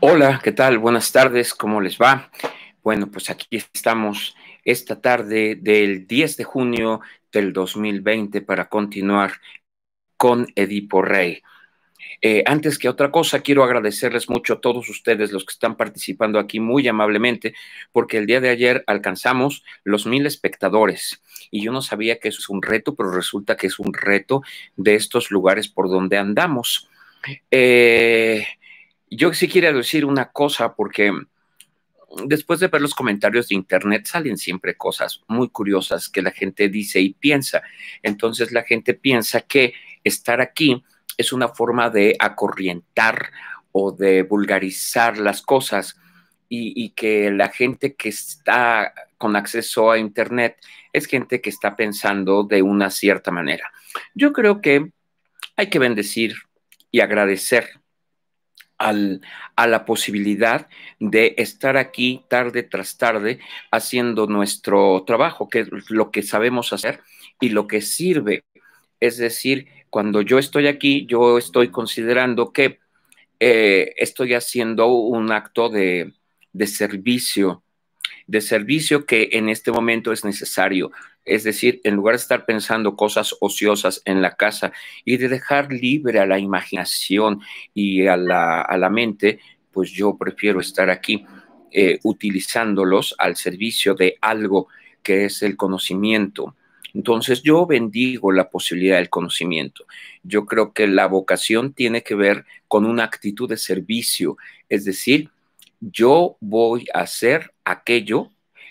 Hola, ¿qué tal? Buenas tardes, ¿cómo les va? Bueno, pues aquí estamos esta tarde del 10 de junio del 2020 para continuar con Edipo Rey. Eh, antes que otra cosa, quiero agradecerles mucho a todos ustedes los que están participando aquí muy amablemente, porque el día de ayer alcanzamos los mil espectadores y yo no sabía que eso es un reto, pero resulta que es un reto de estos lugares por donde andamos. Eh, yo sí quiero decir una cosa, porque mm, después de ver los comentarios de Internet salen siempre cosas muy curiosas que la gente dice y piensa. Entonces la gente piensa que estar aquí es una forma de acorrientar o de vulgarizar las cosas y, que la gente que está con acceso a Internet es gente que está pensando de una cierta manera. Yo creo que hay que bendecir y agradecer a la posibilidad de estar aquí tarde tras tarde haciendo nuestro trabajo, que es lo que sabemos hacer y lo que sirve. Es decir, cuando yo estoy aquí, yo estoy considerando que eh, estoy haciendo un acto de servicio, de servicio que en este momento es necesario. Es decir, en lugar de estar pensando cosas ociosas en la casa y de dejar libre a la imaginación y a la, mente, pues yo prefiero estar aquí eh, utilizándolos al servicio de algo que es el conocimiento. Entonces yo bendigo la posibilidad del conocimiento. Yo creo que la vocación tiene que ver con una actitud de servicio, es decir, yo voy a hacer aquello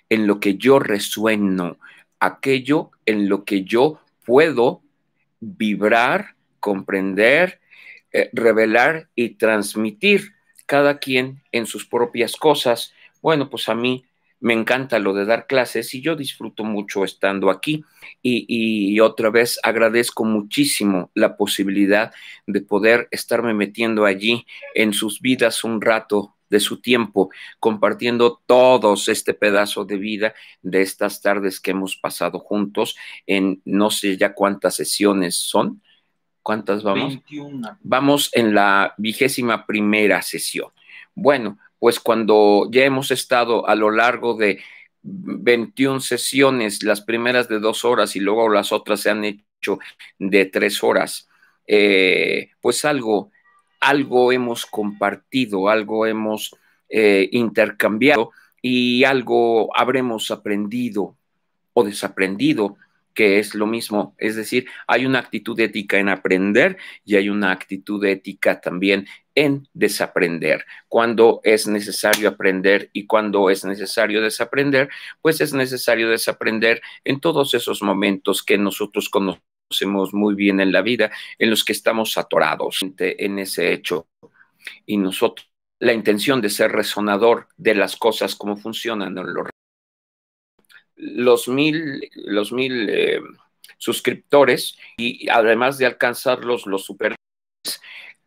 en lo que yo resueno, aquello en lo que yo puedo vibrar, comprender, eh, revelar y transmitir cada quien en sus propias cosas. Bueno, pues a mí me encanta lo de dar clases y yo disfruto mucho estando aquí y, otra vez agradezco muchísimo la posibilidad de poder estarme metiendo allí en sus vidas un rato de su tiempo compartiendo todos este pedazo de vida de estas tardes que hemos pasado juntos en no sé ya cuántas sesiones son. ¿Cuántas vamos? Vamos en la vigésima primera sesión. Bueno, pues cuando ya hemos estado a lo largo de 21 sesiones, las primeras de dos horas y luego las otras se han hecho de tres horas, eh, pues algo algo hemos compartido, algo hemos eh, intercambiado y algo habremos aprendido o desaprendido, que es lo mismo. Es decir, hay una actitud ética en aprender y hay una actitud ética también en desaprender. Cuando es necesario aprender y cuando es necesario desaprender, pues es necesario desaprender en todos esos momentos que nosotros conocemos Hacemos muy bien en la vida, en los que estamos atorados en ese hecho. Y nosotros, la intención de ser resonador de las cosas, cómo funcionan los, los mil, los mil eh, suscriptores y además de alcanzarlos, los super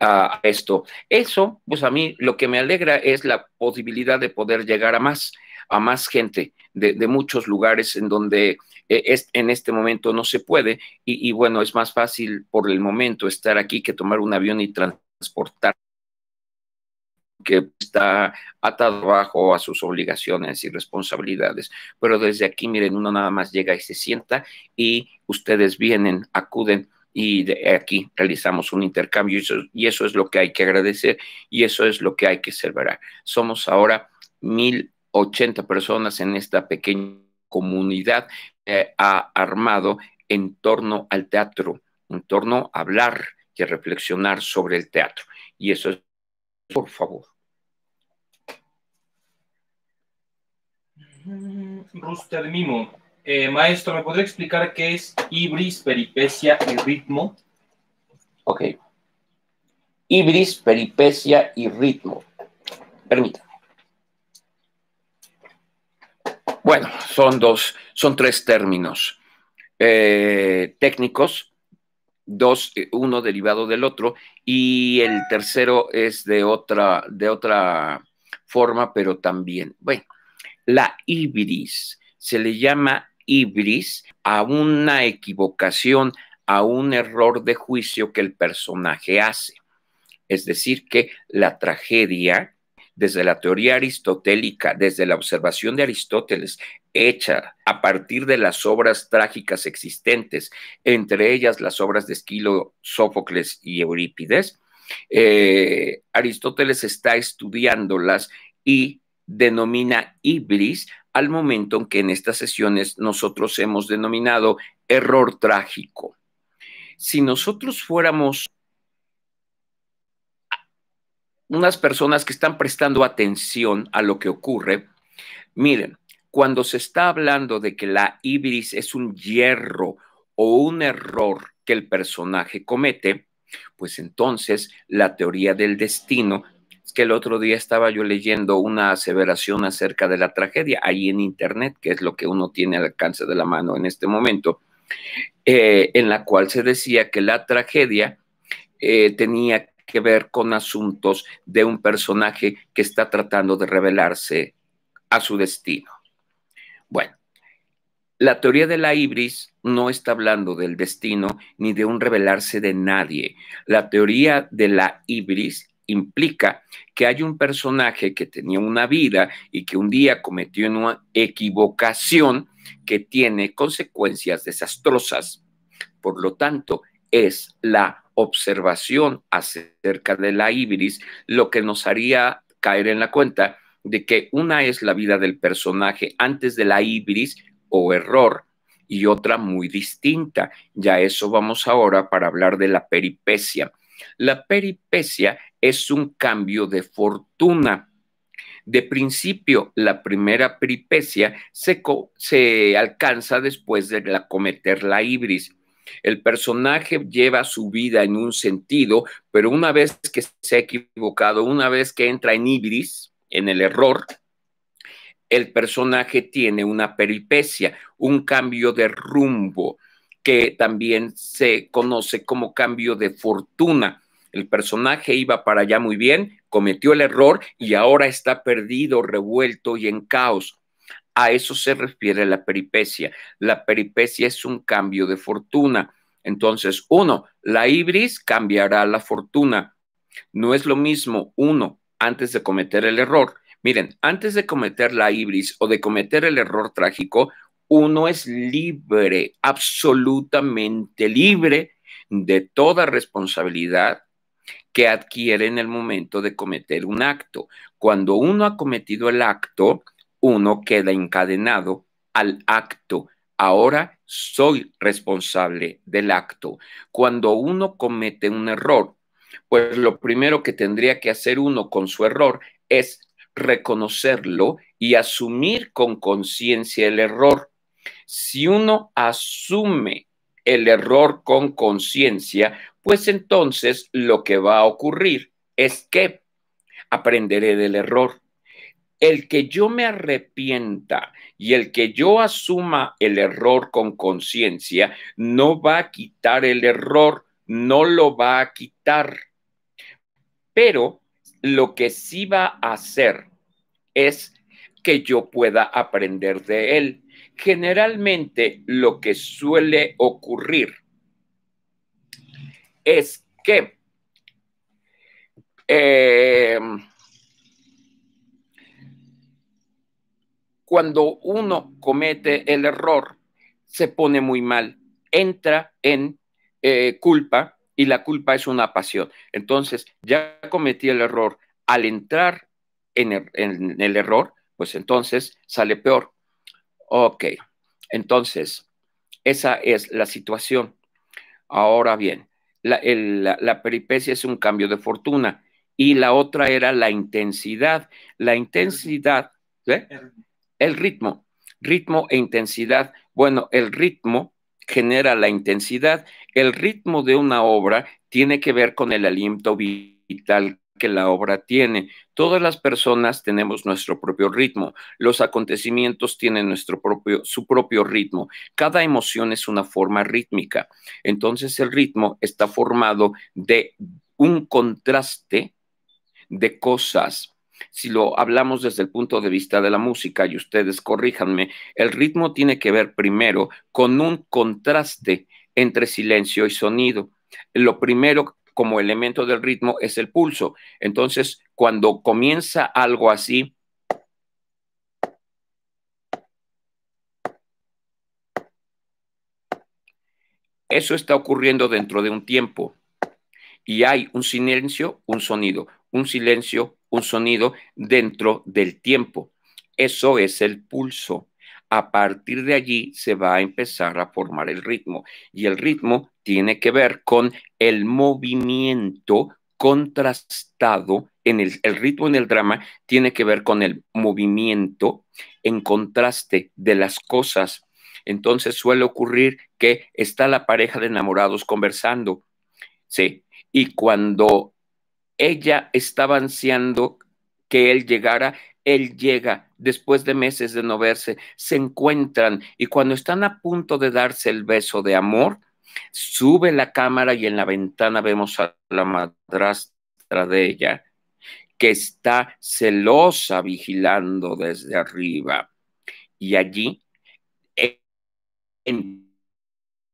a esto. Eso, pues a mí lo que me alegra es la posibilidad de poder llegar a más a más gente de, muchos lugares en donde eh, en este momento no se puede y, bueno, es más fácil por el momento estar aquí que tomar un avión y transportar que está atado abajo a sus obligaciones y responsabilidades. Pero desde aquí, miren, uno nada más llega y se sienta y ustedes vienen, acuden y de aquí realizamos un intercambio y eso, y eso, es lo que hay que agradecer y eso es lo que hay que celebrar. Somos ahora mil 80 personas en esta pequeña comunidad eh, ha armado en torno al teatro, en torno a hablar y reflexionar sobre el teatro. Y eso es, por favor. Mm, Rustad Mimo, eh, maestro, ¿me podría explicar qué es ibris, peripecia y ritmo? Ok. Ibris, peripecia y ritmo. Permítame. Bueno, son dos, son tres términos eh, técnicos, dos, eh, uno derivado del otro, y el tercero es de otra, de otra forma, pero también. Bueno, la ibris, se le llama ibris a una equivocación, a un error de juicio que el personaje hace. Es decir, que la tragedia desde la teoría aristotélica, desde la observación de Aristóteles, hecha a partir de las obras trágicas existentes, entre ellas las obras de Esquilo, Sófocles y Eurípides, eh, Aristóteles está estudiándolas y denomina ibris al momento en que en estas sesiones nosotros hemos denominado error trágico. Si nosotros fuéramos unas personas que están prestando atención a lo que ocurre. Miren, cuando se está hablando de que la ibris es un hierro o un error que el personaje comete, pues entonces la teoría del destino, es que el otro día estaba yo leyendo una aseveración acerca de la tragedia ahí en internet, que es lo que uno tiene al alcance de la mano en este momento, eh, en la cual se decía que la tragedia eh, tenía tenía que ver con asuntos de un personaje que está tratando de revelarse a su destino. Bueno, la teoría de la ibris no está hablando del destino ni de un revelarse de nadie. La teoría de la ibris implica que hay un personaje que tenía una vida y que un día cometió una equivocación que tiene consecuencias desastrosas. Por lo tanto, es la observación acerca de la ibris, lo que nos haría caer en la cuenta de que una es la vida del personaje antes de la ibris o error y otra muy distinta. Ya eso vamos ahora para hablar de la peripecia. La peripecia es un cambio de fortuna. De principio, la primera peripecia se, alcanza después de cometer la ibris el personaje lleva su vida en un sentido, pero una vez que se ha equivocado, una vez que entra en ibris, en el error, el personaje tiene una peripecia, un cambio de rumbo, que también se conoce como cambio de fortuna. El personaje iba para allá muy bien, cometió el error y ahora está perdido, revuelto y en caos. A eso se refiere la peripecia. La peripecia es un cambio de fortuna. Entonces, uno, la ibris cambiará la fortuna. No es lo mismo, uno, antes de cometer el error. Miren, antes de cometer la ibris o de cometer el error trágico, uno es libre, absolutamente libre de toda responsabilidad que adquiere en el momento de cometer un acto. Cuando uno ha cometido el acto, uno queda encadenado al acto. Ahora soy responsable del acto. Cuando uno comete un error, pues lo primero que tendría que hacer uno con su error es reconocerlo y asumir con conciencia el error. Si uno asume el error con conciencia, pues entonces lo que va a ocurrir es que aprenderé del error el que yo me arrepienta y el que yo asuma el error con conciencia, no va a quitar el error, no lo va a quitar. Pero lo que sí va a hacer es que yo pueda aprender de él. Generalmente lo que suele ocurrir es que eh, cuando uno comete el error, se pone muy mal, entra en eh, culpa y la culpa es una pasión. Entonces, ya cometí el error. Al entrar er, en el, error, pues entonces sale peor. Ok, entonces, esa es la situación. Ahora bien, la, peripecia es un cambio de fortuna y la otra era la intensidad. La intensidad, el ritmo, ritmo e intensidad. Bueno, el ritmo genera la intensidad. El ritmo de una obra tiene que ver con el aliento vital que la obra tiene. Todas las personas tenemos nuestro propio ritmo, los acontecimientos tienen nuestro propio, su propio ritmo, cada emoción es una forma rítmica. Entonces el ritmo está formado de un contraste de cosas si lo hablamos desde el punto de vista de la música, y ustedes corríjanme, el ritmo tiene que ver primero con un contraste entre silencio y sonido. Lo primero como elemento del ritmo es el pulso. Entonces, cuando comienza algo así, eso está ocurriendo dentro de un tiempo y hay un silencio, un sonido un silencio, un sonido dentro del tiempo. Eso es el pulso. A partir de allí se va a empezar a formar el ritmo y el ritmo tiene que ver con el movimiento contrastado en el, el, ritmo en el drama tiene que ver con el movimiento en contraste de las cosas. Entonces suele ocurrir que está la pareja de enamorados conversando, ¿sí? Y cuando ella estaba ansiando que él llegara, él llega después de meses de no verse, se encuentran y cuando están a punto de darse el beso de amor, sube la cámara y en la ventana vemos a la madrastra de ella que está celosa vigilando desde arriba. Y allí, en eh,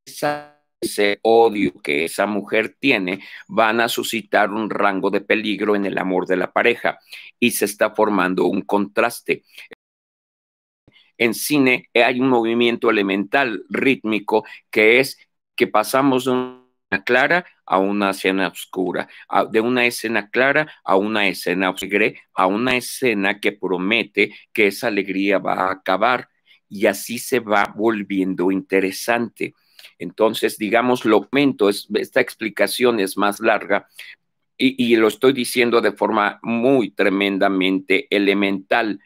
esa ese odio que esa mujer tiene van a suscitar un rango de peligro en el amor de la pareja y se está formando un contraste. En cine hay un movimiento elemental rítmico que es que pasamos de una clara a una escena oscura, de una escena clara a una escena oscura, a una escena que promete que esa alegría va a acabar y así se va volviendo interesante. Entonces, digamos, lo aumento, esta explicación es más larga y, lo estoy diciendo de forma muy tremendamente elemental,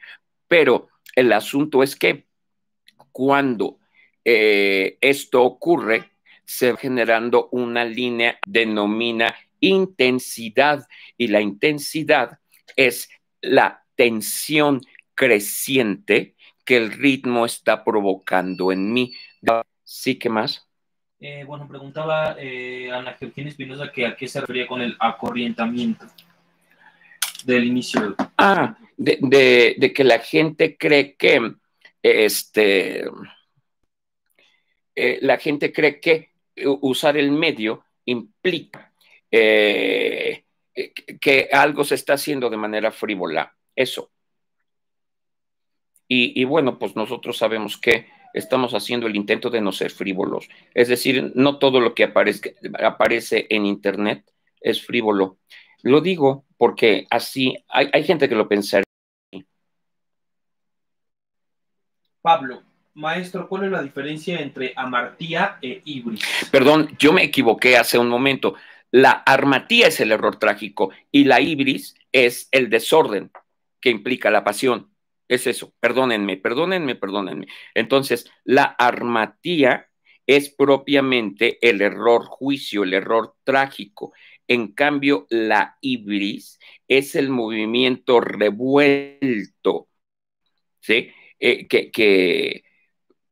pero el asunto es que cuando eh, esto ocurre, se va generando una línea denomina intensidad y la intensidad es la tensión creciente que el ritmo está provocando en mí. Sí, ¿qué más? Eh, bueno, preguntaba eh, Ana Georgina Espinosa que a qué se refería con el acorrientamiento del inicio. Ah, de, que la gente cree que, este, eh, la gente cree que usar el medio implica que algo se está haciendo de manera frívola, eso. y bueno, pues nosotros sabemos que estamos haciendo el intento de no ser frívolos. Es decir, no todo lo que aparece en Internet es frívolo. Lo digo porque así hay, gente que lo pensaría. Pablo, maestro, ¿cuál es la diferencia entre amartía e ibris? Perdón, yo me equivoqué hace un momento. La armatía es el error trágico y la ibris es el desorden que implica la pasión. Es eso, perdónenme, perdónenme, perdónenme. Entonces, la armatía es propiamente el error juicio, el error trágico. En cambio, la ibris es el movimiento revuelto, ¿sí? Eh, que, que,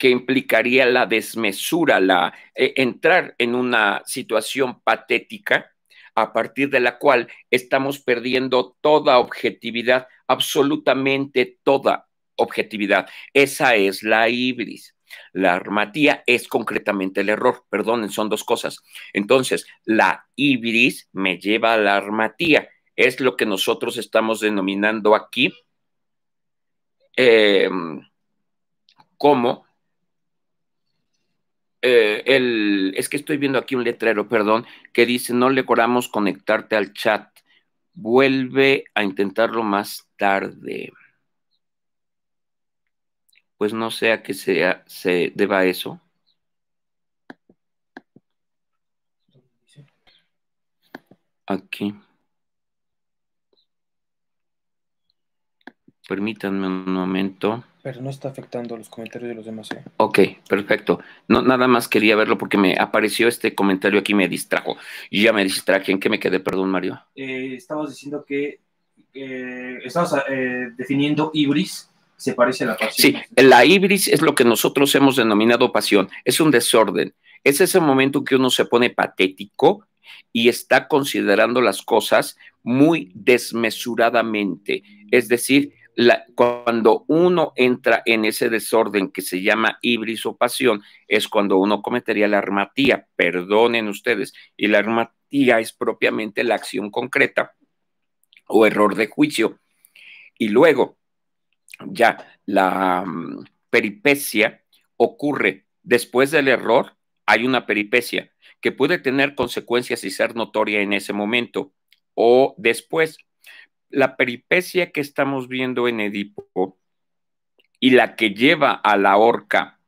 implicaría la desmesura, la, eh, entrar en una situación patética a partir de la cual estamos perdiendo toda objetividad absolutamente toda objetividad. Esa es la ibris. La armatía es concretamente el error. Perdonen, son dos cosas. Entonces, la ibris me lleva a la armatía. Es lo que nosotros estamos denominando aquí eh, como eh, el, es que estoy viendo aquí un letrero, perdón, que dice no le logramos conectarte al chat vuelve a intentarlo más tarde. Pues no sea que sea, se deba eso. Aquí. Permítanme un momento. Pero no está afectando los comentarios de los demás. ¿eh? Ok, perfecto. No, nada más quería verlo porque me apareció este comentario aquí me distrajo. Y ya me distraje. ¿En qué me quedé? Perdón, Mario. Eh, estabas diciendo que estamos estabas eh, definiendo ibris. Se parece a la pasión. Sí, la ibris es lo que nosotros hemos denominado pasión. Es un desorden. Es ese momento que uno se pone patético y está considerando las cosas muy desmesuradamente. Es decir, cuando uno entra en ese desorden que se llama ibris o pasión, es cuando uno cometería la armatía, perdonen ustedes, y la armatía es propiamente la acción concreta o error de juicio. Y luego, ya la mm, peripecia ocurre después del error, hay una peripecia que puede tener consecuencias y ser notoria en ese momento o después la peripecia que estamos viendo en Edipo y la que lleva a la horca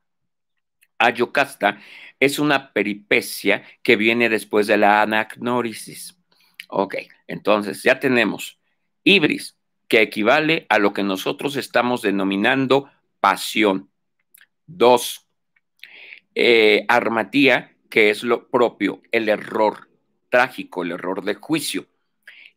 a Yocasta es una peripecia que viene después de la anagnórisis. Ok, entonces ya tenemos ibris, que equivale a lo que nosotros estamos denominando pasión. Dos, eh, armatía, que es lo propio, el error trágico, el error de juicio.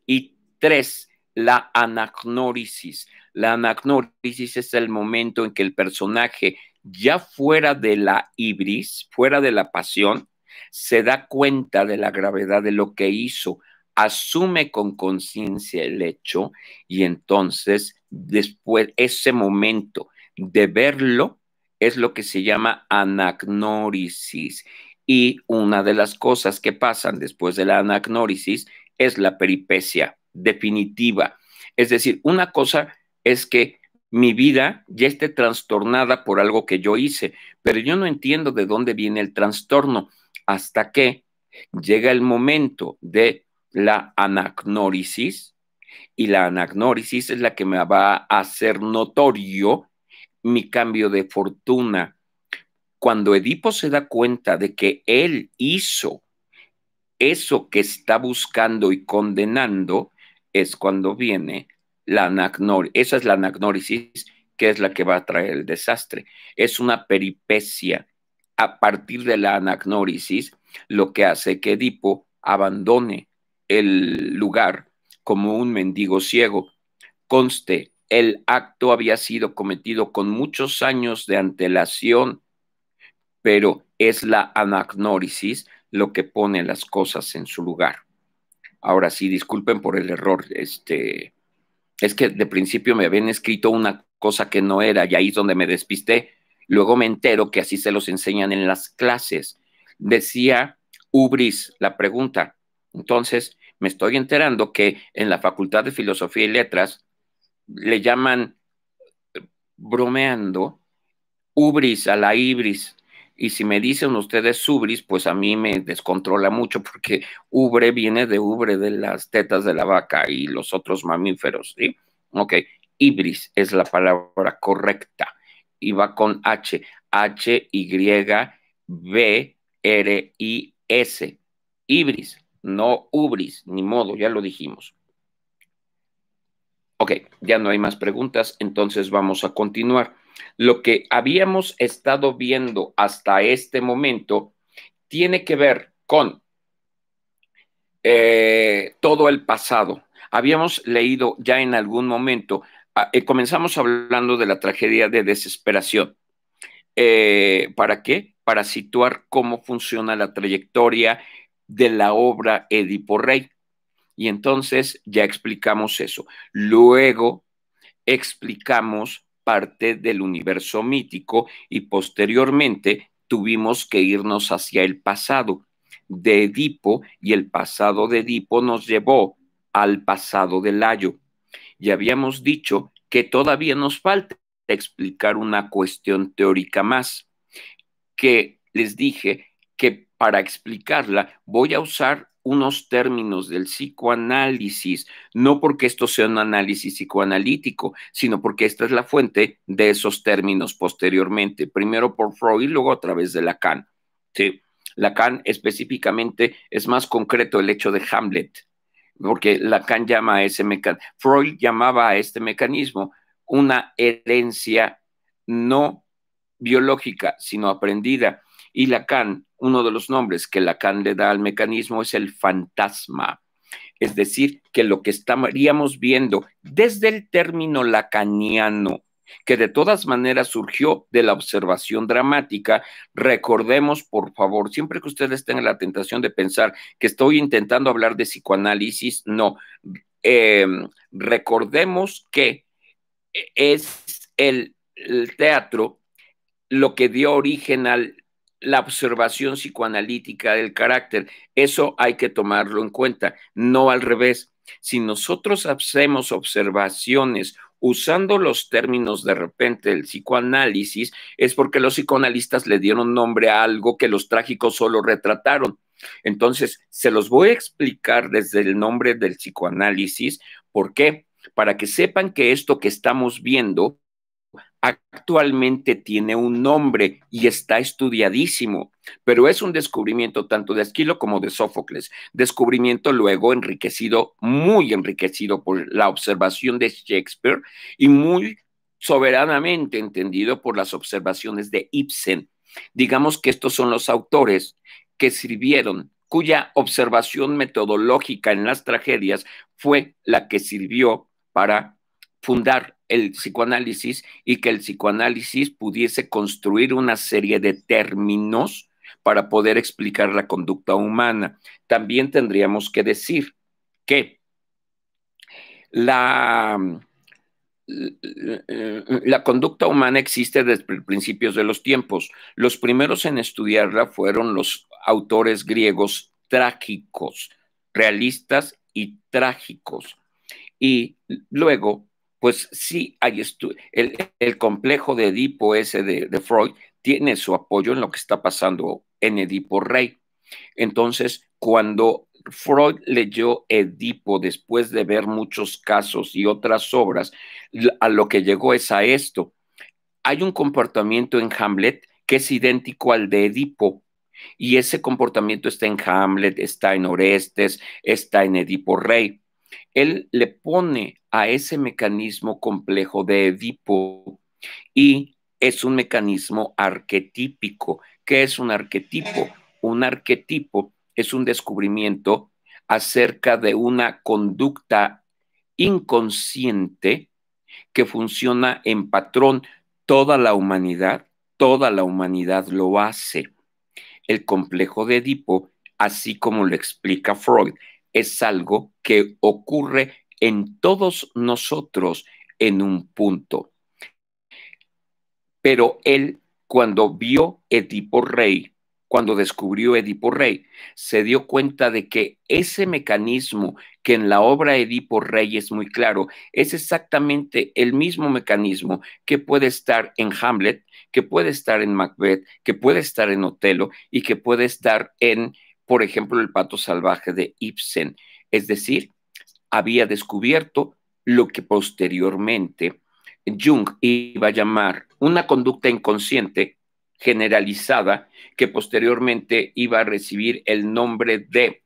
Y tres, la anagnórisis. La anagnórisis es el momento en que el personaje, ya fuera de la ibris, fuera de la pasión, se da cuenta de la gravedad de lo que hizo, asume con conciencia el hecho y entonces después ese momento de verlo es lo que se llama anagnórisis. Y una de las cosas que pasan después de la anagnórisis es la peripecia definitiva. Es decir, una cosa es que mi vida ya esté trastornada por algo que yo hice, pero yo no entiendo de dónde viene el trastorno hasta que llega el momento de la anagnórisis y la anagnórisis es la que me va a hacer notorio mi cambio de fortuna. Cuando Edipo se da cuenta de que él hizo eso que está buscando y condenando, es cuando viene la anagnórisis. Esa es la anagnórisis que es la que va a traer el desastre. Es una peripecia a partir de la anagnórisis lo que hace que Edipo abandone el lugar como un mendigo ciego. Conste, el acto había sido cometido con muchos años de antelación, pero es la anagnórisis lo que pone las cosas en su lugar. Ahora sí, disculpen por el error. Este, es que de principio me habían escrito una cosa que no era y ahí es donde me despisté. Luego me entero que así se los enseñan en las clases. Decía Ubris la pregunta. Entonces, me estoy enterando que en la Facultad de Filosofía y Letras le llaman eh, bromeando ubris a la ibris y si me dicen ustedes ubris, pues a mí me descontrola mucho porque ubre viene de ubre de las tetas de la vaca y los otros mamíferos, ¿sí? Ok, ibris es la palabra correcta y va con H, H, Y, B, R, I, S. Ibris, no ubris, ni modo, ya lo dijimos. Ok, ya no hay más preguntas, entonces vamos a continuar lo que habíamos estado viendo hasta este momento tiene que ver con eh, todo el pasado. Habíamos leído ya en algún momento, ah, eh, comenzamos hablando de la tragedia de desesperación. Eh, ¿Para qué? Para situar cómo funciona la trayectoria de la obra Edipo Rey. Y entonces ya explicamos eso. Luego explicamos parte del universo mítico y posteriormente tuvimos que irnos hacia el pasado de Edipo y el pasado de Edipo nos llevó al pasado de Layo. Y habíamos dicho que todavía nos falta explicar una cuestión teórica más, que les dije que para explicarla voy a usar unos términos del psicoanálisis, no porque esto sea un análisis psicoanalítico, sino porque esta es la fuente de esos términos posteriormente, primero por Freud y luego a través de Lacan. Lacan específicamente es más concreto el hecho de Hamlet, porque Lacan llama a ese mecanismo, Freud llamaba a este mecanismo una herencia no biológica, sino aprendida. Y Lacan, uno de los nombres que Lacan le da al mecanismo es el fantasma. Es decir, que lo que estaríamos viendo desde el término lacaniano, que de todas maneras surgió de la observación dramática. Recordemos, por favor, siempre que ustedes tengan la tentación de pensar que estoy intentando hablar de psicoanálisis, no. Em, recordemos que es el, teatro lo que dio origen al la observación psicoanalítica del carácter. Eso hay que tomarlo en cuenta, no al revés. Si nosotros hacemos observaciones usando los términos de repente del psicoanálisis, es porque los psicoanalistas le dieron nombre a algo que los trágicos solo retrataron. Entonces, se los voy a explicar desde el nombre del psicoanálisis. ¿Por qué? Para que sepan que esto que estamos viendo actualmente tiene un nombre y está estudiadísimo, pero es un descubrimiento tanto de Esquilo como de Sófocles, descubrimiento luego enriquecido, muy enriquecido por la observación de Shakespeare y muy soberanamente entendido por las observaciones de Ibsen. Digamos que estos son los autores que sirvieron, cuya observación metodológica en las tragedias fue la que sirvió para fundar el psicoanálisis y que el psicoanálisis pudiese construir una serie de términos para poder explicar la conducta humana. También tendríamos que decir que la, la conducta humana existe desde principios de los tiempos. Los primeros en estudiarla fueron los autores griegos trágicos, realistas y trágicos. Y luego pues sí hay el, el, complejo de Edipo ese de, de, Freud tiene su apoyo en lo que está pasando en Edipo Rey. Entonces, cuando Freud leyó Edipo después de ver muchos casos y otras obras, a lo que llegó es a esto. Hay un comportamiento en Hamlet que es idéntico al de Edipo. Y ese comportamiento está en Hamlet, está en Orestes, está en Edipo Rey él le pone a ese mecanismo complejo de Edipo y es un mecanismo arquetípico. ¿Qué es un arquetipo? Un arquetipo es un descubrimiento acerca de una conducta inconsciente que funciona en patrón. Toda la humanidad, toda la humanidad lo hace. El complejo de Edipo, así como lo explica Freud, es algo que ocurre en todos nosotros en un punto. Pero él, cuando vio Edipo Rey, cuando descubrió Edipo Rey, se dio cuenta de que ese mecanismo que en la obra Edipo Rey es muy claro, es exactamente el mismo mecanismo que puede estar en Hamlet, que puede estar en Macbeth, que puede estar en Otelo y que puede estar en por ejemplo, el pato salvaje de Ibsen. Es decir, había descubierto lo que posteriormente Jung iba a llamar una conducta inconsciente generalizada que posteriormente iba a recibir el nombre de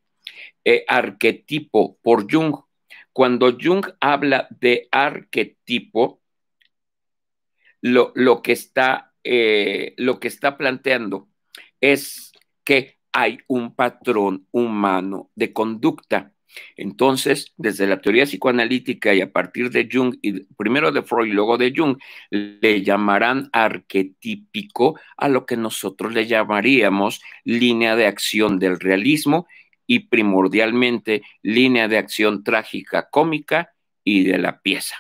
eh, arquetipo por Jung. Cuando Jung habla de arquetipo, lo, que, está, eh, lo que está planteando es que hay un patrón humano de conducta. Entonces, desde la teoría psicoanalítica y a partir de Jung, y primero de Freud y luego de Jung, le llamarán arquetípico a lo que nosotros le llamaríamos línea de acción del realismo y primordialmente línea de acción trágica, cómica y de la pieza.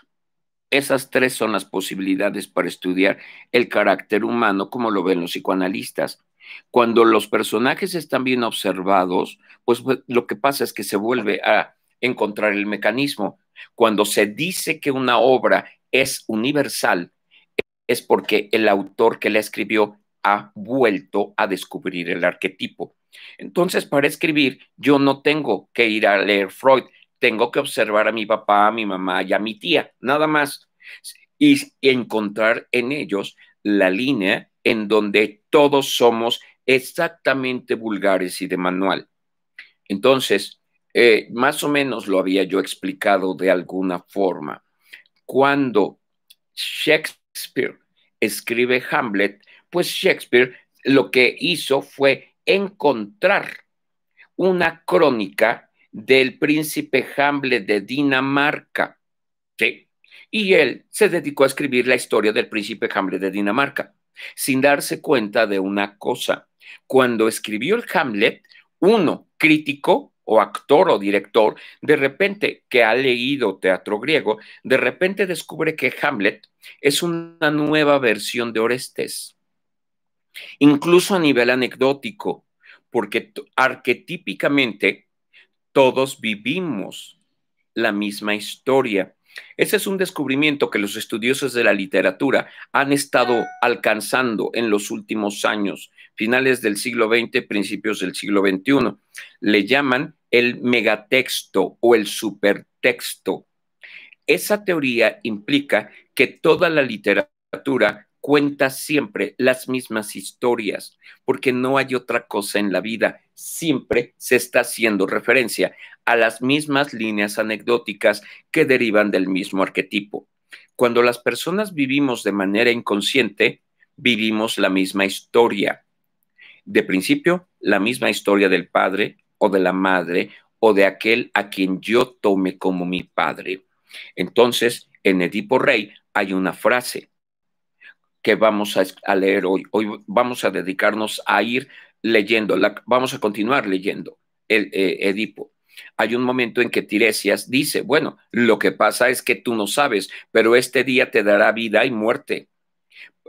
Esas tres son las posibilidades para estudiar el carácter humano como lo ven los psicoanalistas. Cuando los personajes están bien observados, pues, pues lo que pasa es que se vuelve a encontrar el mecanismo. Cuando se dice que una obra es universal, es porque el autor que la escribió ha vuelto a descubrir el arquetipo. Entonces, para escribir, yo no tengo que ir a leer Freud, tengo que observar a mi papá, a mi mamá y a mi tía, nada más, y encontrar en ellos la línea en donde todos somos exactamente vulgares y de manual. Entonces, eh, más o menos lo había yo explicado de alguna forma. Cuando Shakespeare escribe Hamlet, pues Shakespeare lo que hizo fue encontrar una crónica del príncipe Hamlet de Dinamarca. ¿sí? Y él se dedicó a escribir la historia del príncipe Hamlet de Dinamarca sin darse cuenta de una cosa. Cuando escribió el Hamlet, uno, crítico o actor o director, de repente que ha leído teatro griego, de repente descubre que Hamlet es una nueva versión de Orestes, incluso a nivel anecdótico, porque arquetípicamente todos vivimos la misma historia ese es un descubrimiento que los estudiosos de la literatura han estado alcanzando en los últimos años, finales del siglo XX, principios del siglo XXI. Le llaman el megatexto o el supertexto. Esa teoría implica que toda la literatura cuenta siempre las mismas historias, porque no hay otra cosa en la vida siempre se está haciendo referencia a las mismas líneas anecdóticas que derivan del mismo arquetipo. Cuando las personas vivimos de manera inconsciente, vivimos la misma historia. De principio, la misma historia del padre o de la madre o de aquel a quien yo tome como mi padre. Entonces, en Edipo Rey hay una frase que vamos a, leer hoy. Hoy vamos a dedicarnos a ir leyendo, la, vamos a continuar leyendo el eh, Edipo. Hay un momento en que Tiresias dice, bueno, lo que pasa es que tú no sabes, pero este día te dará vida y muerte.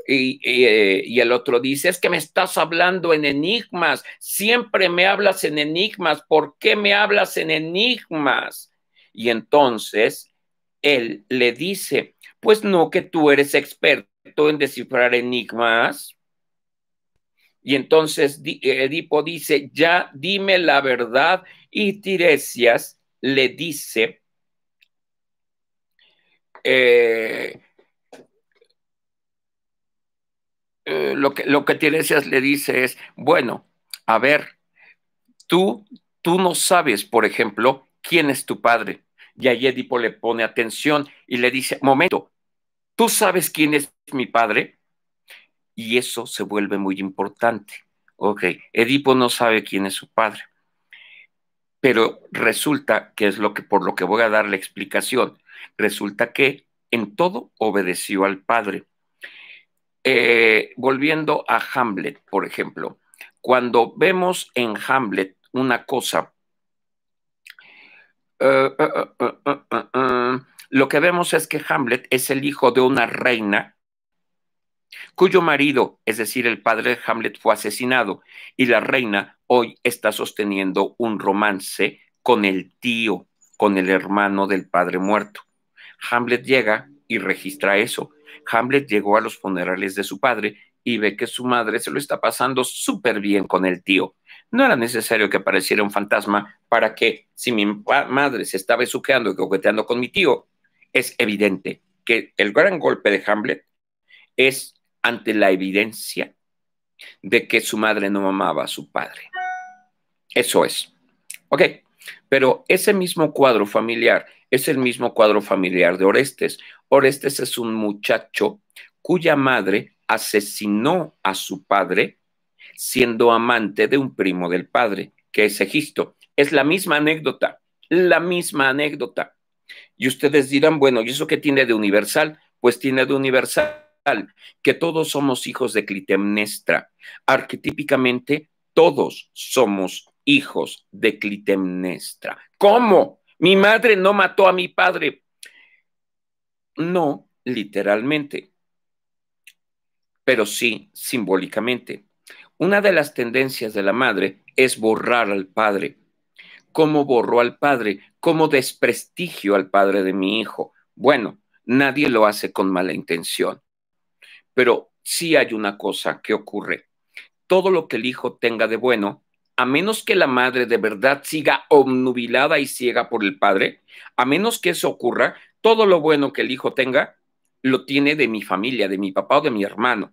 Y, eh, y, el otro dice, es que me estás hablando en enigmas, siempre me hablas en enigmas, ¿por qué me hablas en enigmas? Y entonces él le dice, pues no que tú eres experto en descifrar enigmas. Y entonces eh, Edipo dice, ya dime la verdad. Y Tiresias le dice, eh, eh, lo, que, Tiresias le dice es, bueno, a ver, tú, tú no sabes, por ejemplo, quién es tu padre. Y ahí Edipo le pone atención y le dice, momento, ¿tú sabes quién es mi padre? y eso se vuelve muy importante. Ok, Edipo no sabe quién es su padre, pero resulta que es lo que por lo que voy a dar la explicación. Resulta que en todo obedeció al padre. Eh, volviendo a Hamlet, por ejemplo, cuando vemos en Hamlet una cosa, eh, eh, lo que vemos es que Hamlet es el hijo de una reina cuyo marido, es decir, el padre de Hamlet, fue asesinado y la reina hoy está sosteniendo un romance con el tío, con el hermano del padre muerto. Hamlet llega y registra eso. Hamlet llegó a los funerales de su padre y ve que su madre se lo está pasando súper bien con el tío. No era necesario que apareciera un fantasma para que, si mi madre se estaba besuqueando y coqueteando con mi tío, es evidente que el gran golpe de Hamlet es ante la evidencia de que su madre no amaba a su padre. Eso es. Ok, pero ese mismo cuadro familiar es el mismo cuadro familiar de Orestes. Orestes es un muchacho cuya madre asesinó a su padre siendo amante de un primo del padre, que es Egisto. Es la misma anécdota, la misma anécdota. Y ustedes dirán, bueno, ¿y eso qué tiene de universal? Pues tiene de universal que todos somos hijos de Clitemnestra. Arquetípicamente, todos somos hijos de Clitemnestra. ¿Cómo? Mi madre no mató a mi padre. No, literalmente, pero sí simbólicamente. Una de las tendencias de la madre es borrar al padre. ¿Cómo borró al padre? ¿Cómo desprestigio al padre de mi hijo? Bueno, nadie lo hace con mala intención. Pero sí hay una cosa que ocurre. Todo lo que el hijo tenga de bueno, a menos que la madre de verdad siga obnubilada y ciega por el padre, a menos que eso ocurra, todo lo bueno que el hijo tenga lo tiene de mi familia, de mi papá o de mi hermano.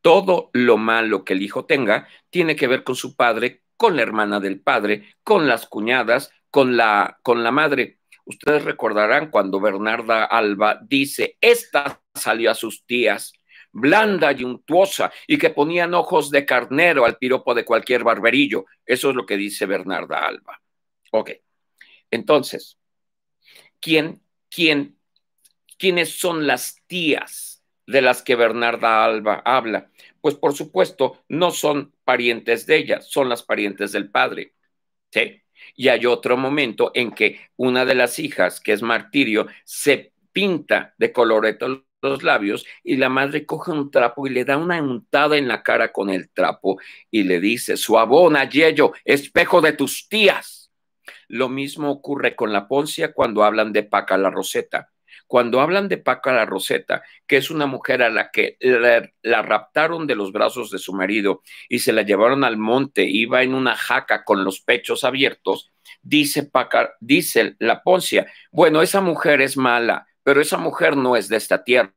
Todo lo malo que el hijo tenga tiene que ver con su padre, con la hermana del padre, con las cuñadas, con la, con la madre. Ustedes recordarán cuando Bernarda Alba dice, esta salió a sus tías, blanda y untuosa, y que ponían ojos de carnero al piropo de cualquier barberillo. Eso es lo que dice Bernarda Alba. Ok, entonces, ¿quién, quién, quiénes son las tías de las que Bernarda Alba habla? Pues por supuesto, no son parientes de ella, son las parientes del padre. Sí. Y hay otro momento en que una de las hijas, que es Martirio, se pinta de coloreto los labios y la madre coge un trapo y le da una untada en la cara con el trapo y le dice, suabona, yello, espejo de tus tías. Lo mismo ocurre con la poncia cuando hablan de Paca la Roseta cuando hablan de Paca la Roseta, que es una mujer a la que la, raptaron de los brazos de su marido y se la llevaron al monte, iba en una jaca con los pechos abiertos, dice Paca, dice la Poncia, bueno, esa mujer es mala, pero esa mujer no es de esta tierra.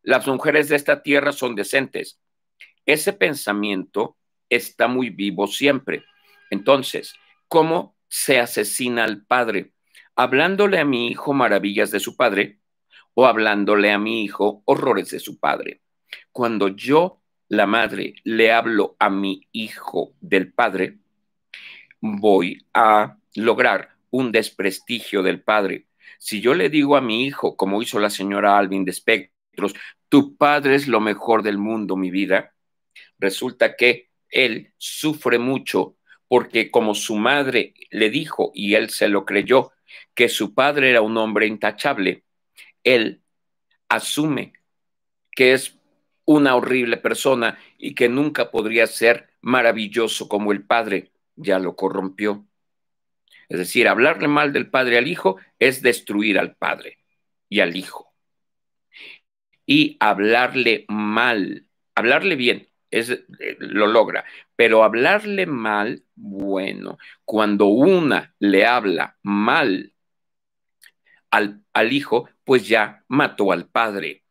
Las mujeres de esta tierra son decentes. Ese pensamiento está muy vivo siempre. Entonces, ¿cómo se asesina al padre? Hablándole a mi hijo maravillas de su padre, o hablándole a mi hijo horrores de su padre. Cuando yo, la madre, le hablo a mi hijo del padre, voy a lograr un desprestigio del padre. Si yo le digo a mi hijo, como hizo la señora Alvin de Espectros, tu padre es lo mejor del mundo, mi vida, resulta que él sufre mucho porque como su madre le dijo y él se lo creyó, que su padre era un hombre intachable, él asume que es una horrible persona y que nunca podría ser maravilloso como el Padre, ya lo corrompió. Es decir, hablarle mal del Padre al Hijo es destruir al Padre y al Hijo. Y hablarle mal, hablarle bien, es, eh, lo logra, pero hablarle mal, bueno, cuando una le habla mal al, al Hijo, pues ya mató al padre.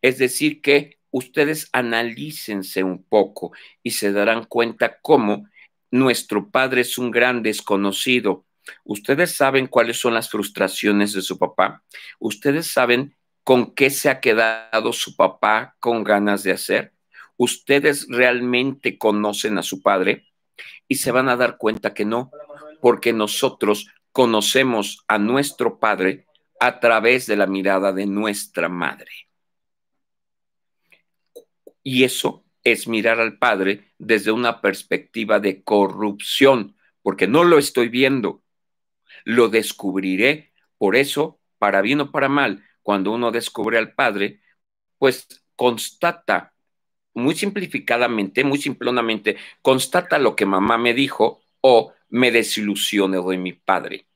Es decir, que ustedes analícense un poco y se darán cuenta cómo nuestro padre es un gran desconocido. Ustedes saben cuáles son las frustraciones de su papá. Ustedes saben con qué se ha quedado su papá con ganas de hacer. Ustedes realmente conocen a su padre y se van a dar cuenta que no, porque nosotros conocemos a nuestro padre a través de la mirada de nuestra madre. Y eso es mirar al Padre desde una perspectiva de corrupción, porque no lo estoy viendo, lo descubriré. Por eso, para bien o para mal, cuando uno descubre al Padre, pues constata muy simplificadamente, muy simplonamente, constata lo que mamá me dijo o me desilusiono de mi padre.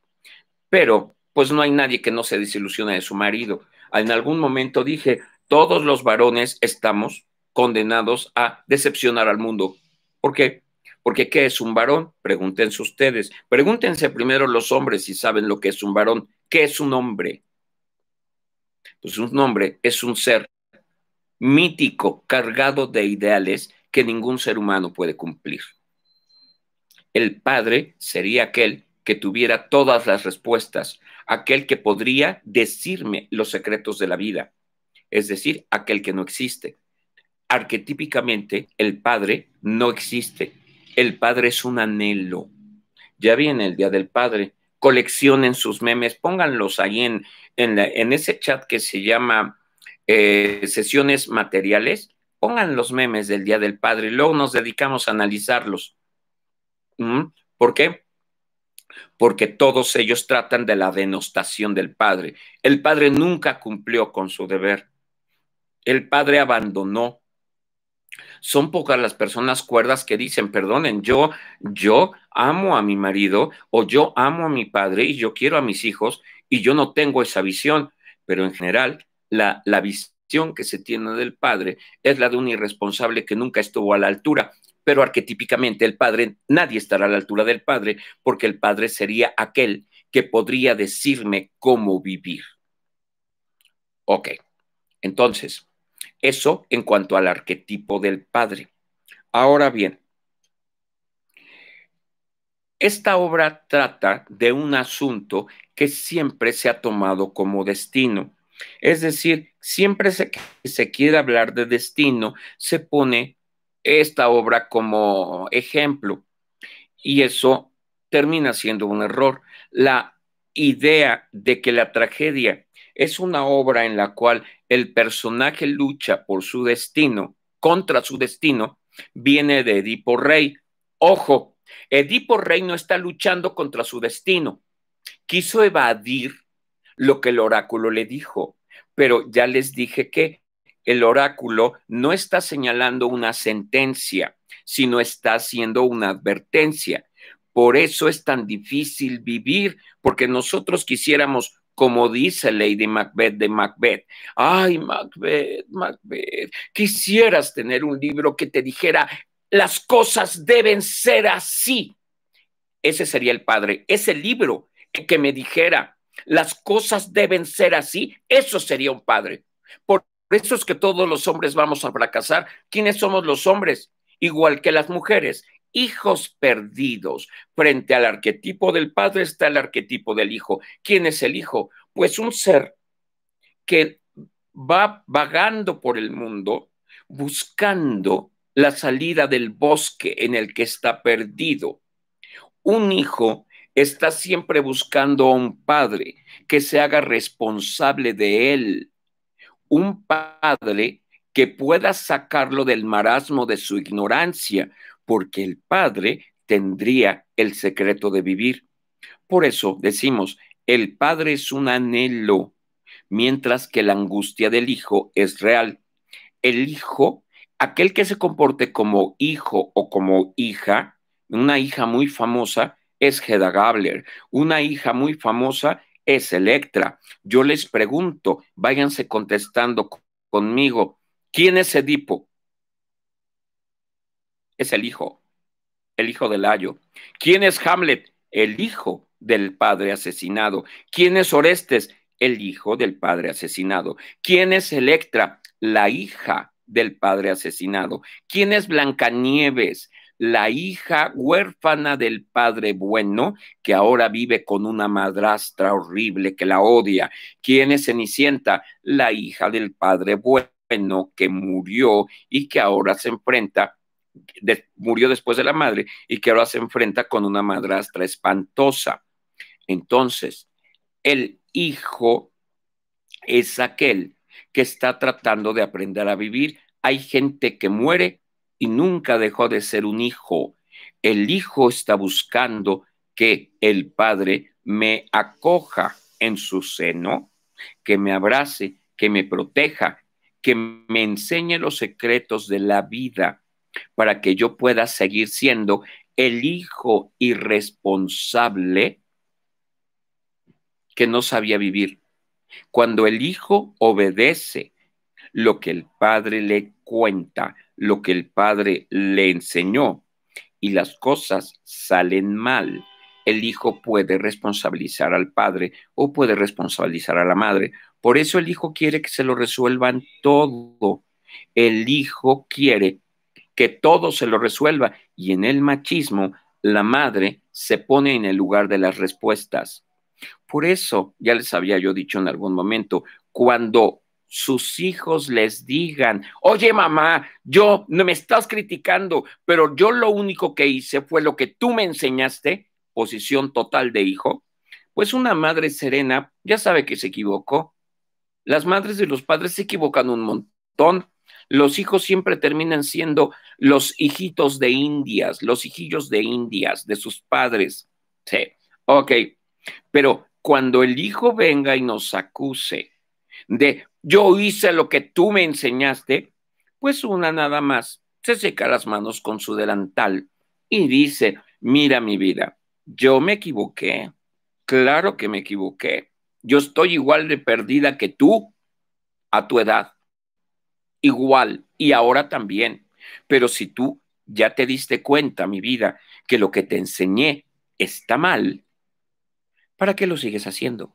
Pero pues no hay nadie que no se desilusione de su marido. En algún momento dije, todos los varones estamos condenados a decepcionar al mundo. ¿Por qué? Porque ¿qué es un varón? Pregúntense ustedes. Pregúntense primero los hombres si saben lo que es un varón. ¿Qué es un hombre? Pues un hombre es un ser mítico, cargado de ideales que ningún ser humano puede cumplir. El padre sería aquel que tuviera todas las respuestas, aquel que podría decirme los secretos de la vida, es decir, aquel que no existe. Arquetípicamente, el Padre no existe. El Padre es un anhelo. Ya viene el Día del Padre. Coleccionen sus memes, pónganlos ahí en, ese chat que se llama eh, sesiones materiales. Pongan los memes del Día del Padre, luego nos dedicamos a analizarlos. ¿Mm? ¿Por qué? porque todos ellos tratan de la denostación del padre. El padre nunca cumplió con su deber. El padre abandonó. Son pocas las personas cuerdas que dicen, perdonen, yo, yo amo a mi marido o yo amo a mi padre y yo quiero a mis hijos y yo no tengo esa visión. Pero en general, la, la visión que se tiene del padre es la de un irresponsable que nunca estuvo a la altura pero arquetípicamente el padre, nadie estará a la altura del padre, porque el padre sería aquel que podría decirme cómo vivir. Ok, entonces, eso en cuanto al arquetipo del padre. Ahora bien, esta obra trata de un asunto que siempre se ha tomado como destino. Es decir, siempre que se quiere hablar de destino, se pone esta obra como ejemplo. Y eso termina siendo un error. La idea de que la tragedia es una obra en la cual el personaje lucha por su destino, contra su destino, viene de Edipo Rey. Ojo, Edipo Rey no está luchando contra su destino. Quiso evadir lo que el oráculo le dijo, pero ya les dije que el oráculo no está señalando una sentencia, sino está haciendo una advertencia. Por eso es tan difícil vivir, porque nosotros quisiéramos, como dice Lady Macbeth de Macbeth, ay Macbeth, Macbeth, quisieras tener un libro que te dijera, las cosas deben ser así. Ese sería el padre, ese libro que me dijera, las cosas deben ser así, eso sería un padre eso es que todos los hombres vamos a fracasar. ¿Quiénes somos los hombres? Igual que las mujeres, hijos perdidos. Frente al arquetipo del padre está el arquetipo del hijo. ¿Quién es el hijo? Pues un ser que va vagando por el mundo buscando la salida del bosque en el que está perdido. Un hijo está siempre buscando a un padre que se haga responsable de él, un padre que pueda sacarlo del marasmo de su ignorancia, porque el padre tendría el secreto de vivir. Por eso decimos, el padre es un anhelo, mientras que la angustia del hijo es real. El hijo, aquel que se comporte como hijo o como hija, una hija muy famosa es Hedda Gabler, una hija muy famosa es Electra. Yo les pregunto, váyanse contestando conmigo, ¿quién es Edipo? Es el hijo, el hijo de Layo. ¿Quién es Hamlet? El hijo del padre asesinado. ¿Quién es Orestes? El hijo del padre asesinado. ¿Quién es Electra? La hija del padre asesinado. ¿Quién es Blancanieves? la hija huérfana del padre bueno, que ahora vive con una madrastra horrible que la odia. ¿Quién es Cenicienta? La hija del padre bueno que murió y que ahora se enfrenta murió después de la madre y que ahora se enfrenta con una madrastra espantosa. Entonces, el hijo es aquel que está tratando de aprender a vivir. Hay gente que muere y nunca dejó de ser un hijo. El hijo está buscando que el padre me acoja en su seno, que me abrace, que me proteja, que me enseñe los secretos de la vida para que yo pueda seguir siendo el hijo irresponsable que no sabía vivir. Cuando el hijo obedece lo que el padre le cuenta, lo que el padre le enseñó y las cosas salen mal, el hijo puede responsabilizar al padre o puede responsabilizar a la madre. Por eso el hijo quiere que se lo resuelvan todo. El hijo quiere que todo se lo resuelva y en el machismo la madre se pone en el lugar de las respuestas. Por eso, ya les había yo dicho en algún momento, cuando sus hijos les digan, oye mamá, yo no me estás criticando, pero yo lo único que hice fue lo que tú me enseñaste, posición total de hijo, pues una madre serena ya sabe que se equivocó. Las madres y los padres se equivocan un montón. Los hijos siempre terminan siendo los hijitos de indias, los hijillos de indias, de sus padres. Sí, ok. Pero cuando el hijo venga y nos acuse, de yo hice lo que tú me enseñaste, pues una nada más se seca las manos con su delantal y dice, mira mi vida, yo me equivoqué, claro que me equivoqué, yo estoy igual de perdida que tú a tu edad, igual y ahora también, pero si tú ya te diste cuenta, mi vida, que lo que te enseñé está mal, ¿para qué lo sigues haciendo?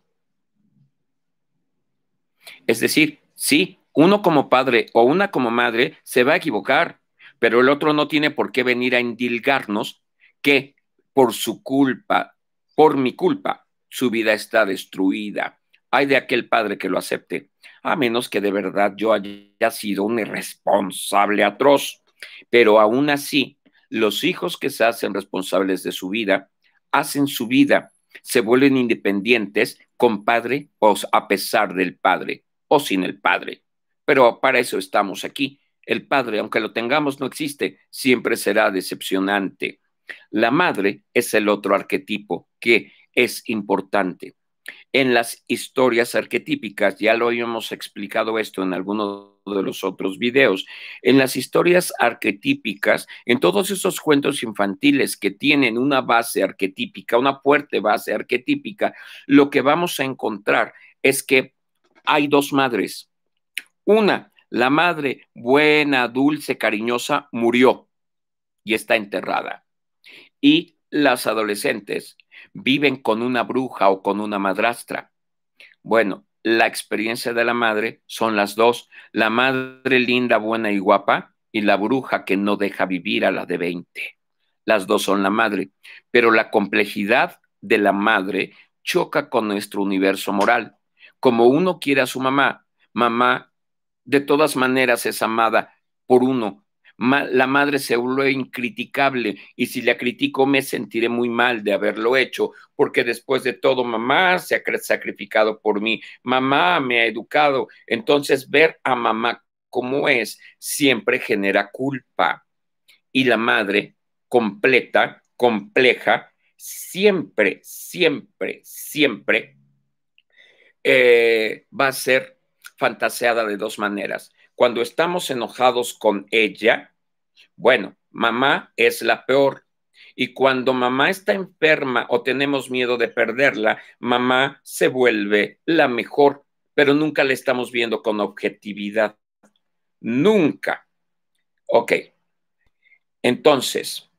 Es decir, sí, uno como padre o una como madre se va a equivocar, pero el otro no tiene por qué venir a indilgarnos que por su culpa, por mi culpa, su vida está destruida. Hay de aquel padre que lo acepte, a menos que de verdad yo haya sido un irresponsable atroz. Pero aún así, los hijos que se hacen responsables de su vida, hacen su vida, se vuelven independientes con padre o a pesar del padre o sin el padre. Pero para eso estamos aquí. El padre, aunque lo tengamos, no existe, siempre será decepcionante. La madre es el otro arquetipo que es importante. En las historias arquetípicas, ya lo hemos explicado esto en algunos de los otros videos. En las historias arquetípicas, en todos esos cuentos infantiles que tienen una base arquetípica, una fuerte base arquetípica, lo que vamos a encontrar es que hay dos madres. Una, la madre buena, dulce, cariñosa, murió y está enterrada. Y las adolescentes viven con una bruja o con una madrastra. Bueno, la experiencia de la madre son las dos, la madre linda, buena y guapa y la bruja que no deja vivir a la de 20. Las dos son la madre, pero la complejidad de la madre choca con nuestro universo moral. Como uno quiere a su mamá, mamá de todas maneras es amada por uno, la madre se vuelve incriticable y si la critico me sentiré muy mal de haberlo hecho, porque después de todo mamá se ha sacrificado por mí, mamá me ha educado, entonces ver a mamá como es siempre genera culpa y la madre completa, compleja, siempre, siempre, siempre eh, va a ser fantaseada de dos maneras. Cuando estamos enojados con ella, bueno, mamá es la peor. Y cuando mamá está enferma o tenemos miedo de perderla, mamá se vuelve la mejor, pero nunca la estamos viendo con objetividad. Nunca. Ok. Entonces,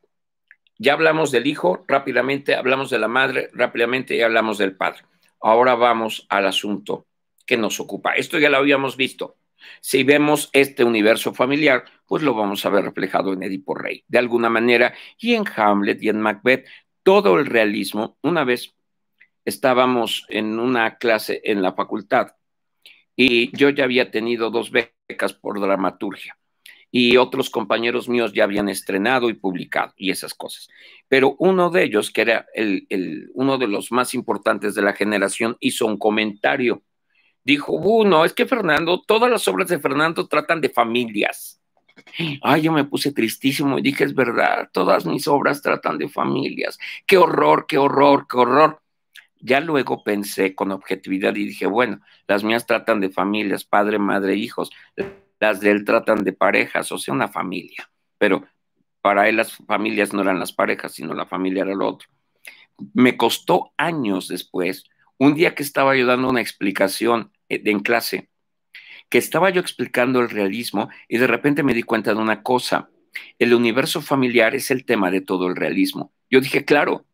ya hablamos del hijo rápidamente, hablamos de la madre rápidamente y hablamos del padre. Ahora vamos al asunto que nos ocupa. Esto ya lo habíamos visto. Si vemos este universo familiar, pues lo vamos a ver reflejado en Edipo Rey, de alguna manera, y en Hamlet y en Macbeth, todo el realismo. Una vez estábamos en una clase en la facultad y yo ya había tenido dos becas por dramaturgia y otros compañeros míos ya habían estrenado y publicado y esas cosas. Pero uno de ellos, que era uno de los más importantes de la generación, hizo un comentario dijo, no es que Fernando, todas las obras de Fernando tratan de familias. Ay, yo me puse tristísimo y dije, es verdad, todas mis obras tratan de familias. Qué horror, qué horror, qué horror. Ya luego pensé con objetividad y dije, bueno, las mías tratan de familias, padre, madre, hijos. Las de él tratan de parejas, o sea, una familia. Pero para él las familias no eran las parejas, sino la familia era lo otro. Me costó años después, un día que estaba yo dando una explicación eh, en clase, que estaba yo explicando el realismo y de repente me di cuenta de una cosa. El universo familiar es el tema de todo el realismo. Yo dije, claro,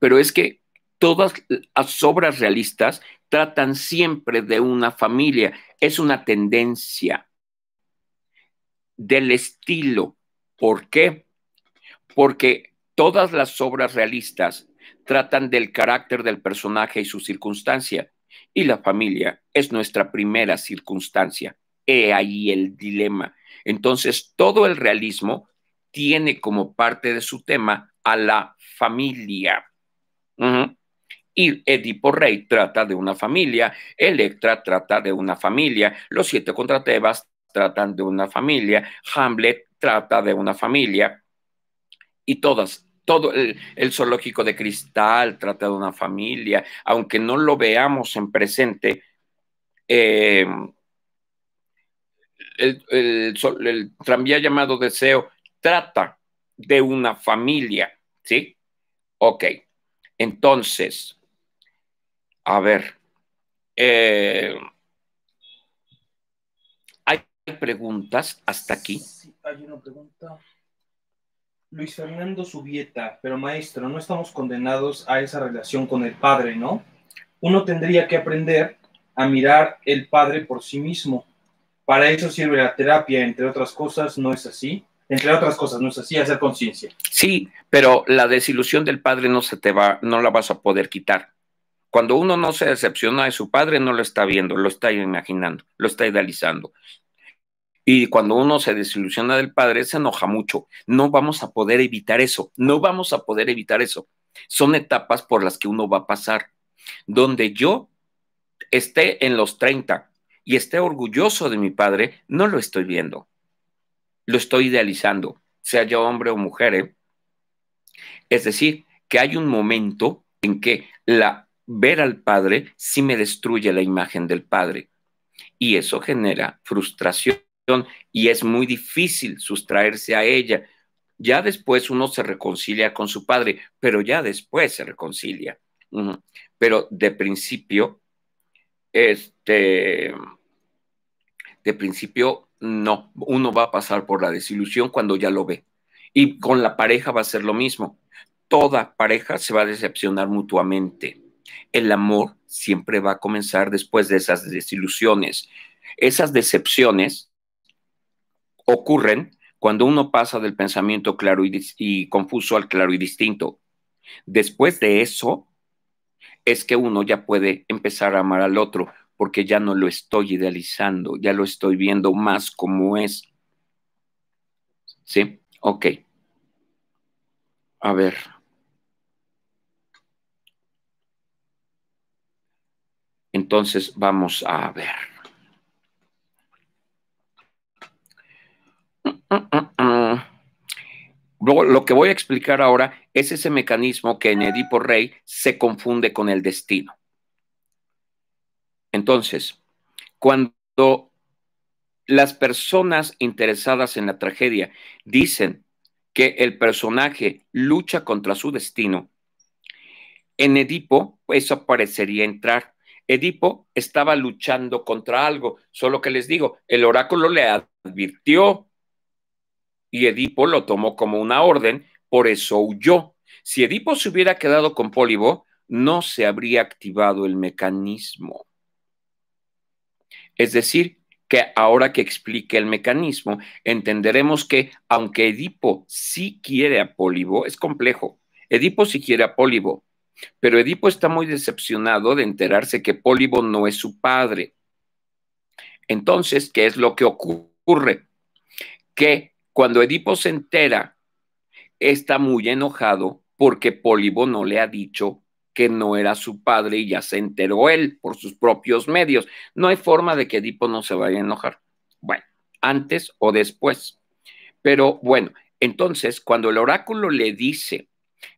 pero es que todas las obras realistas tratan siempre de una familia. Es una tendencia del estilo. ¿Por qué? Porque todas las obras realistas tratan del carácter del personaje y su circunstancia y la familia es nuestra primera circunstancia. He ahí el dilema. Entonces, todo el realismo tiene como parte de su tema a la familia. Y Edipo Rey trata de una familia, Electra trata de una familia, los siete contra Tebas tratan de una familia, Hamlet trata de una familia, y todas todo el, zoológico de cristal trata de una familia, aunque no lo veamos en presente, em, el, tranvía llamado Deseo trata de una familia, ¿sí? Ok, entonces, a ver, em, ¿hay preguntas hasta aquí? Sí, hay una pregunta. Luis Fernando Subieta, pero maestro, no estamos condenados a esa relación con el Padre, ¿no? Uno tendría que aprender a mirar el Padre por sí mismo. Para eso sirve la terapia, entre otras cosas, ¿no es así? Entre otras cosas, ¿no es así? Hacer conciencia. Sí, pero la desilusión del Padre no se te va, no la vas a poder quitar. Cuando uno no se decepciona de su padre, no lo está viendo, lo está imaginando, lo está idealizando. Y cuando uno se desilusiona del padre, se enoja mucho. No vamos a poder evitar eso, no vamos a poder evitar eso. Son etapas por las que uno va a pasar. Donde yo esté en los 30 y esté orgulloso de mi padre, no lo estoy viendo. Lo estoy idealizando, sea yo hombre o mujer. ¿eh? Es decir, que hay un momento en que la ver al padre sí me destruye la imagen del padre. Y eso genera frustración y es muy difícil sustraerse a ella. Ya después uno se reconcilia con su padre, pero ya después se reconcilia. Pero de principio, este, de principio, no, uno va a pasar por la desilusión cuando ya lo ve. Y con la pareja va a ser lo mismo. Toda pareja se va a decepcionar mutuamente. El amor siempre va a comenzar después de esas desilusiones. Esas decepciones ocurren cuando uno pasa del pensamiento claro y, confuso al claro y distinto. Después de eso, es que uno ya puede empezar a amar al otro, porque ya no lo estoy idealizando, ya lo estoy viendo más como es. ¿Sí? Ok. A ver. Entonces vamos a ver. lo que voy a explicar ahora es ese mecanismo que en Edipo Rey se confunde con el destino. Entonces, cuando las personas interesadas en la tragedia dicen que el personaje lucha contra su destino, en Edipo eso parecería entrar. Edipo estaba luchando contra algo, solo que les digo, el oráculo le advirtió y Edipo lo tomó como una orden, por eso huyó. Si Edipo se hubiera quedado con Pólibo, no se habría activado el mecanismo. Es decir, que ahora que explique el mecanismo, entenderemos que aunque Edipo sí quiere a Pólibo, es complejo, Edipo sí quiere a Pólibo, pero Edipo está muy decepcionado de enterarse que Pólibo no es su padre. Entonces, ¿qué es lo que ocurre? Que cuando Edipo se entera, está muy enojado porque Pólibo no le ha dicho que no era su padre y ya se enteró él por sus propios medios. No hay forma de que Edipo no se vaya a enojar. Bueno, antes o después. Pero bueno, entonces cuando el oráculo le dice,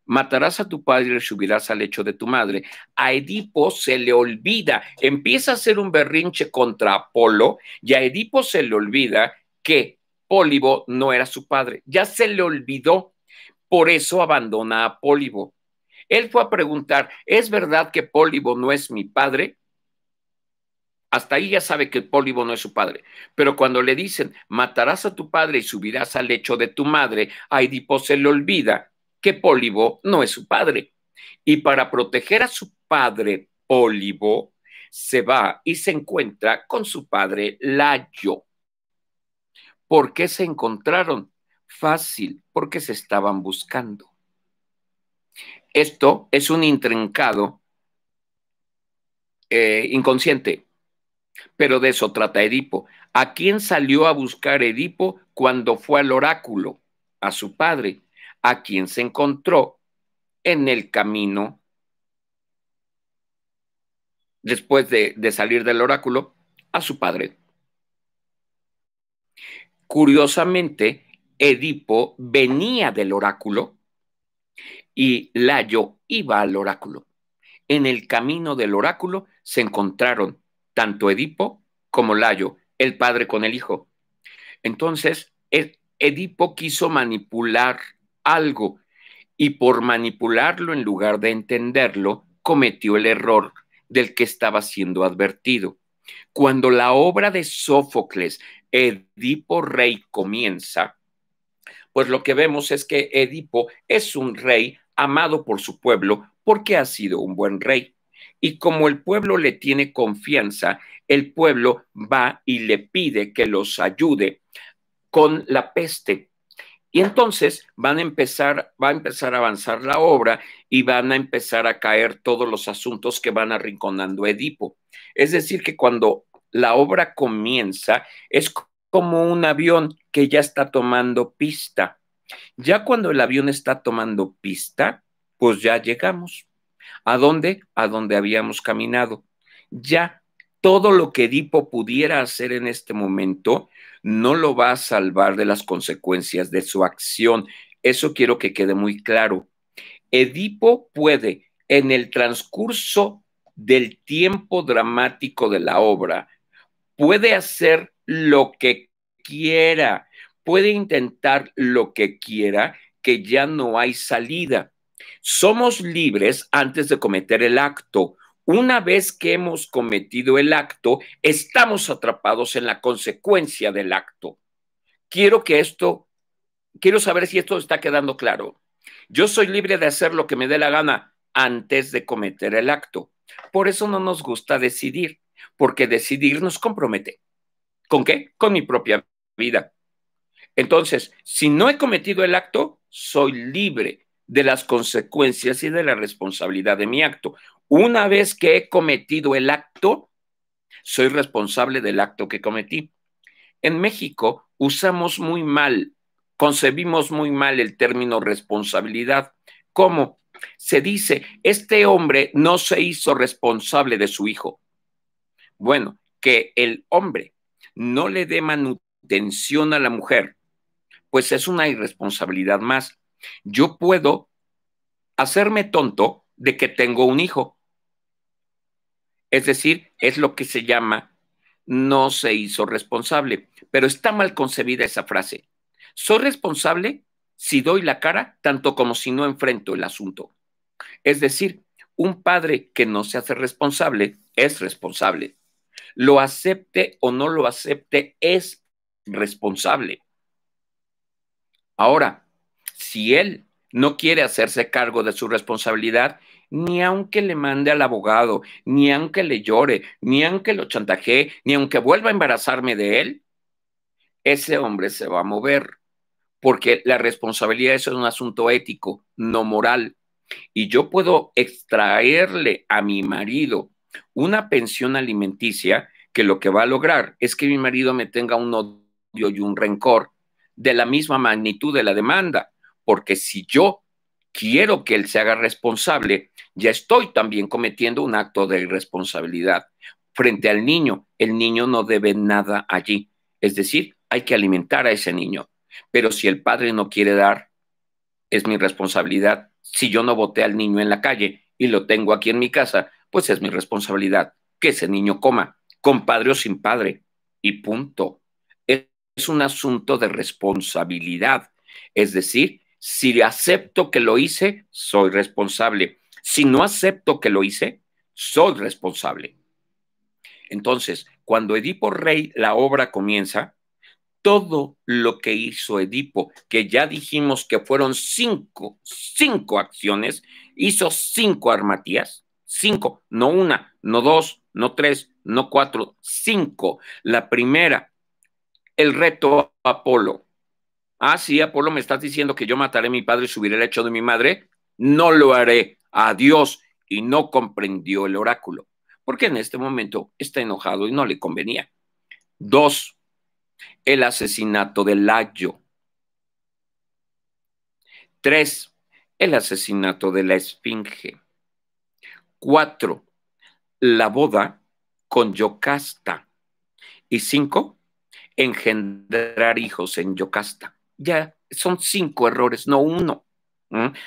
matarás a tu padre y subirás al lecho de tu madre, a Edipo se le olvida, empieza a hacer un berrinche contra Apolo y a Edipo se le olvida que Pólibo no era su padre. Ya se le olvidó, por eso abandona a Pólibo. Él fue a preguntar, ¿es verdad que Pólibo no es mi padre? Hasta ahí ya sabe que Pólibo no es su padre. Pero cuando le dicen, matarás a tu padre y subirás al lecho de tu madre, a Edipo se le olvida que Pólibo no es su padre. Y para proteger a su padre, Pólibo, se va y se encuentra con su padre Layo. ¿Por qué se encontraron? Fácil, porque se estaban buscando. Esto es un intrincado eh, inconsciente, pero de eso trata Edipo. ¿A quién salió a buscar Edipo cuando fue al oráculo? A su padre, a quién se encontró en el camino después de salir del oráculo, a su padre. Curiosamente, Edipo venía del oráculo y Layo iba al oráculo. En el camino del oráculo se encontraron tanto Edipo como Layo, el padre con el hijo. Entonces, e-, Edipo quiso manipular algo y por manipularlo en lugar de entenderlo, cometió el error del que estaba siendo advertido. Cuando la obra de Sófocles Edipo rey comienza, pues lo que vemos es que Edipo es un rey amado por su pueblo porque ha sido un buen rey. Y como el pueblo le tiene confianza, el pueblo va y le pide que los ayude con la peste. Y entonces van a empezar, va a empezar a avanzar la obra y van a empezar a caer todos los asuntos que van arrinconando Edipo. Es decir, que cuando la obra comienza es como un avión que ya está tomando pista. Ya cuando el avión está tomando pista, pues ya llegamos. ¿A dónde? A donde habíamos caminado. Ya todo lo que Edipo pudiera hacer en este momento no lo va a salvar de las consecuencias de su acción. Eso quiero que quede muy claro. Edipo puede, en el transcurso del tiempo dramático de la obra, puede hacer lo que quiera, puede intentar lo que quiera, que ya no hay salida. Somos libres antes de cometer el acto. Una vez que hemos cometido el acto, estamos atrapados en la consecuencia del acto. Quiero que esto, quiero saber si esto está quedando claro. Yo soy libre de hacer lo que me dé la gana antes de cometer el acto. Por eso no nos gusta decidir porque decidir nos compromete. ¿Con qué? Con mi propia vida. Entonces, si no he cometido el acto, soy libre de las consecuencias y de la responsabilidad de mi acto. Una vez que he cometido el acto, soy responsable del acto que cometí. En México usamos muy mal, concebimos muy mal el término responsabilidad. ¿Cómo? Se dice, este hombre no se hizo responsable de su hijo. Bueno, que el hombre no le dé manutención a la mujer, pues es una irresponsabilidad más. Yo puedo hacerme tonto de que tengo un hijo. Es decir, es lo que se llama no se hizo responsable, pero está mal concebida esa frase. Soy responsable si doy la cara tanto como si no enfrento el asunto. Es decir, un padre que no se hace responsable es responsable lo acepte o no lo acepte, es responsable. Ahora, si él no quiere hacerse cargo de su responsabilidad, ni aunque le mande al abogado, ni aunque le llore, ni aunque lo chantajee, ni aunque vuelva a embarazarme de él, ese hombre se va a mover, porque la responsabilidad es un asunto ético, no moral. Y yo puedo extraerle a mi marido una pensión alimenticia que lo que va a lograr es que mi marido me tenga un odio y un rencor de la misma magnitud de la demanda, porque si yo quiero que él se haga responsable, ya estoy también cometiendo un acto de irresponsabilidad frente al niño. El niño no debe nada allí. Es decir, hay que alimentar a ese niño. Pero si el padre no quiere dar, es mi responsabilidad. Si yo no boté al niño en la calle y lo tengo aquí en mi casa, pues es mi responsabilidad que ese niño coma, con padre o sin padre, y punto. Es un asunto de responsabilidad. Es decir, si acepto que lo hice, soy responsable. Si no acepto que lo hice, soy responsable. Entonces, cuando Edipo Rey, la obra comienza, todo lo que hizo Edipo, que ya dijimos que fueron cinco, cinco acciones, hizo cinco armatías, cinco, no una, no dos, no tres, no cuatro, cinco. La primera, el reto a Apolo. Ah, sí, Apolo, me estás diciendo que yo mataré a mi padre y subiré el hecho de mi madre. No lo haré. Adiós. Y no comprendió el oráculo, porque en este momento está enojado y no le convenía. Dos, el asesinato de Layo. Tres, el asesinato de la Esfinge. Cuatro, La boda con Yocasta. Y cinco, Engendrar hijos en Yocasta. Ya son cinco errores, no uno.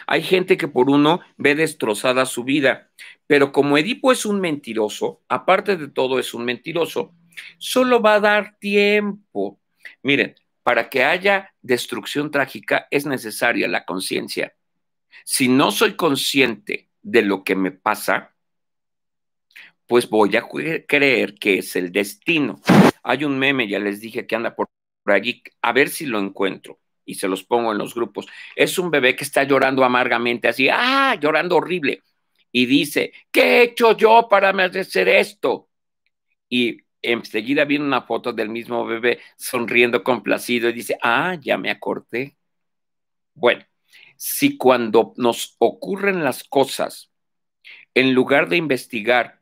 Hay gente que por uno ve destrozada su vida, pero como Edipo es un mentiroso, aparte de todo es un mentiroso, solo va a dar tiempo. Miren, para que haya destrucción trágica es necesaria la conciencia. Si no soy consciente de lo que me pasa, pues voy a creer que es el destino. Hay un meme, ya les dije, que anda por allí, a ver si lo encuentro y se los pongo en los grupos. Es un bebé que está llorando amargamente, así, ah, llorando horrible, y dice, ¿qué he hecho yo para merecer esto? Y enseguida viene una foto del mismo bebé sonriendo complacido y dice, ah, ya me acorté. Bueno, si cuando nos ocurren las cosas, en lugar de investigar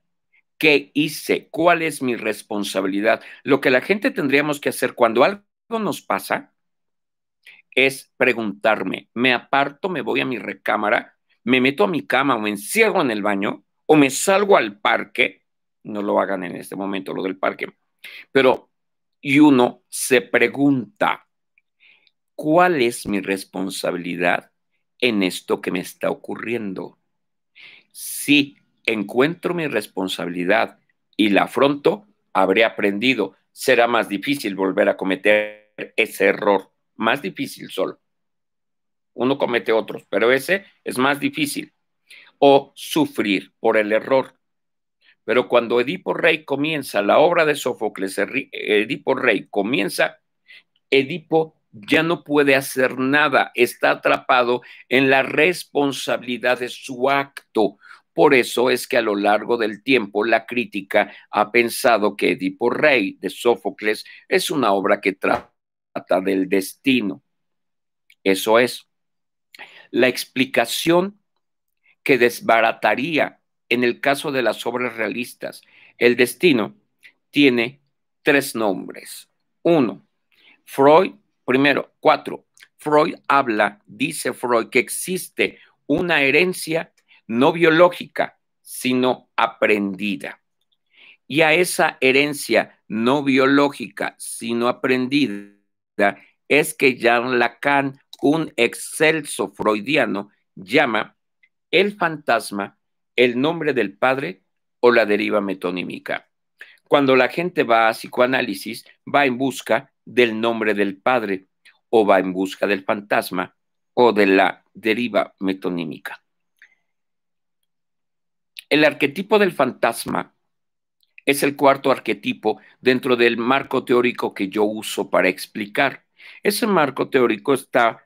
qué hice, cuál es mi responsabilidad, lo que la gente tendríamos que hacer cuando algo nos pasa es preguntarme, me aparto, me voy a mi recámara, me meto a mi cama o me encierro en el baño o me salgo al parque, no lo hagan en este momento lo del parque, pero y uno se pregunta, ¿cuál es mi responsabilidad en esto que me está ocurriendo. Si encuentro mi responsabilidad y la afronto, habré aprendido. Será más difícil volver a cometer ese error. Más difícil solo. Uno comete otros, pero ese es más difícil. O sufrir por el error. Pero cuando Edipo Rey comienza, la obra de Sófocles, Edipo Rey comienza, Edipo ya no puede hacer nada, está atrapado en la responsabilidad de su acto. Por eso es que a lo largo del tiempo la crítica ha pensado que Edipo Rey de Sófocles es una obra que trata del destino. Eso es. La explicación que desbarataría en el caso de las obras realistas el destino tiene tres nombres. Uno, Freud Primero, cuatro, Freud habla, dice Freud, que existe una herencia no biológica, sino aprendida. Y a esa herencia no biológica, sino aprendida, es que Jean Lacan, un excelso freudiano, llama el fantasma el nombre del padre o la deriva metonímica. Cuando la gente va a psicoanálisis, va en busca del nombre del Padre o va en busca del fantasma o de la deriva metonímica. El arquetipo del fantasma es el cuarto arquetipo dentro del marco teórico que yo uso para explicar. Ese marco teórico está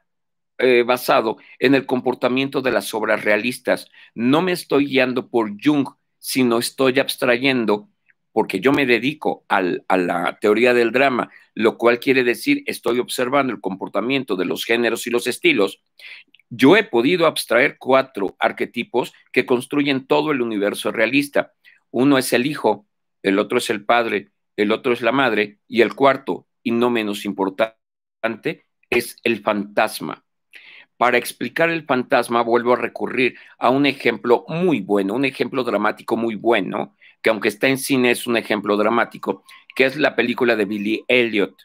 eh, basado en el comportamiento de las obras realistas. No me estoy guiando por Jung, sino estoy abstrayendo porque yo me dedico a la teoría del drama, lo cual quiere decir estoy observando el comportamiento de los géneros y los estilos, yo he podido abstraer cuatro arquetipos que construyen todo el universo realista. Uno es el hijo, el otro es el padre, el otro es la madre y el cuarto, y no menos importante, es el fantasma. Para explicar el fantasma vuelvo a recurrir a un ejemplo muy bueno, un ejemplo dramático muy bueno, que aunque está en cine es un ejemplo dramático, que es la película de Billy Elliot.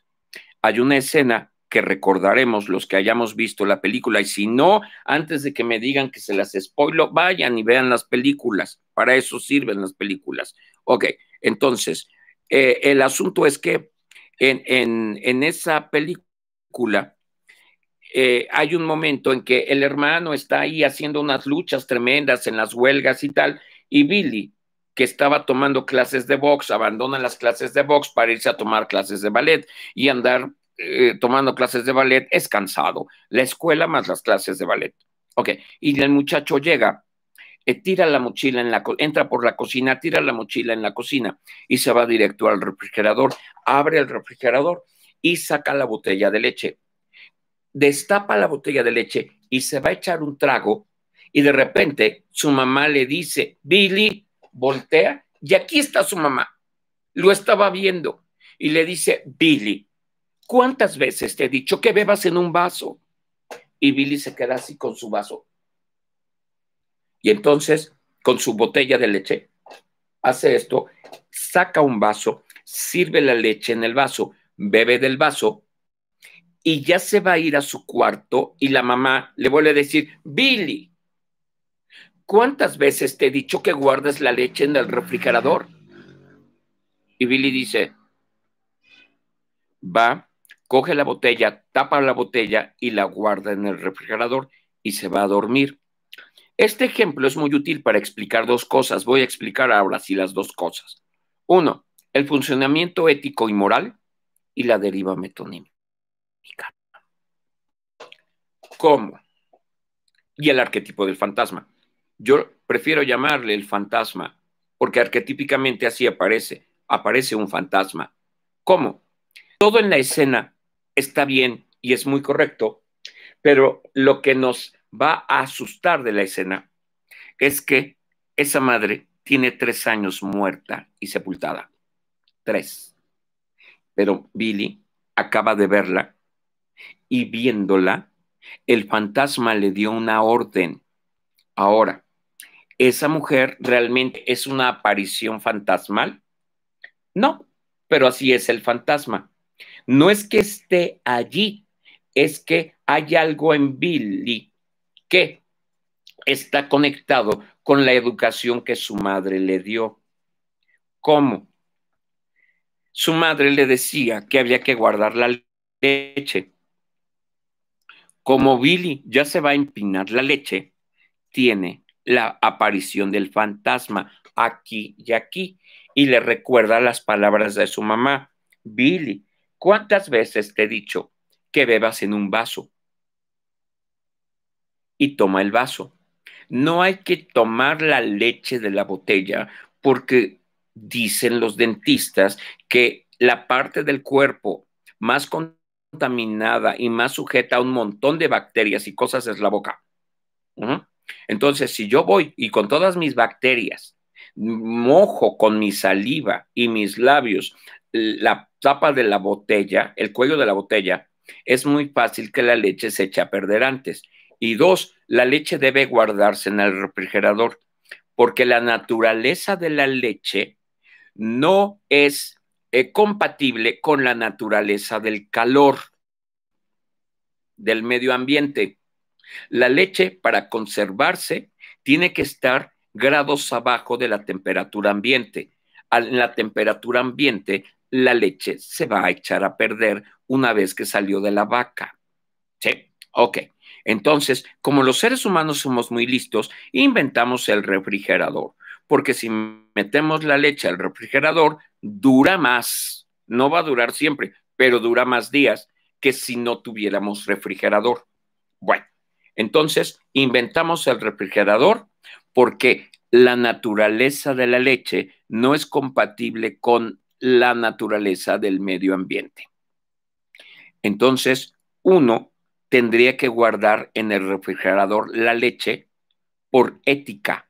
Hay una escena que recordaremos los que hayamos visto la película y si no, antes de que me digan que se las spoilo, vayan y vean las películas. Para eso sirven las películas. Ok, entonces, eh, el asunto es que en, en, en esa película eh, hay un momento en que el hermano está ahí haciendo unas luchas tremendas en las huelgas y tal, y Billy que estaba tomando clases de box, abandona las clases de box para irse a tomar clases de ballet y andar eh, tomando clases de ballet es cansado. La escuela más las clases de ballet. Ok, y el muchacho llega, eh, tira la mochila en la, entra por la cocina, tira la mochila en la cocina y se va directo al refrigerador, abre el refrigerador y saca la botella de leche. Destapa la botella de leche y se va a echar un trago y de repente su mamá le dice, Billy, voltea y aquí está su mamá. Lo estaba viendo y le dice, Billy, ¿cuántas veces te he dicho que bebas en un vaso? Y Billy se queda así con su vaso. Y entonces, con su botella de leche, hace esto, saca un vaso, sirve la leche en el vaso, bebe del vaso y ya se va a ir a su cuarto y la mamá le vuelve a decir, Billy, ¿cuántas veces te he dicho que guardes la leche en el refrigerador? Y Billy dice, va, coge la botella, tapa la botella y la guarda en el refrigerador y se va a dormir. Este ejemplo es muy útil para explicar dos cosas. Voy a explicar ahora sí las dos cosas. Uno, el funcionamiento ético y moral y la deriva metonímica. ¿Cómo? Y el arquetipo del fantasma. Yo prefiero llamarle el fantasma, porque arquetípicamente así aparece, aparece un fantasma. ¿Cómo? Todo en la escena está bien y es muy correcto, pero lo que nos va a asustar de la escena es que esa madre tiene tres años muerta y sepultada. Tres. Pero Billy acaba de verla y viéndola, el fantasma le dio una orden. Ahora, ¿Esa mujer realmente es una aparición fantasmal? No, pero así es el fantasma. No es que esté allí, es que hay algo en Billy que está conectado con la educación que su madre le dio. ¿Cómo? Su madre le decía que había que guardar la leche. Como Billy ya se va a empinar la leche, tiene la aparición del fantasma aquí y aquí y le recuerda las palabras de su mamá, Billy, ¿cuántas veces te he dicho que bebas en un vaso? Y toma el vaso. No hay que tomar la leche de la botella porque dicen los dentistas que la parte del cuerpo más contaminada y más sujeta a un montón de bacterias y cosas es la boca. ¿Mm? Entonces, si yo voy y con todas mis bacterias mojo con mi saliva y mis labios la tapa de la botella, el cuello de la botella, es muy fácil que la leche se eche a perder antes. Y dos, la leche debe guardarse en el refrigerador, porque la naturaleza de la leche no es eh, compatible con la naturaleza del calor del medio ambiente. La leche para conservarse tiene que estar grados abajo de la temperatura ambiente. En la temperatura ambiente, la leche se va a echar a perder una vez que salió de la vaca. ¿Sí? Ok. Entonces, como los seres humanos somos muy listos, inventamos el refrigerador, porque si metemos la leche al refrigerador, dura más, no va a durar siempre, pero dura más días que si no tuviéramos refrigerador. Bueno, entonces, inventamos el refrigerador porque la naturaleza de la leche no es compatible con la naturaleza del medio ambiente. Entonces, uno tendría que guardar en el refrigerador la leche por ética.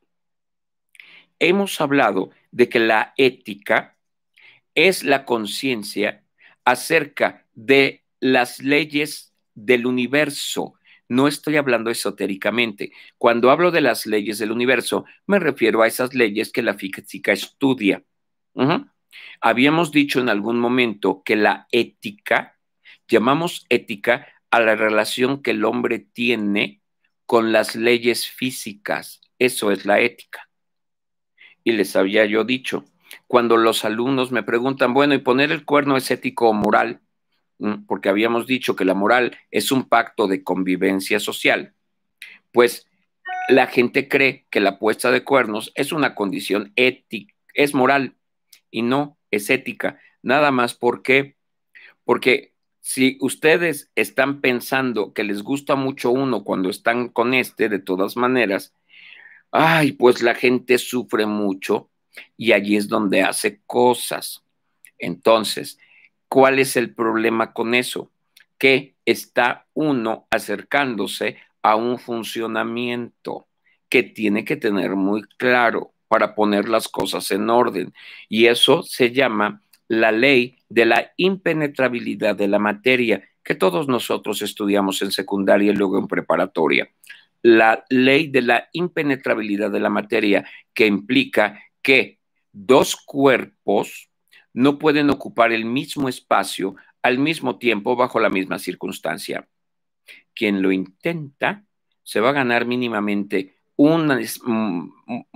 Hemos hablado de que la ética es la conciencia acerca de las leyes del universo, no estoy hablando esotéricamente. Cuando hablo de las leyes del universo, me refiero a esas leyes que la física estudia. Habíamos dicho en algún momento que la ética, llamamos ética a la relación que el hombre tiene con las leyes físicas. Eso es la ética. Y les había yo dicho, cuando los alumnos me preguntan, bueno, ¿y poner el cuerno es ético o moral? porque habíamos dicho que la moral es un pacto de convivencia social, pues la gente cree que la puesta de cuernos es una condición ética, es moral y no es ética, nada más porque, porque si ustedes están pensando que les gusta mucho uno cuando están con este, de todas maneras, ay, pues la gente sufre mucho y allí es donde hace cosas. Entonces, ¿Cuál es el problema con eso? Que está uno acercándose a un funcionamiento que tiene que tener muy claro para poner las cosas en orden. Y eso se llama la ley de la impenetrabilidad de la materia, que todos nosotros estudiamos en secundaria y luego en preparatoria. La ley de la impenetrabilidad de la materia, que implica que dos cuerpos no pueden ocupar el mismo espacio al mismo tiempo bajo la misma circunstancia. Quien lo intenta se va a ganar mínimamente una, mm, mm,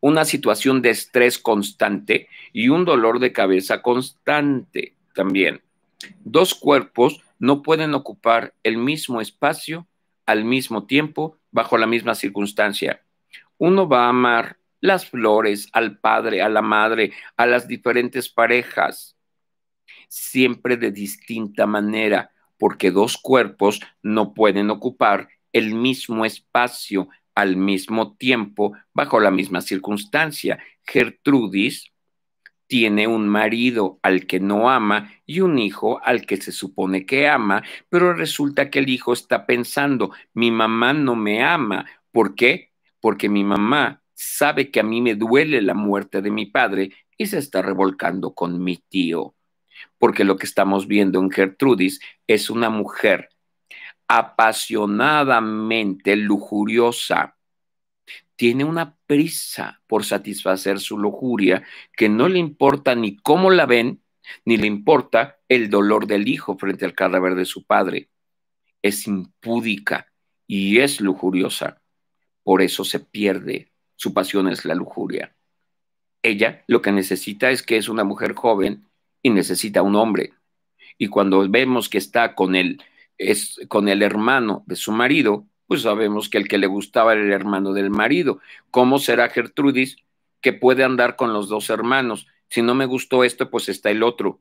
una situación de estrés constante y un dolor de cabeza constante también. Dos cuerpos no pueden ocupar el mismo espacio al mismo tiempo bajo la misma circunstancia. Uno va a amar las flores, al padre, a la madre, a las diferentes parejas, siempre de distinta manera, porque dos cuerpos no pueden ocupar el mismo espacio al mismo tiempo bajo la misma circunstancia. Gertrudis tiene un marido al que no ama y un hijo al que se supone que ama, pero resulta que el hijo está pensando, mi mamá no me ama. ¿Por qué? Porque mi mamá sabe que a mí me duele la muerte de mi padre y se está revolcando con mi tío. Porque lo que estamos viendo en Gertrudis es una mujer apasionadamente lujuriosa. Tiene una prisa por satisfacer su lujuria que no le importa ni cómo la ven, ni le importa el dolor del hijo frente al cadáver de su padre. Es impúdica y es lujuriosa. Por eso se pierde su pasión es la lujuria. Ella lo que necesita es que es una mujer joven y necesita un hombre. Y cuando vemos que está con el, es, con el hermano de su marido, pues sabemos que el que le gustaba era el hermano del marido. ¿Cómo será Gertrudis que puede andar con los dos hermanos? Si no me gustó esto, pues está el otro.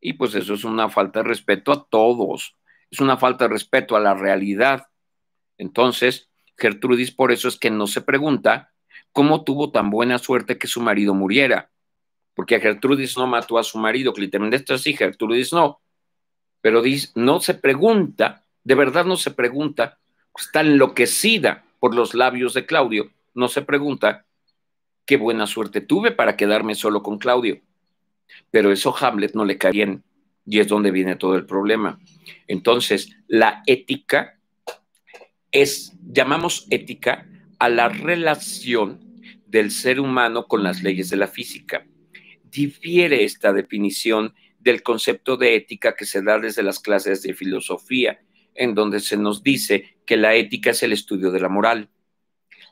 Y pues eso es una falta de respeto a todos. Es una falta de respeto a la realidad. Entonces, Gertrudis por eso es que no se pregunta cómo tuvo tan buena suerte que su marido muriera, porque Gertrudis no mató a su marido, Clitemnestra sí, Gertrudis no, pero no se pregunta, de verdad no se pregunta, pues, está enloquecida por los labios de Claudio, no se pregunta qué buena suerte tuve para quedarme solo con Claudio. Pero eso Hamlet no le cae bien y es donde viene todo el problema. Entonces, la ética es, llamamos ética a la relación del ser humano con las leyes de la física. Difiere esta definición del concepto de ética que se da desde las clases de filosofía, en donde se nos dice que la ética es el estudio de la moral.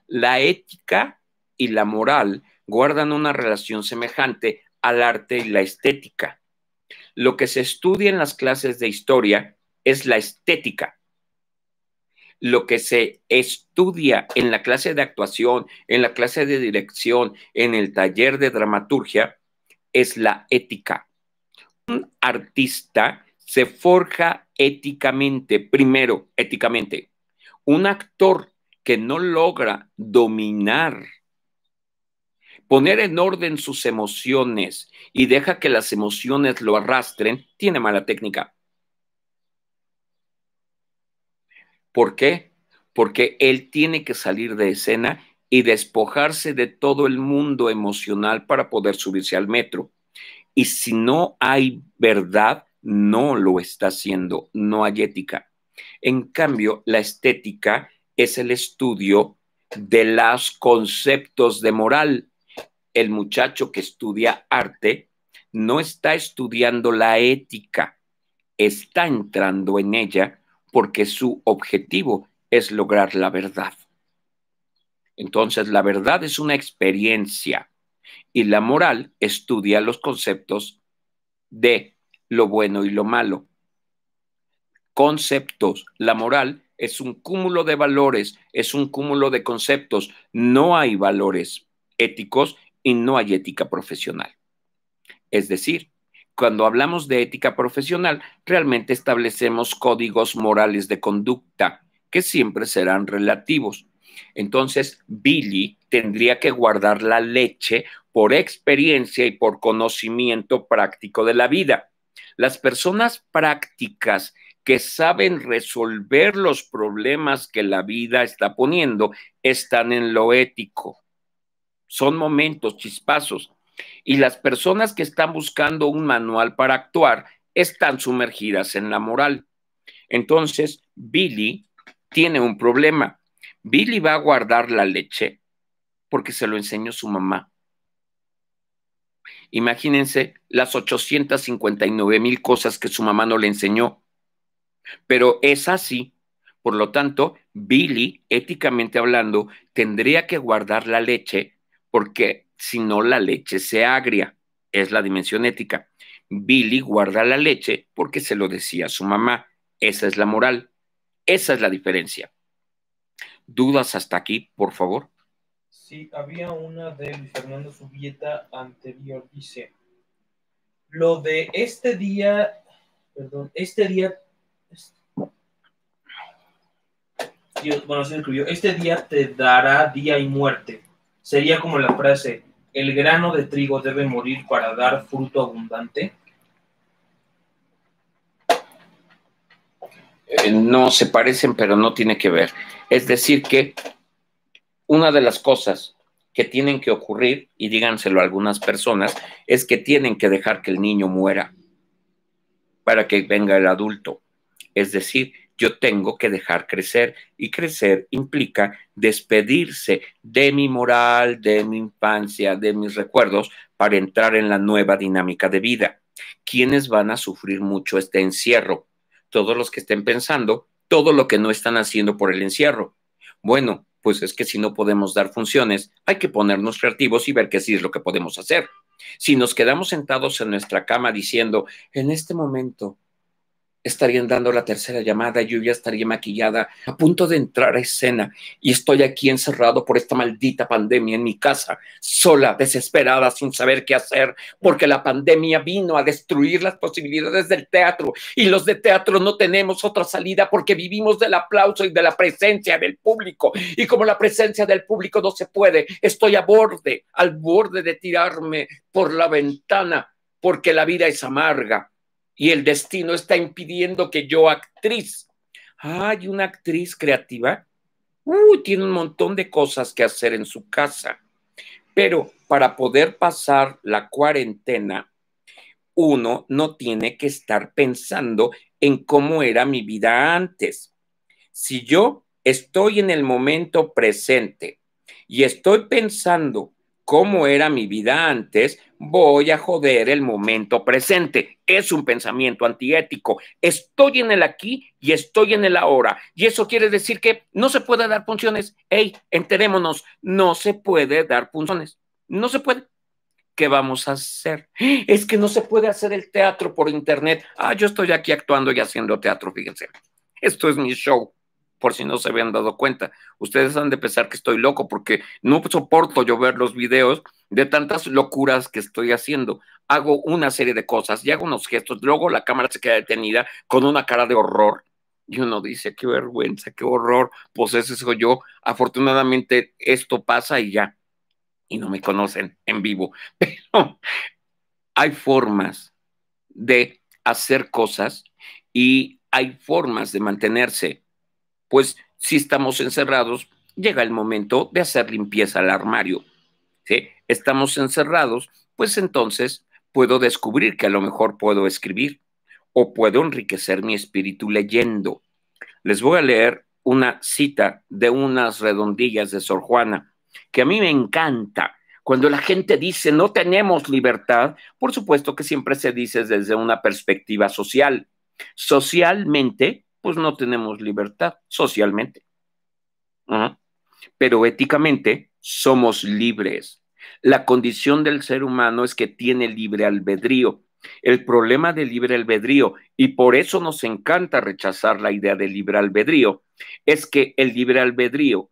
La ética y la moral guardan una relación semejante al arte y la estética. Lo que se estudia en las clases de historia es la estética, lo que se estudia en la clase de actuación, en la clase de dirección, en el taller de dramaturgia, es la ética. Un artista se forja éticamente, primero, éticamente. Un actor que no logra dominar, poner en orden sus emociones y deja que las emociones lo arrastren, tiene mala técnica. ¿Por qué? Porque él tiene que salir de escena y despojarse de todo el mundo emocional para poder subirse al metro. Y si no hay verdad, no lo está haciendo, no hay ética. En cambio, la estética es el estudio de los conceptos de moral. El muchacho que estudia arte no está estudiando la ética, está entrando en ella porque su objetivo es lograr la verdad. Entonces, la verdad es una experiencia y la moral estudia los conceptos de lo bueno y lo malo. Conceptos. La moral es un cúmulo de valores, es un cúmulo de conceptos. No hay valores éticos y no hay ética profesional. Es decir, cuando hablamos de ética profesional, realmente establecemos códigos morales de conducta que siempre serán relativos. Entonces, Billy tendría que guardar la leche por experiencia y por conocimiento práctico de la vida. Las personas prácticas que saben resolver los problemas que la vida está poniendo están en lo ético. Son momentos, chispazos, y las personas que están buscando un manual para actuar están sumergidas en la moral. Entonces, Billy tiene un problema. Billy va a guardar la leche porque se lo enseñó su mamá. Imagínense las 859 mil cosas que su mamá no le enseñó. Pero es así. Por lo tanto, Billy, éticamente hablando, tendría que guardar la leche porque si no la leche se agria. Es la dimensión ética. Billy guarda la leche porque se lo decía su mamá. Esa es la moral. Esa es la diferencia. ¿Dudas hasta aquí, por favor? Sí, había una de Fernando Subieta anterior. Dice, lo de este día, perdón, este día... Este, bueno, se incluyó este día te dará día y muerte. Sería como la frase, ¿El grano de trigo debe morir para dar fruto abundante? Eh, no se parecen, pero no tiene que ver. Es decir, que una de las cosas que tienen que ocurrir, y díganselo a algunas personas, es que tienen que dejar que el niño muera para que venga el adulto. Es decir, yo tengo que dejar crecer y crecer implica despedirse de mi moral, de mi infancia, de mis recuerdos para entrar en la nueva dinámica de vida. ¿Quiénes van a sufrir mucho este encierro? Todos los que estén pensando todo lo que no están haciendo por el encierro. Bueno, pues es que si no podemos dar funciones, hay que ponernos creativos y ver qué sí es lo que podemos hacer. Si nos quedamos sentados en nuestra cama diciendo, en este momento estarían dando la tercera llamada, yo estaría maquillada, a punto de entrar a escena y estoy aquí encerrado por esta maldita pandemia en mi casa, sola, desesperada, sin saber qué hacer, porque la pandemia vino a destruir las posibilidades del teatro y los de teatro no tenemos otra salida porque vivimos del aplauso y de la presencia del público y como la presencia del público no se puede, estoy a borde, al borde de tirarme por la ventana porque la vida es amarga y el destino está impidiendo que yo actriz. Hay una actriz creativa. Uh, tiene un montón de cosas que hacer en su casa. Pero para poder pasar la cuarentena, uno no tiene que estar pensando en cómo era mi vida antes. Si yo estoy en el momento presente y estoy pensando cómo era mi vida antes, voy a joder el momento presente. Es un pensamiento antiético. Estoy en el aquí y estoy en el ahora. Y eso quiere decir que no se puede dar punciones. Ey, enterémonos, no se puede dar punciones. No se puede. ¿Qué vamos a hacer? Es que no se puede hacer el teatro por internet. Ah, yo estoy aquí actuando y haciendo teatro, fíjense. Esto es mi show por si no se habían dado cuenta. Ustedes han de pensar que estoy loco porque no soporto yo ver los videos de tantas locuras que estoy haciendo. Hago una serie de cosas y hago unos gestos, luego la cámara se queda detenida con una cara de horror y uno dice, qué vergüenza, qué horror, pues ese soy yo. Afortunadamente esto pasa y ya, y no me conocen en vivo, pero hay formas de hacer cosas y hay formas de mantenerse pues si estamos encerrados, llega el momento de hacer limpieza al armario. Si Estamos encerrados, pues entonces puedo descubrir que a lo mejor puedo escribir o puedo enriquecer mi espíritu leyendo. Les voy a leer una cita de unas redondillas de Sor Juana, que a mí me encanta. Cuando la gente dice no tenemos libertad, por supuesto que siempre se dice desde una perspectiva social. Socialmente pues no tenemos libertad socialmente. Pero éticamente somos libres. La condición del ser humano es que tiene libre albedrío. El problema del libre albedrío, y por eso nos encanta rechazar la idea del libre albedrío, es que el libre albedrío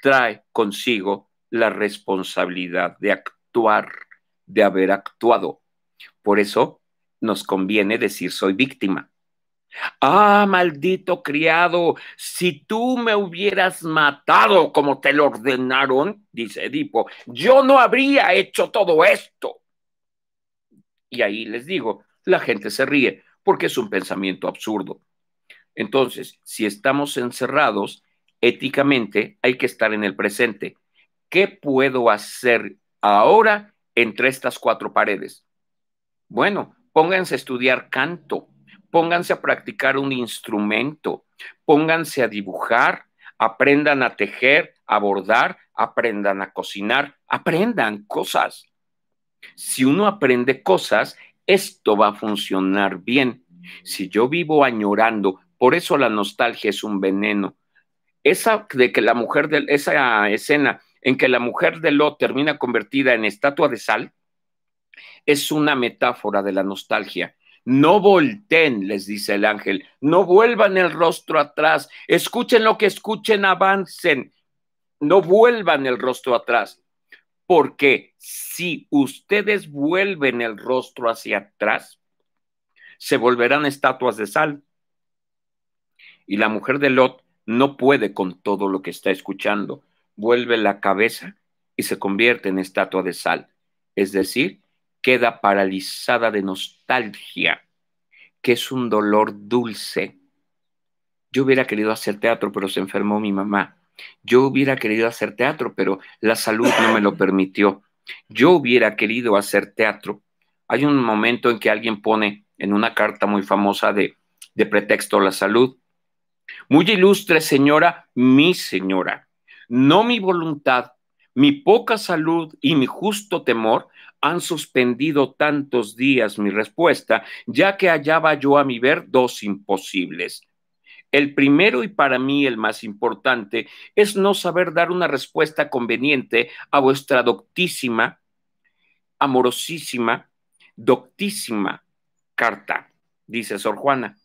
trae consigo la responsabilidad de actuar, de haber actuado. Por eso nos conviene decir soy víctima. Ah, maldito criado, si tú me hubieras matado como te lo ordenaron, dice Edipo, yo no habría hecho todo esto. Y ahí les digo, la gente se ríe porque es un pensamiento absurdo. Entonces, si estamos encerrados, éticamente hay que estar en el presente. ¿Qué puedo hacer ahora entre estas cuatro paredes? Bueno, pónganse a estudiar canto pónganse a practicar un instrumento, pónganse a dibujar, aprendan a tejer, a bordar, aprendan a cocinar, aprendan cosas. Si uno aprende cosas, esto va a funcionar bien. Si yo vivo añorando, por eso la nostalgia es un veneno. Esa de que la mujer de esa escena en que la mujer de Lot termina convertida en estatua de sal es una metáfora de la nostalgia. No volteen, les dice el ángel, no vuelvan el rostro atrás, escuchen lo que escuchen, avancen, no vuelvan el rostro atrás, porque si ustedes vuelven el rostro hacia atrás, se volverán estatuas de sal. Y la mujer de Lot no puede con todo lo que está escuchando, vuelve la cabeza y se convierte en estatua de sal, es decir, queda paralizada de nostalgia, que es un dolor dulce. Yo hubiera querido hacer teatro, pero se enfermó mi mamá. Yo hubiera querido hacer teatro, pero la salud no me lo permitió. Yo hubiera querido hacer teatro. Hay un momento en que alguien pone en una carta muy famosa de, de pretexto la salud. Muy ilustre señora, mi señora, no mi voluntad, mi poca salud y mi justo temor han suspendido tantos días mi respuesta, ya que hallaba yo a mi ver dos imposibles. El primero y para mí el más importante es no saber dar una respuesta conveniente a vuestra doctísima, amorosísima, doctísima carta, dice Sor Juana.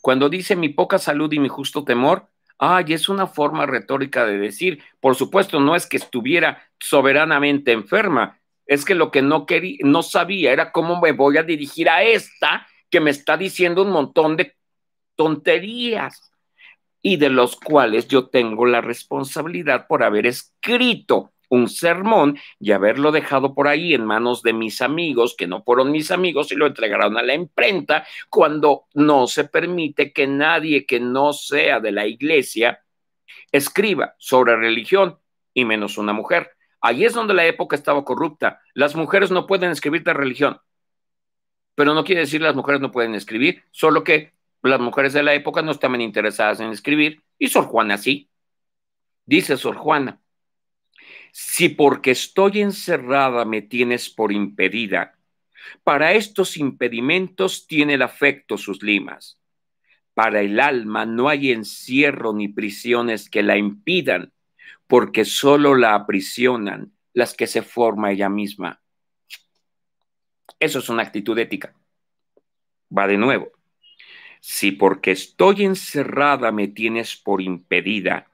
Cuando dice mi poca salud y mi justo temor, ay, es una forma retórica de decir, por supuesto, no es que estuviera soberanamente enferma, es que lo que no quería, no sabía era cómo me voy a dirigir a esta que me está diciendo un montón de tonterías y de los cuales yo tengo la responsabilidad por haber escrito un sermón y haberlo dejado por ahí en manos de mis amigos, que no fueron mis amigos y lo entregaron a la imprenta, cuando no se permite que nadie que no sea de la iglesia escriba sobre religión, y menos una mujer. Ahí es donde la época estaba corrupta. Las mujeres no pueden escribir de religión. Pero no quiere decir las mujeres no pueden escribir, solo que las mujeres de la época no estaban interesadas en escribir y Sor Juana sí. Dice Sor Juana, si porque estoy encerrada me tienes por impedida, para estos impedimentos tiene el afecto sus limas. Para el alma no hay encierro ni prisiones que la impidan, porque solo la aprisionan las que se forma ella misma. Eso es una actitud ética. Va de nuevo. Si porque estoy encerrada me tienes por impedida,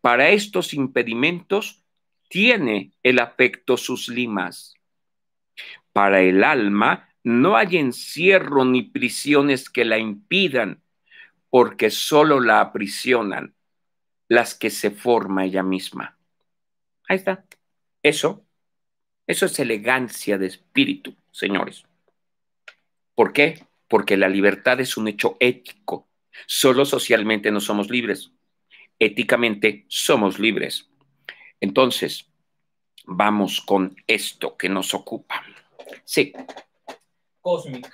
para estos impedimentos tiene el afecto sus limas. Para el alma no hay encierro ni prisiones que la impidan, porque solo la aprisionan las que se forma ella misma. Ahí está. Eso, eso es elegancia de espíritu, señores. ¿Por qué? Porque la libertad es un hecho ético. Solo socialmente no somos libres. Éticamente somos libres. Entonces, vamos con esto que nos ocupa. Sí. Cósmica.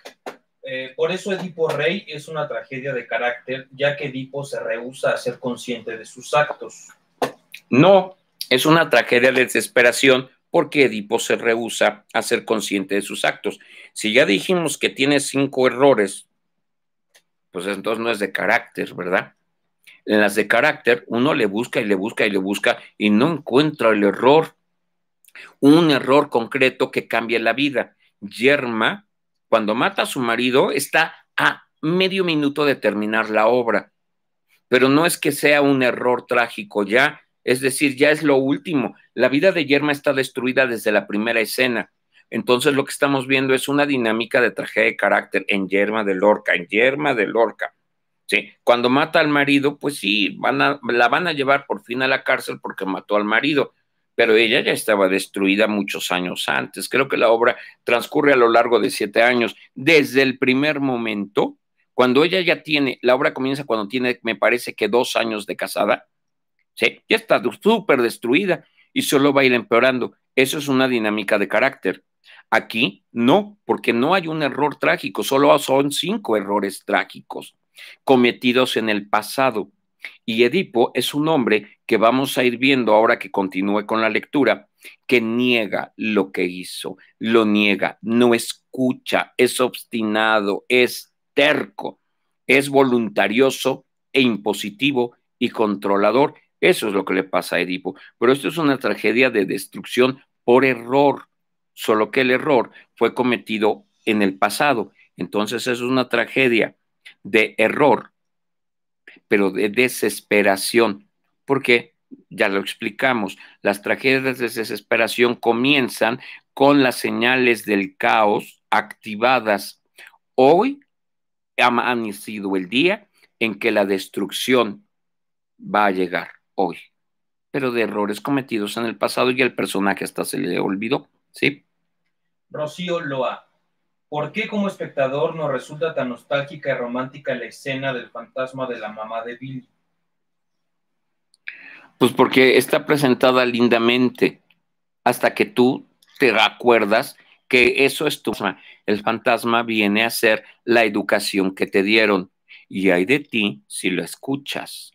Eh, por eso Edipo Rey es una tragedia de carácter, ya que Edipo se rehúsa a ser consciente de sus actos. No, es una tragedia de desesperación porque Edipo se rehúsa a ser consciente de sus actos. Si ya dijimos que tiene cinco errores, pues entonces no es de carácter, ¿verdad? En las de carácter uno le busca y le busca y le busca y no encuentra el error, un error concreto que cambie la vida. Yerma cuando mata a su marido, está a medio minuto de terminar la obra. Pero no es que sea un error trágico ya, es decir, ya es lo último. La vida de Yerma está destruida desde la primera escena. Entonces lo que estamos viendo es una dinámica de tragedia de carácter en Yerma de Lorca, en Yerma de Lorca. ¿sí? Cuando mata al marido, pues sí, van la van a llevar por fin a la cárcel porque mató al marido pero ella ya estaba destruida muchos años antes. Creo que la obra transcurre a lo largo de siete años, desde el primer momento, cuando ella ya tiene, la obra comienza cuando tiene, me parece que dos años de casada, ¿sí? ya está súper destruida y solo va a ir empeorando. Eso es una dinámica de carácter. Aquí no, porque no hay un error trágico, solo son cinco errores trágicos cometidos en el pasado. Y Edipo es un hombre que vamos a ir viendo ahora que continúe con la lectura, que niega lo que hizo, lo niega, no escucha, es obstinado, es terco, es voluntarioso e impositivo y controlador. Eso es lo que le pasa a Edipo. Pero esto es una tragedia de destrucción por error, solo que el error fue cometido en el pasado. Entonces es una tragedia de error pero de desesperación, porque ya lo explicamos, las tragedias de desesperación comienzan con las señales del caos activadas. Hoy ha amanecido el día en que la destrucción va a llegar hoy, pero de errores cometidos en el pasado y el personaje hasta se le olvidó, ¿sí? Rocío Loa, ¿Por qué como espectador nos resulta tan nostálgica y romántica la escena del fantasma de la mamá de Billy? Pues porque está presentada lindamente hasta que tú te acuerdas que eso es tu El fantasma viene a ser la educación que te dieron y hay de ti si lo escuchas.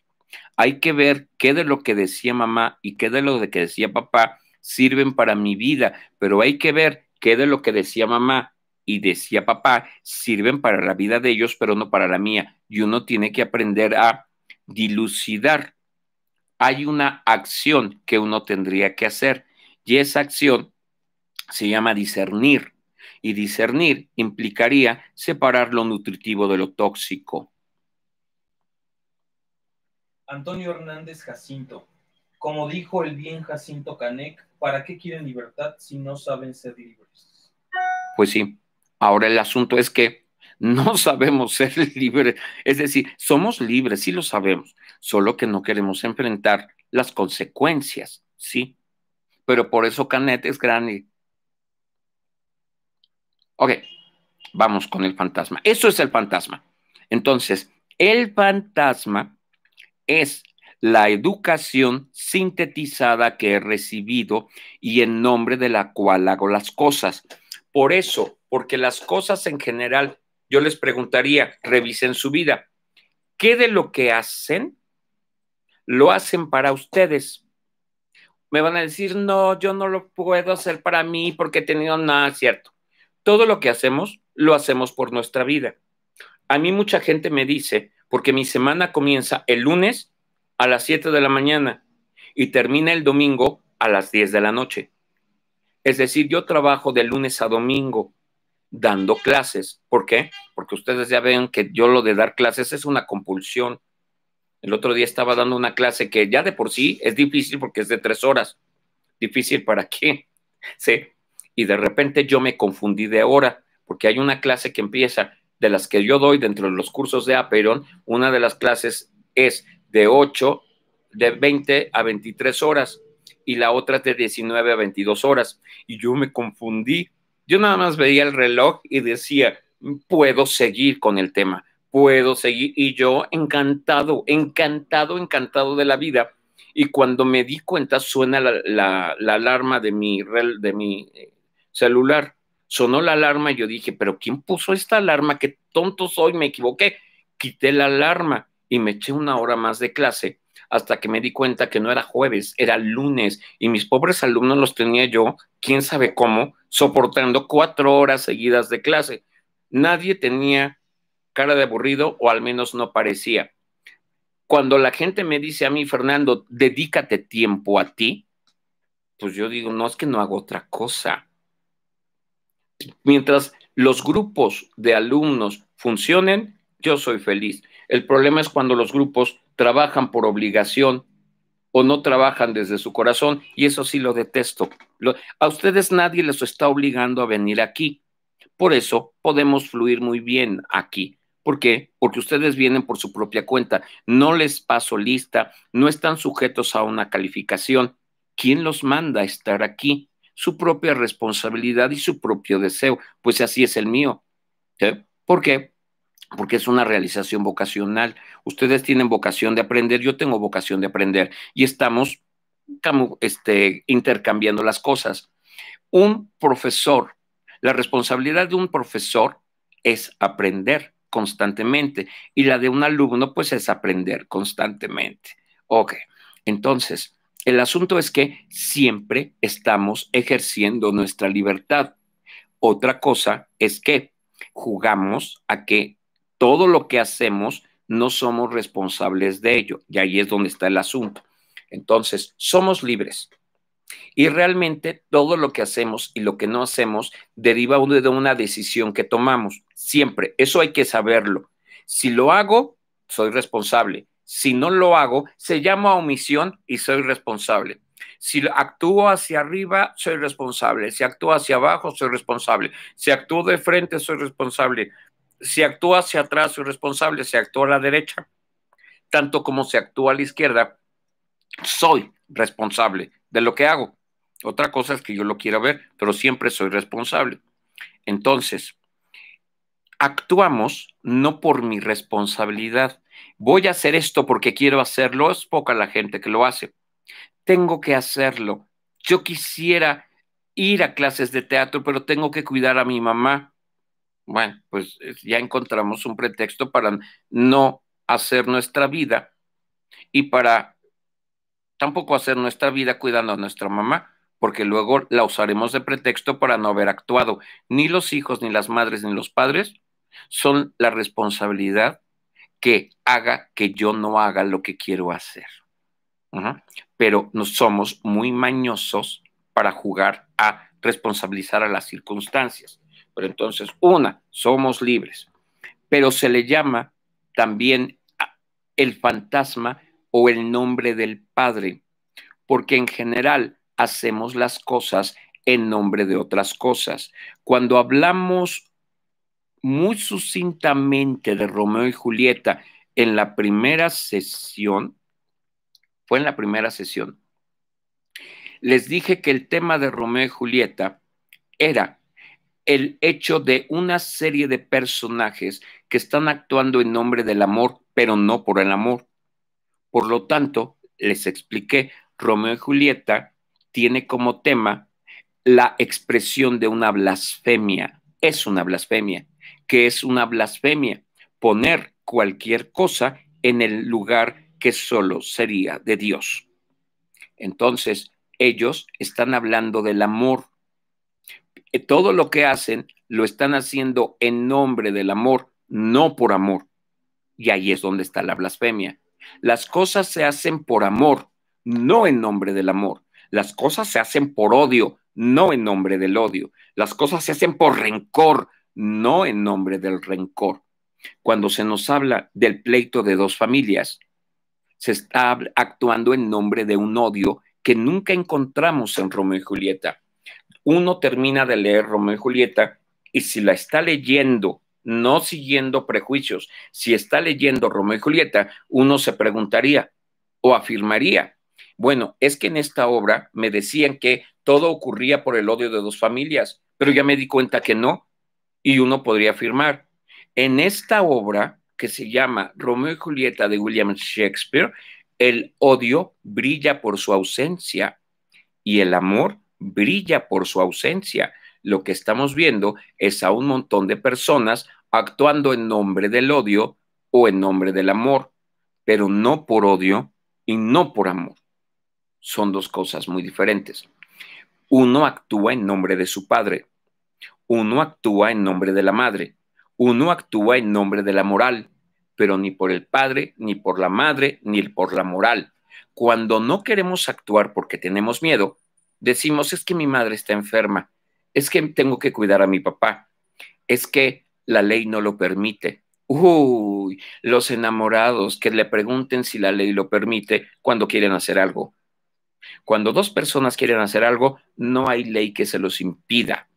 Hay que ver qué de lo que decía mamá y qué de lo que decía papá sirven para mi vida, pero hay que ver qué de lo que decía mamá y decía papá, sirven para la vida de ellos, pero no para la mía. Y uno tiene que aprender a dilucidar. Hay una acción que uno tendría que hacer y esa acción se llama discernir. Y discernir implicaría separar lo nutritivo de lo tóxico. Antonio Hernández Jacinto, como dijo el bien Jacinto Canek, ¿para qué quieren libertad si no saben ser libres? Pues sí. Ahora el asunto es que no sabemos ser libres, es decir, somos libres, sí lo sabemos, solo que no queremos enfrentar las consecuencias, ¿sí? Pero por eso Canet es grande. Ok, vamos con el fantasma. Eso es el fantasma. Entonces, el fantasma es la educación sintetizada que he recibido y en nombre de la cual hago las cosas. Por eso, porque las cosas en general, yo les preguntaría, revisen su vida, ¿qué de lo que hacen lo hacen para ustedes? Me van a decir, no, yo no lo puedo hacer para mí porque he tenido nada cierto. Todo lo que hacemos, lo hacemos por nuestra vida. A mí mucha gente me dice, porque mi semana comienza el lunes a las 7 de la mañana y termina el domingo a las 10 de la noche. Es decir, yo trabajo de lunes a domingo dando clases. ¿Por qué? Porque ustedes ya ven que yo lo de dar clases es una compulsión. El otro día estaba dando una clase que ya de por sí es difícil porque es de tres horas. ¿Difícil para qué? Sí. Y de repente yo me confundí de hora, porque hay una clase que empieza de las que yo doy dentro de los cursos de Aperon, una de las clases es de 8, de 20 a 23 horas y la otra es de 19 a 22 horas. Y yo me confundí yo nada más veía el reloj y decía, puedo seguir con el tema, puedo seguir. Y yo encantado, encantado, encantado de la vida. Y cuando me di cuenta, suena la, alarma de mi, de mi eh, celular. Sonó la alarma y yo dije, pero ¿quién puso esta alarma? Qué tonto soy, me equivoqué. Quité la alarma y me eché una hora más de clase hasta que me di cuenta que no era jueves, era lunes, y mis pobres alumnos los tenía yo, quién sabe cómo, soportando cuatro horas seguidas de clase. Nadie tenía cara de aburrido, o al menos no parecía. Cuando la gente me dice a mí, Fernando, dedícate tiempo a ti, pues yo digo, no es que no hago otra cosa. Mientras los grupos de alumnos funcionen, yo soy feliz. El problema es cuando los grupos trabajan por obligación o no trabajan desde su corazón, y eso sí lo detesto. a ustedes nadie les está obligando a venir aquí. Por eso podemos fluir muy bien aquí. ¿Por qué? Porque ustedes vienen por su propia cuenta. No les paso lista, no están sujetos a una calificación. ¿Quién los manda a estar aquí? Su propia responsabilidad y su propio deseo. Pues así es el mío. ¿Eh? ¿Por qué? porque es una realización vocacional. Ustedes tienen vocación de aprender, yo tengo vocación de aprender y estamos este, intercambiando las cosas. Un profesor, la responsabilidad de un profesor es aprender constantemente y la de un alumno pues es aprender constantemente. Ok, entonces el asunto es que siempre estamos ejerciendo nuestra libertad. Otra cosa es que jugamos a que todo lo que hacemos no somos responsables de ello. Y ahí es donde está el asunto. Entonces, somos libres. Y realmente todo lo que hacemos y lo que no hacemos deriva de una decisión que tomamos. Siempre. Eso hay que saberlo. Si lo hago, soy responsable. Si no lo hago, se llama omisión y soy responsable. Si actúo hacia arriba, soy responsable. Si actúo hacia abajo, soy responsable. Si actúo de frente, soy responsable. Si actúa hacia atrás soy responsable, si actúa a la derecha, tanto como se actúa a la izquierda, soy responsable de lo que hago. Otra cosa es que yo lo quiera ver, pero siempre soy responsable. Entonces, actuamos no por mi responsabilidad. Voy a hacer esto porque quiero hacerlo. Es poca la gente que lo hace. Tengo que hacerlo. Yo quisiera ir a clases de teatro, pero tengo que cuidar a mi mamá. Bueno, pues eh, ya encontramos un pretexto para no hacer nuestra vida y para tampoco hacer nuestra vida cuidando a nuestra mamá, porque luego la usaremos de pretexto para no haber actuado. Ni los hijos, ni las madres, ni los padres son la responsabilidad que haga que yo no haga lo que quiero hacer. Pero no somos muy mañosos para jugar a responsabilizar a las circunstancias entonces, una, somos libres, pero se le llama también el fantasma o el nombre del Padre, porque en general hacemos las cosas en nombre de otras cosas. Cuando hablamos muy sucintamente de Romeo y Julieta en la primera sesión, fue en la primera sesión, les dije que el tema de Romeo y Julieta era el hecho de una serie de personajes que están actuando en nombre del amor, pero no por el amor. Por lo tanto, les expliqué, Romeo y Julieta tiene como tema la expresión de una blasfemia. Es una blasfemia. que es una blasfemia? Poner cualquier cosa en el lugar que solo sería de Dios. Entonces, ellos están hablando del amor todo lo que hacen lo están haciendo en nombre del amor, no por amor. Y ahí es donde está la blasfemia. Las cosas se hacen por amor, no en nombre del amor. Las cosas se hacen por odio, no en nombre del odio. Las cosas se hacen por rencor, no en nombre del rencor. Cuando se nos habla del pleito de dos familias, se está actuando en nombre de un odio que nunca encontramos en Romeo y Julieta uno termina de leer Romeo y Julieta y si la está leyendo, no siguiendo prejuicios, si está leyendo Romeo y Julieta, uno se preguntaría o afirmaría, bueno, es que en esta obra me decían que todo ocurría por el odio de dos familias, pero ya me di cuenta que no, y uno podría afirmar, en esta obra que se llama Romeo y Julieta de William Shakespeare, el odio brilla por su ausencia y el amor brilla por su ausencia. Lo que estamos viendo es a un montón de personas actuando en nombre del odio o en nombre del amor, pero no por odio y no por amor. Son dos cosas muy diferentes. Uno actúa en nombre de su padre, uno actúa en nombre de la madre, uno actúa en nombre de la moral, pero ni por el padre, ni por la madre, ni por la moral. Cuando no queremos actuar porque tenemos miedo, decimos, es que mi madre está enferma, es que tengo que cuidar a mi papá, es que la ley no lo permite. Uy, los enamorados que le pregunten si la ley lo permite cuando quieren hacer algo. Cuando dos personas quieren hacer algo, no hay ley que se los impida.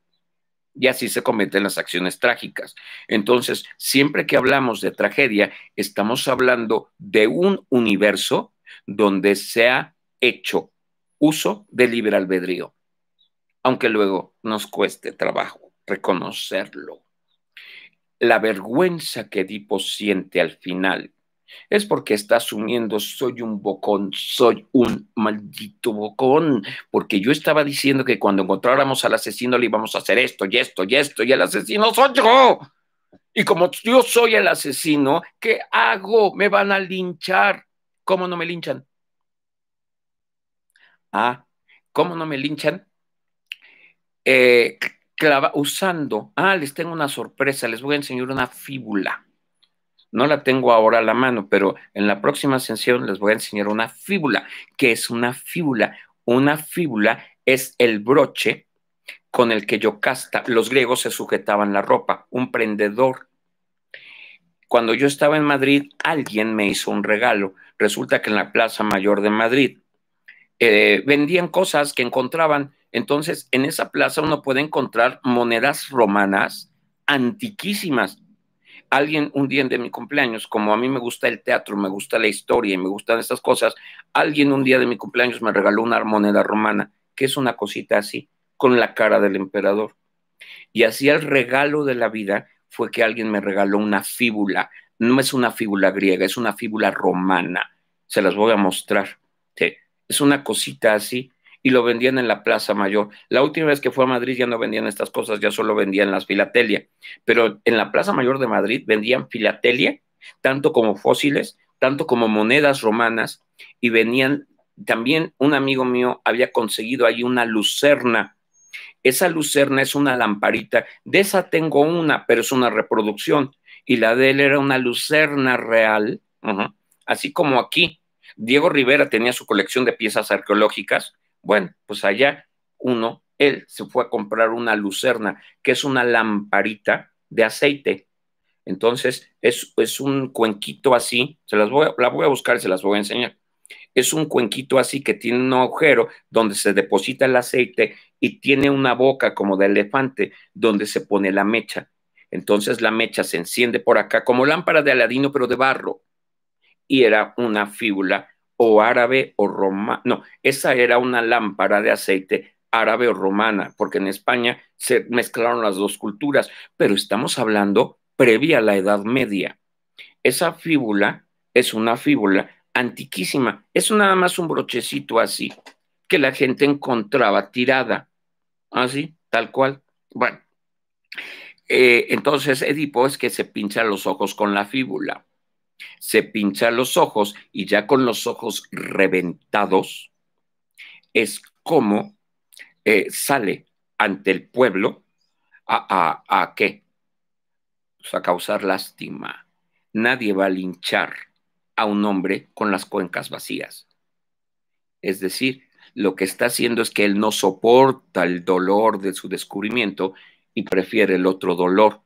Y así se cometen las acciones trágicas. Entonces, siempre que hablamos de tragedia, estamos hablando de un universo donde se ha hecho uso de libre albedrío, aunque luego nos cueste trabajo reconocerlo. La vergüenza que Edipo siente al final es porque está asumiendo soy un bocón, soy un maldito bocón, porque yo estaba diciendo que cuando encontráramos al asesino le íbamos a hacer esto y esto y esto y el asesino soy yo. Y como yo soy el asesino, ¿qué hago? Me van a linchar. ¿Cómo no me linchan? Ah, ¿cómo no me linchan? Eh, usando, ah, les tengo una sorpresa, les voy a enseñar una fíbula. No la tengo ahora a la mano, pero en la próxima sesión les voy a enseñar una fíbula. ¿Qué es una fíbula? Una fíbula es el broche con el que yo casta. los griegos se sujetaban la ropa, un prendedor. Cuando yo estaba en Madrid, alguien me hizo un regalo. Resulta que en la Plaza Mayor de Madrid eh, vendían cosas que encontraban. Entonces, en esa plaza uno puede encontrar monedas romanas antiquísimas. Alguien un día de mi cumpleaños, como a mí me gusta el teatro, me gusta la historia y me gustan estas cosas, alguien un día de mi cumpleaños me regaló una moneda romana, que es una cosita así, con la cara del emperador. Y así el regalo de la vida fue que alguien me regaló una fíbula. No es una fíbula griega, es una fíbula romana. Se las voy a mostrar es una cosita así, y lo vendían en la Plaza Mayor. La última vez que fue a Madrid ya no vendían estas cosas, ya solo vendían las filatelia, pero en la Plaza Mayor de Madrid vendían filatelia, tanto como fósiles, tanto como monedas romanas, y venían, también un amigo mío había conseguido ahí una lucerna. Esa lucerna es una lamparita, de esa tengo una, pero es una reproducción, y la de él era una lucerna real, así como aquí, Diego Rivera tenía su colección de piezas arqueológicas. Bueno, pues allá uno, él se fue a comprar una lucerna, que es una lamparita de aceite. Entonces, es, es un cuenquito así, se las voy, la voy a buscar y se las voy a enseñar. Es un cuenquito así que tiene un agujero donde se deposita el aceite y tiene una boca como de elefante donde se pone la mecha. Entonces la mecha se enciende por acá como lámpara de Aladino, pero de barro y era una fíbula o árabe o romana. No, esa era una lámpara de aceite árabe o romana, porque en España se mezclaron las dos culturas, pero estamos hablando previa a la Edad Media. Esa fíbula es una fíbula antiquísima, es nada más un brochecito así, que la gente encontraba tirada, así, ¿ah, tal cual. Bueno, eh, entonces Edipo es que se pincha los ojos con la fíbula se pincha los ojos y ya con los ojos reventados es como eh, sale ante el pueblo a, a, a qué? Pues a causar lástima. Nadie va a linchar a un hombre con las cuencas vacías. Es decir, lo que está haciendo es que él no soporta el dolor de su descubrimiento y prefiere el otro dolor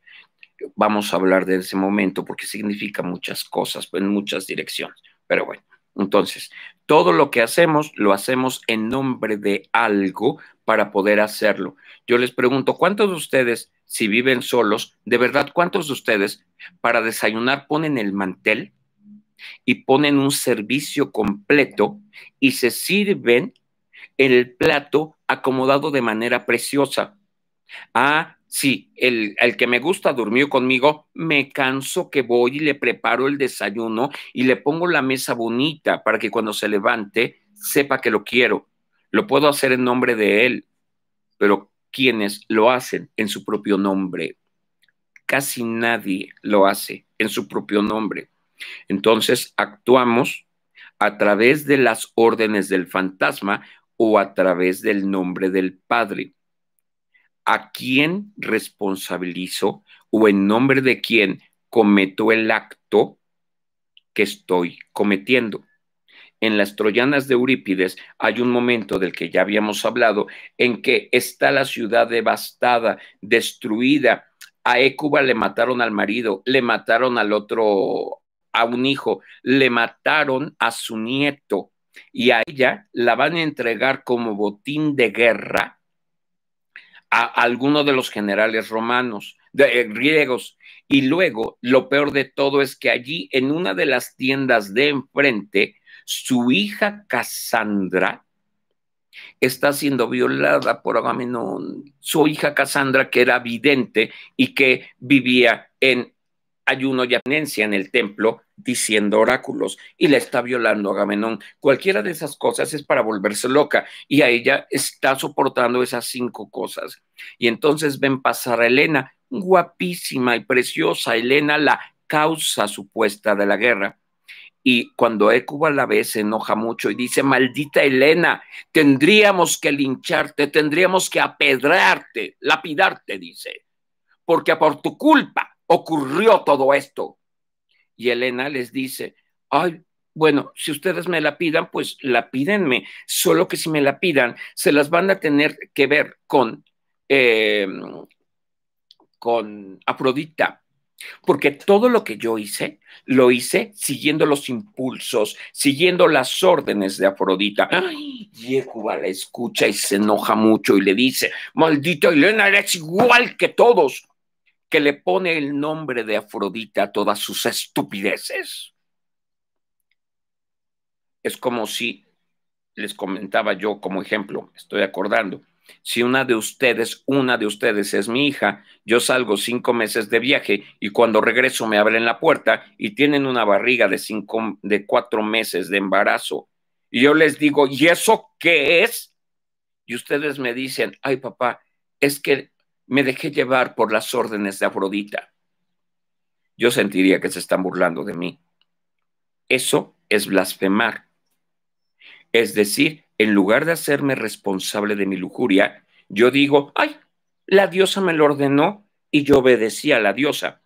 vamos a hablar de ese momento porque significa muchas cosas en muchas direcciones. Pero bueno, entonces, todo lo que hacemos lo hacemos en nombre de algo para poder hacerlo. Yo les pregunto, ¿cuántos de ustedes, si viven solos, de verdad, cuántos de ustedes para desayunar ponen el mantel y ponen un servicio completo y se sirven el plato acomodado de manera preciosa? Ah, Sí, el, el, que me gusta durmió conmigo, me canso que voy y le preparo el desayuno y le pongo la mesa bonita para que cuando se levante sepa que lo quiero. Lo puedo hacer en nombre de él, pero quienes lo hacen en su propio nombre, casi nadie lo hace en su propio nombre. Entonces actuamos a través de las órdenes del fantasma o a través del nombre del Padre a quién responsabilizo o en nombre de quién cometo el acto que estoy cometiendo. En las Troyanas de Eurípides hay un momento del que ya habíamos hablado en que está la ciudad devastada, destruida. A Écuba le mataron al marido, le mataron al otro, a un hijo, le mataron a su nieto y a ella la van a entregar como botín de guerra a algunos de los generales romanos, de, eh, griegos. Y luego, lo peor de todo es que allí, en una de las tiendas de enfrente, su hija Casandra está siendo violada por Agamenón, su hija Casandra, que era vidente y que vivía en ayuno y penencia en el templo diciendo oráculos y la está violando Agamenón. Cualquiera de esas cosas es para volverse loca y a ella está soportando esas cinco cosas. Y entonces ven pasar a Elena, guapísima y preciosa, Elena la causa supuesta de la guerra. Y cuando Ecuba la ve, se enoja mucho y dice, maldita Elena, tendríamos que lincharte, tendríamos que apedrarte, lapidarte, dice, porque por tu culpa ocurrió todo esto. Y Elena les dice, ay, bueno, si ustedes me la pidan, pues la pídenme, solo que si me la pidan, se las van a tener que ver con, em, con Afrodita. Porque todo lo que yo hice, lo hice siguiendo los impulsos, siguiendo las órdenes de Afrodita. Ay, la escucha y se enoja mucho y le dice, maldita Elena, eres igual que todos que le pone el nombre de Afrodita a todas sus estupideces. Es como si, les comentaba yo como ejemplo, estoy acordando, si una de ustedes, una de ustedes es mi hija, yo salgo cinco meses de viaje y cuando regreso me abren la puerta y tienen una barriga de, cinco, de cuatro meses de embarazo. Y yo les digo, ¿y eso qué es? Y ustedes me dicen, ay papá, es que me dejé llevar por las órdenes de Afrodita. Yo sentiría que se están burlando de mí. Eso es blasfemar. Es decir, en lugar de hacerme responsable de mi lujuria, yo digo, ay, la diosa me lo ordenó y yo obedecí a la diosa,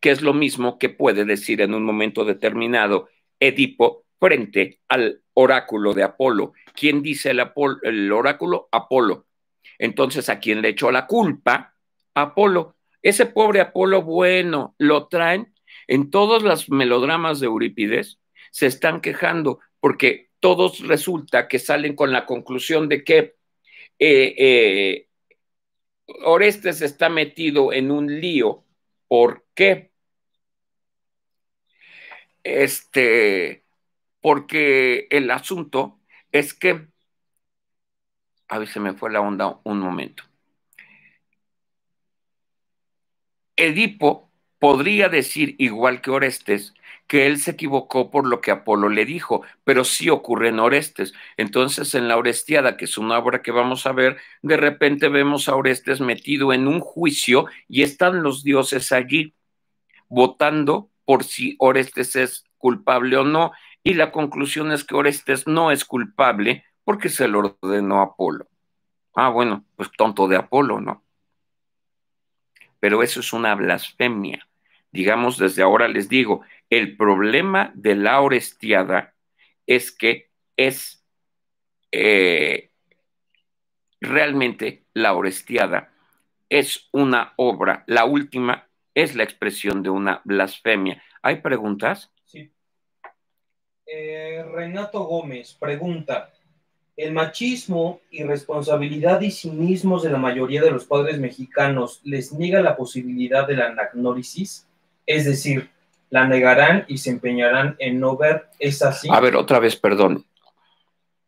que es lo mismo que puede decir en un momento determinado Edipo frente al oráculo de Apolo. ¿Quién dice el, el oráculo? Apolo. Entonces, ¿a quién le echó la culpa? Apolo. Ese pobre Apolo, bueno, lo traen en todos los melodramas de Eurípides, se están quejando porque todos resulta que salen con la conclusión de que eh, eh, Orestes está metido en un lío. ¿Por qué? Este, porque el asunto es que a veces me fue la onda un momento. Edipo podría decir, igual que Orestes, que él se equivocó por lo que Apolo le dijo, pero sí ocurre en Orestes. Entonces, en la Orestiada, que es una obra que vamos a ver, de repente vemos a Orestes metido en un juicio y están los dioses allí votando por si Orestes es culpable o no, y la conclusión es que Orestes no es culpable porque se lo ordenó Apolo. Ah, bueno, pues tonto de Apolo, ¿no? Pero eso es una blasfemia. Digamos, desde ahora les digo, el problema de la Orestiada es que es eh, realmente la Orestiada es una obra, la última es la expresión de una blasfemia. ¿Hay preguntas? Sí. Eh, Renato Gómez pregunta, el machismo, irresponsabilidad y cinismos de la mayoría de los padres mexicanos les niega la posibilidad de la anagnórisis, es decir, la negarán y se empeñarán en no ver es así. A ver, otra vez, perdón.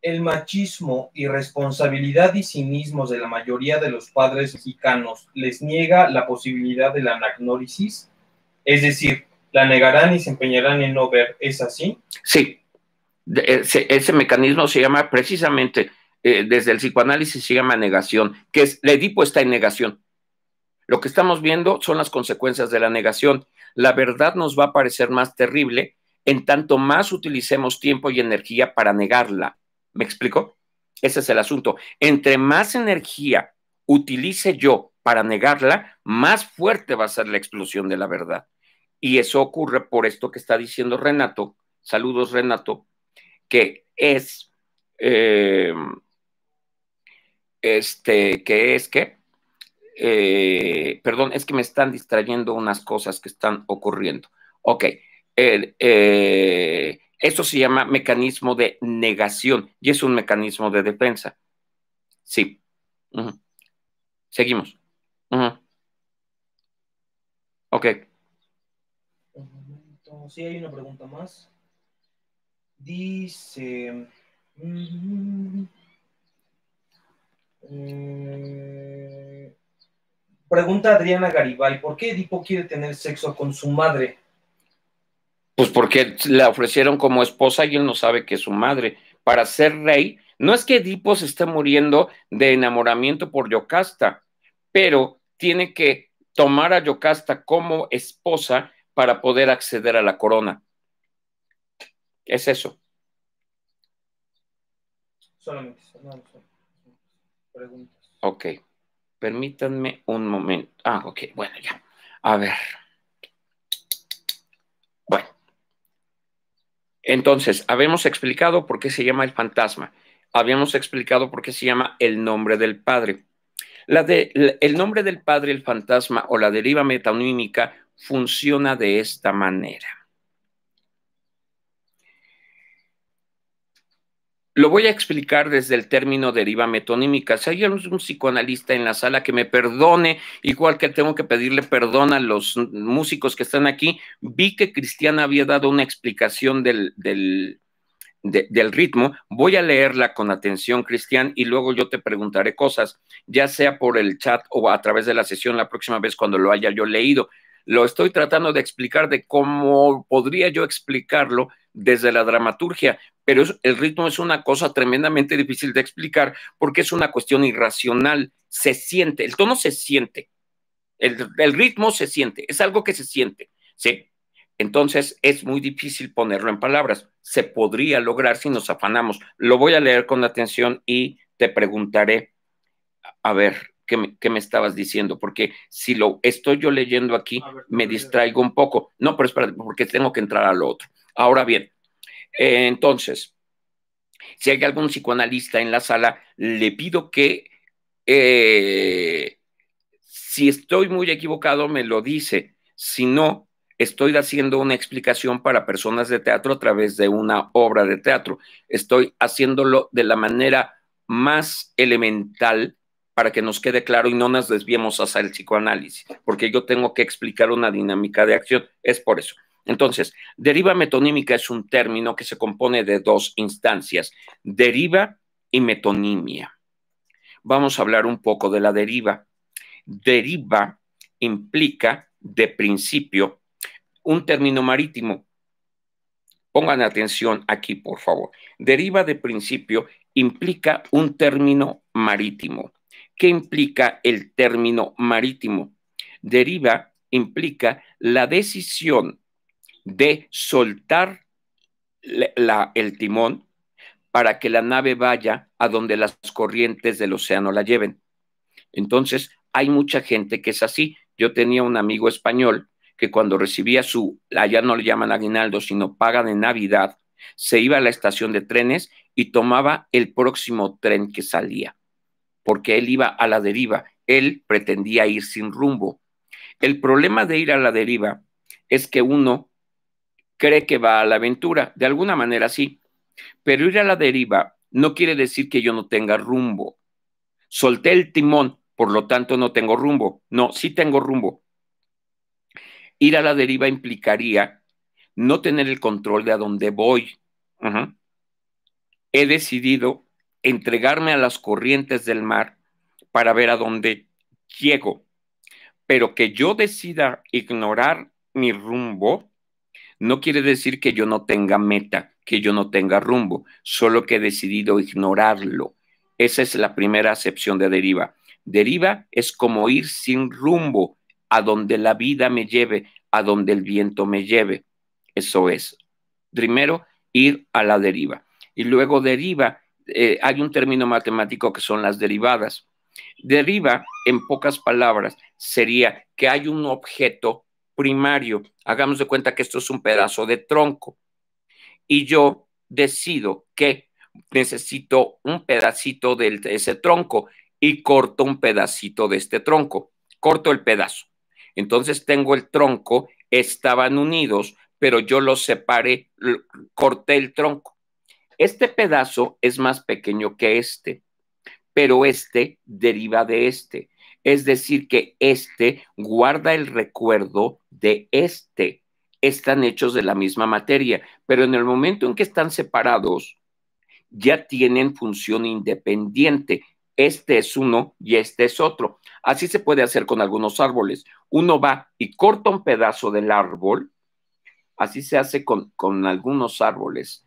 El machismo, irresponsabilidad y cinismos de la mayoría de los padres mexicanos les niega la posibilidad de la anagnórisis, es decir, la negarán y se empeñarán en no ver es así. Sí. Eh, ese, mecanismo se llama precisamente, eh, desde el psicoanálisis se llama negación, que es, el Edipo está en negación. Lo que estamos viendo son las consecuencias de la negación. La verdad nos va a parecer más terrible en tanto más utilicemos tiempo y energía para negarla. ¿Me explico? Ese es el asunto. Entre más energía utilice yo para negarla, más fuerte va a ser la explosión de la verdad. Y eso ocurre por esto que está diciendo Renato. Saludos, Renato que es, eh, este, que es que, eh, perdón, es que me están distrayendo unas cosas que están ocurriendo. Ok, eh, eso se llama mecanismo de negación y es un mecanismo de defensa. Sí. Seguimos. Ok. si hay una pregunta más. Dice... Mm, mm, pregunta Adriana Garibay, ¿por qué Edipo quiere tener sexo con su madre? Pues porque la ofrecieron como esposa y él no sabe que es su madre. Para ser rey, no es que Edipo se esté muriendo de enamoramiento por Yocasta, pero tiene que tomar a Yocasta como esposa para poder acceder a la corona. Es eso. Solamente. Preguntas. Ok. Permítanme un momento. Ah, ok. Bueno, ya. A ver. Bueno. Entonces, habíamos explicado por qué se llama el fantasma. Habíamos explicado por qué se llama el nombre del padre. La de, el nombre del padre, el fantasma o la deriva metanímica funciona de esta manera. Lo voy a explicar desde el término deriva metonímica. Si hay un psicoanalista en la sala que me perdone, igual que tengo que pedirle perdón a los músicos que están aquí, vi que Cristiana había dado una explicación del, del, del ritmo. Voy a leerla con atención, Cristian, y luego yo te preguntaré cosas, ya sea por el chat o a través de la sesión la próxima vez cuando lo haya yo leído. Lo estoy tratando de explicar de cómo podría yo explicarlo desde la dramaturgia, pero el ritmo es una cosa tremendamente difícil de explicar porque es una cuestión irracional. Se siente, el tono se siente, el, ritmo se siente, es algo que se siente, ¿sí? Entonces es muy difícil ponerlo en palabras. Se podría lograr si nos afanamos. Lo voy a leer con atención y te preguntaré, a ver, que me, estabas diciendo, porque si lo estoy yo leyendo aquí, me distraigo un poco. No, pero espérate, porque tengo que entrar al otro. Ahora bien, eh, entonces, si hay algún psicoanalista en la sala, le pido que, eh, si estoy muy equivocado, me lo dice. Si no, estoy haciendo una explicación para personas de teatro a través de una obra de teatro. Estoy haciéndolo de la manera más elemental para que nos quede claro y no nos desviemos hacia el psicoanálisis, porque yo tengo que explicar una dinámica de acción, es por eso. Entonces, deriva metonímica es un término que se compone de dos instancias, deriva y metonimia. Vamos a hablar un poco de la deriva. Deriva implica, de principio, un término marítimo. Pongan atención aquí, por favor. Deriva de principio implica un término marítimo. ¿Qué implica el término marítimo? Deriva implica la decisión de soltar el timón para que la nave vaya a donde las corrientes del océano la lleven. Entonces, hay mucha gente que es así. Yo tenía un amigo español que cuando recibía su, allá no le llaman aguinaldo, sino paga de Navidad, se iba a la estación de trenes y tomaba el próximo tren que salía porque él iba a la deriva, él pretendía ir sin rumbo. El problema de ir a la deriva es que uno cree que va a la aventura, de alguna manera sí, pero ir a la deriva no quiere decir que yo no tenga rumbo. Solté el timón, por lo tanto no tengo rumbo. No, sí tengo rumbo. Ir a la deriva implicaría no tener el control de a dónde voy. He decidido entregarme a las corrientes del mar para ver a dónde llego. Pero que yo decida ignorar mi rumbo no quiere decir que yo no tenga meta, que yo no tenga rumbo, solo que he decidido ignorarlo. Esa es la primera acepción de deriva. Deriva es como ir sin rumbo a donde la vida me lleve, a donde el viento me lleve. Eso es. Primero, ir a la deriva. Y luego deriva eh, hay un término matemático que son las derivadas. Deriva, en pocas palabras, sería que hay un objeto primario. Hagamos de cuenta que esto es un pedazo de tronco y yo decido que necesito un pedacito de ese tronco y corto un pedacito de este tronco, corto el pedazo. Entonces tengo el tronco, estaban unidos, pero yo los separé, corté el tronco. Este pedazo es más pequeño que este, pero este deriva de este. Es decir, que este guarda el recuerdo de este. Están hechos de la misma materia, pero en el momento en que están separados, ya tienen función independiente. Este es uno y este es otro. Así se puede hacer con algunos árboles. Uno va y corta un pedazo del árbol. Así se hace con, con algunos árboles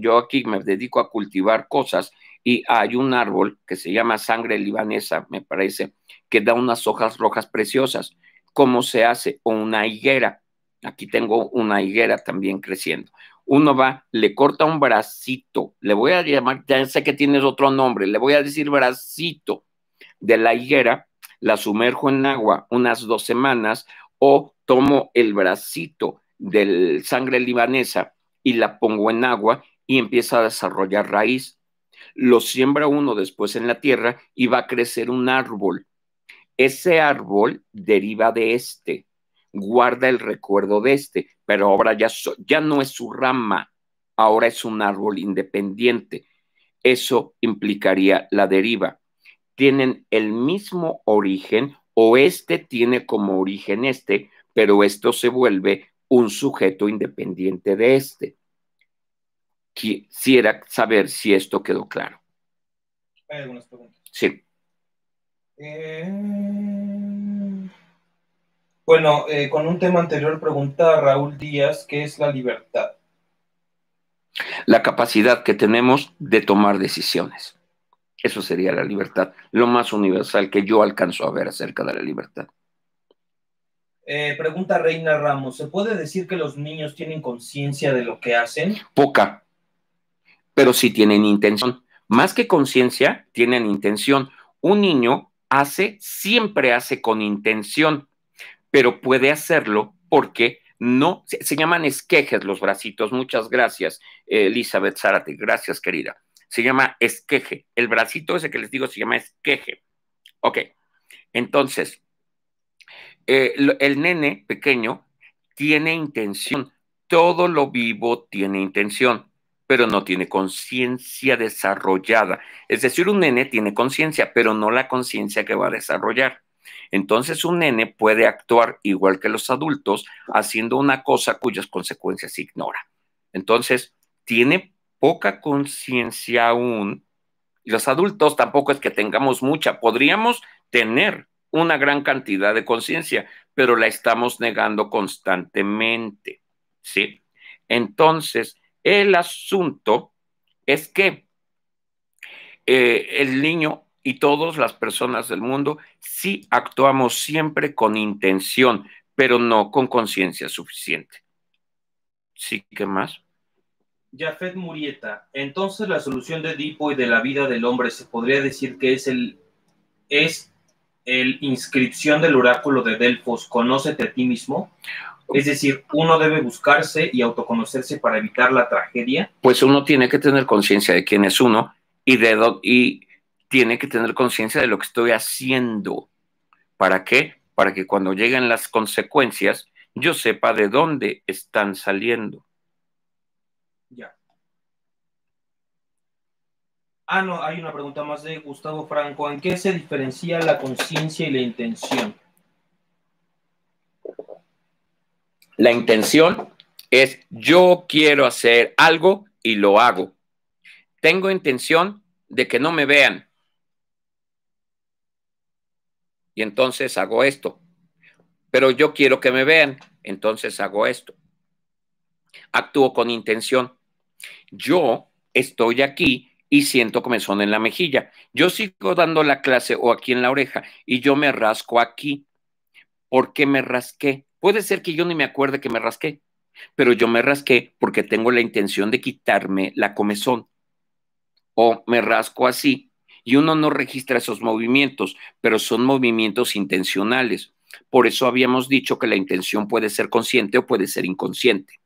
yo, aquí me dedico a cultivar cosas y hay un árbol que se llama sangre libanesa, me parece, que da unas hojas rojas preciosas. ¿Cómo se hace? O una higuera. Aquí tengo una higuera también creciendo. Uno va, le corta un bracito, le voy a llamar, ya sé que tienes otro nombre, le voy a decir bracito de la higuera, la sumerjo en agua unas dos semanas o tomo el bracito del sangre libanesa y la pongo en agua y empieza a desarrollar raíz. Lo siembra uno después en la tierra y va a crecer un árbol. Ese árbol deriva de este, guarda el recuerdo de este, pero ahora ya, ya no es su rama, ahora es un árbol independiente. Eso implicaría la deriva. Tienen el mismo origen o este tiene como origen este, pero esto se vuelve un sujeto independiente de este quisiera saber si esto quedó claro. Hay algunas preguntas. Sí. Eh, bueno, eh, con un tema anterior pregunta Raúl Díaz, ¿qué es la libertad? La capacidad que tenemos de tomar decisiones. Eso sería la libertad, lo más universal que yo alcanzo a ver acerca de la libertad. Eh, pregunta Reina Ramos, ¿se puede decir que los niños tienen conciencia de lo que hacen? Poca, pero si tienen intención. Más que conciencia, tienen intención. Un niño hace, siempre hace con intención, pero puede hacerlo porque no, se, llaman esquejes los bracitos. Muchas gracias, eh, Elizabeth Zárate. Gracias, querida. Se llama esqueje. El bracito ese que les digo se llama esqueje. Ok, entonces, eh, el nene pequeño tiene intención. Todo lo vivo tiene intención pero no tiene conciencia desarrollada. Es decir, un nene tiene conciencia, pero no la conciencia que va a desarrollar. Entonces un nene puede actuar igual que los adultos, haciendo una cosa cuyas consecuencias ignora. Entonces, tiene poca conciencia aún, y los adultos tampoco es que tengamos mucha, podríamos tener una gran cantidad de conciencia, pero la estamos negando constantemente, ¿sí? Entonces, el asunto es que eh, el niño y todas las personas del mundo sí actuamos siempre con intención, pero no con conciencia suficiente. Sí, ¿qué más? Yafet Murieta, entonces la solución de Edipo y de la vida del hombre se podría decir que es el es el inscripción del oráculo de Delfos, conócete a ti mismo. Es decir, uno debe buscarse y autoconocerse para evitar la tragedia. Pues uno tiene que tener conciencia de quién es uno y, tiene que tener conciencia de lo que estoy haciendo. ¿Para qué? Para que cuando lleguen las consecuencias yo sepa de dónde están saliendo. Ya. Ah, no, hay una pregunta más de Gustavo Franco. ¿En qué se diferencia la conciencia y la intención? La intención es yo quiero hacer algo y lo hago. Tengo intención de que no me vean. Y entonces hago esto. Pero yo quiero que me vean. Entonces hago esto. Actúo con intención. Yo estoy aquí y siento que me son en la mejilla. Yo sigo dando la clase o aquí en la oreja y yo me rasco aquí. ¿Por qué me rasqué? Puede ser que yo ni me acuerde que me rasqué, pero yo me rasqué porque tengo la intención de quitarme la comezón. O me rasco así y uno no registra esos movimientos, pero son movimientos intencionales. Por eso habíamos dicho que la intención puede ser consciente o puede ser inconsciente.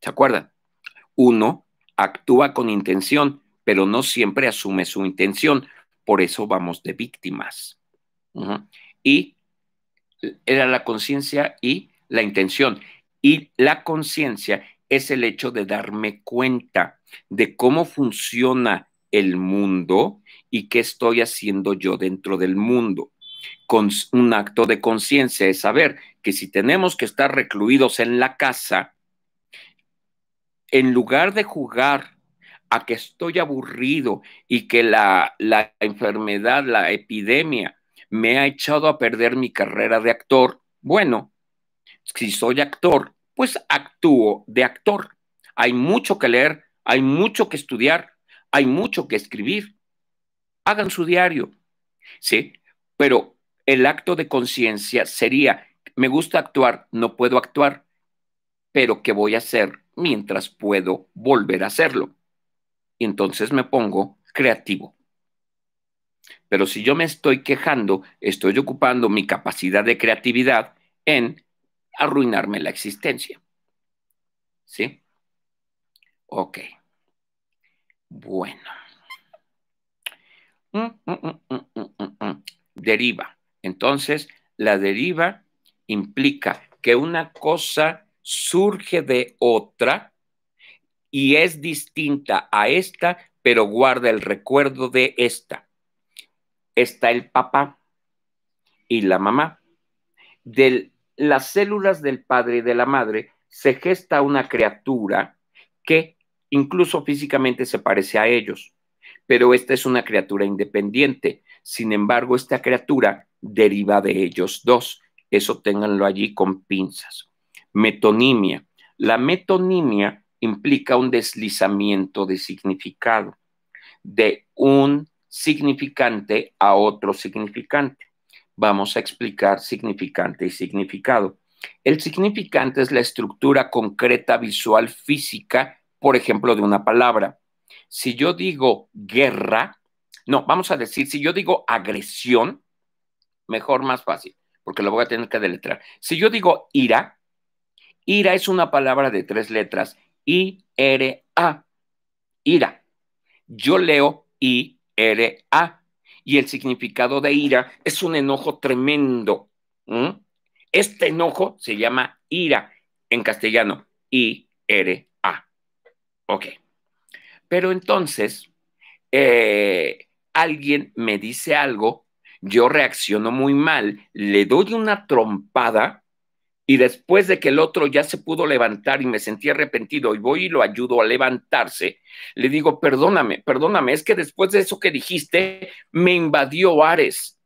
¿Se acuerdan? Uno actúa con intención, pero no siempre asume su intención. Por eso vamos de víctimas. Y era la conciencia y la intención. Y la conciencia es el hecho de darme cuenta de cómo funciona el mundo y qué estoy haciendo yo dentro del mundo. Con un acto de conciencia es saber que si tenemos que estar recluidos en la casa, en lugar de jugar a que estoy aburrido y que la, la enfermedad, la epidemia me ha echado a perder mi carrera de actor. Bueno, si soy actor, pues actúo de actor. Hay mucho que leer, hay mucho que estudiar, hay mucho que escribir. Hagan su diario, ¿sí? Pero el acto de conciencia sería, me gusta actuar, no puedo actuar, pero ¿qué voy a hacer mientras puedo volver a hacerlo? Y entonces me pongo creativo. Pero si yo me estoy quejando, estoy ocupando mi capacidad de creatividad en arruinarme la existencia. ¿Sí? Ok. Bueno. Mm, mm, mm, deriva. Entonces, la deriva implica que una cosa surge de otra y es distinta a esta, pero guarda el recuerdo de esta está el papá y la mamá. De las células del padre y de la madre se gesta una criatura que incluso físicamente se parece a ellos, pero esta es una criatura independiente. Sin embargo, esta criatura deriva de ellos dos. Eso ténganlo allí con pinzas. Metonimia. La metonimia implica un deslizamiento de significado de un significante a otro significante. Vamos a explicar significante y significado. El significante es la estructura concreta, visual, física, por ejemplo, de una palabra. Si yo digo guerra, no, vamos a decir, si yo digo agresión, mejor, más fácil, porque lo voy a tener que deletrar. Si yo digo ira, ira es una palabra de tres letras, I-R-A, ira. Yo leo I y el significado de ira es un enojo tremendo. Este enojo se llama ira en castellano, I-R-A. Ok. Pero entonces, eh, alguien me dice algo, yo reacciono muy mal, le doy una trompada y después de que el otro ya se pudo levantar y me sentí arrepentido y voy y lo ayudo a levantarse, le digo, perdóname, perdóname, es que después de eso que dijiste, me invadió Ares.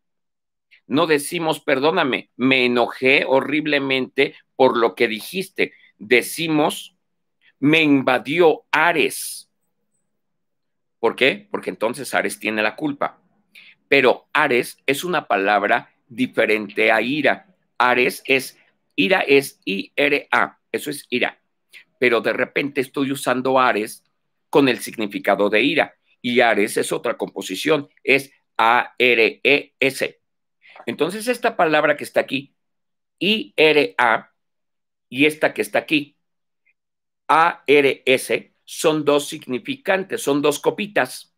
No decimos, perdóname, me enojé horriblemente por lo que dijiste. Decimos, me invadió Ares. ¿Por qué? Porque entonces Ares tiene la culpa. Pero Ares es una palabra diferente a ira. Ares es Ira es I-R-A, eso es ira. Pero de repente estoy usando Ares con el significado de ira. Y Ares es otra composición, es A-R-E-S. Entonces, esta palabra que está aquí, I-R-A, y esta que está aquí, A-R-S, son dos significantes, son dos copitas.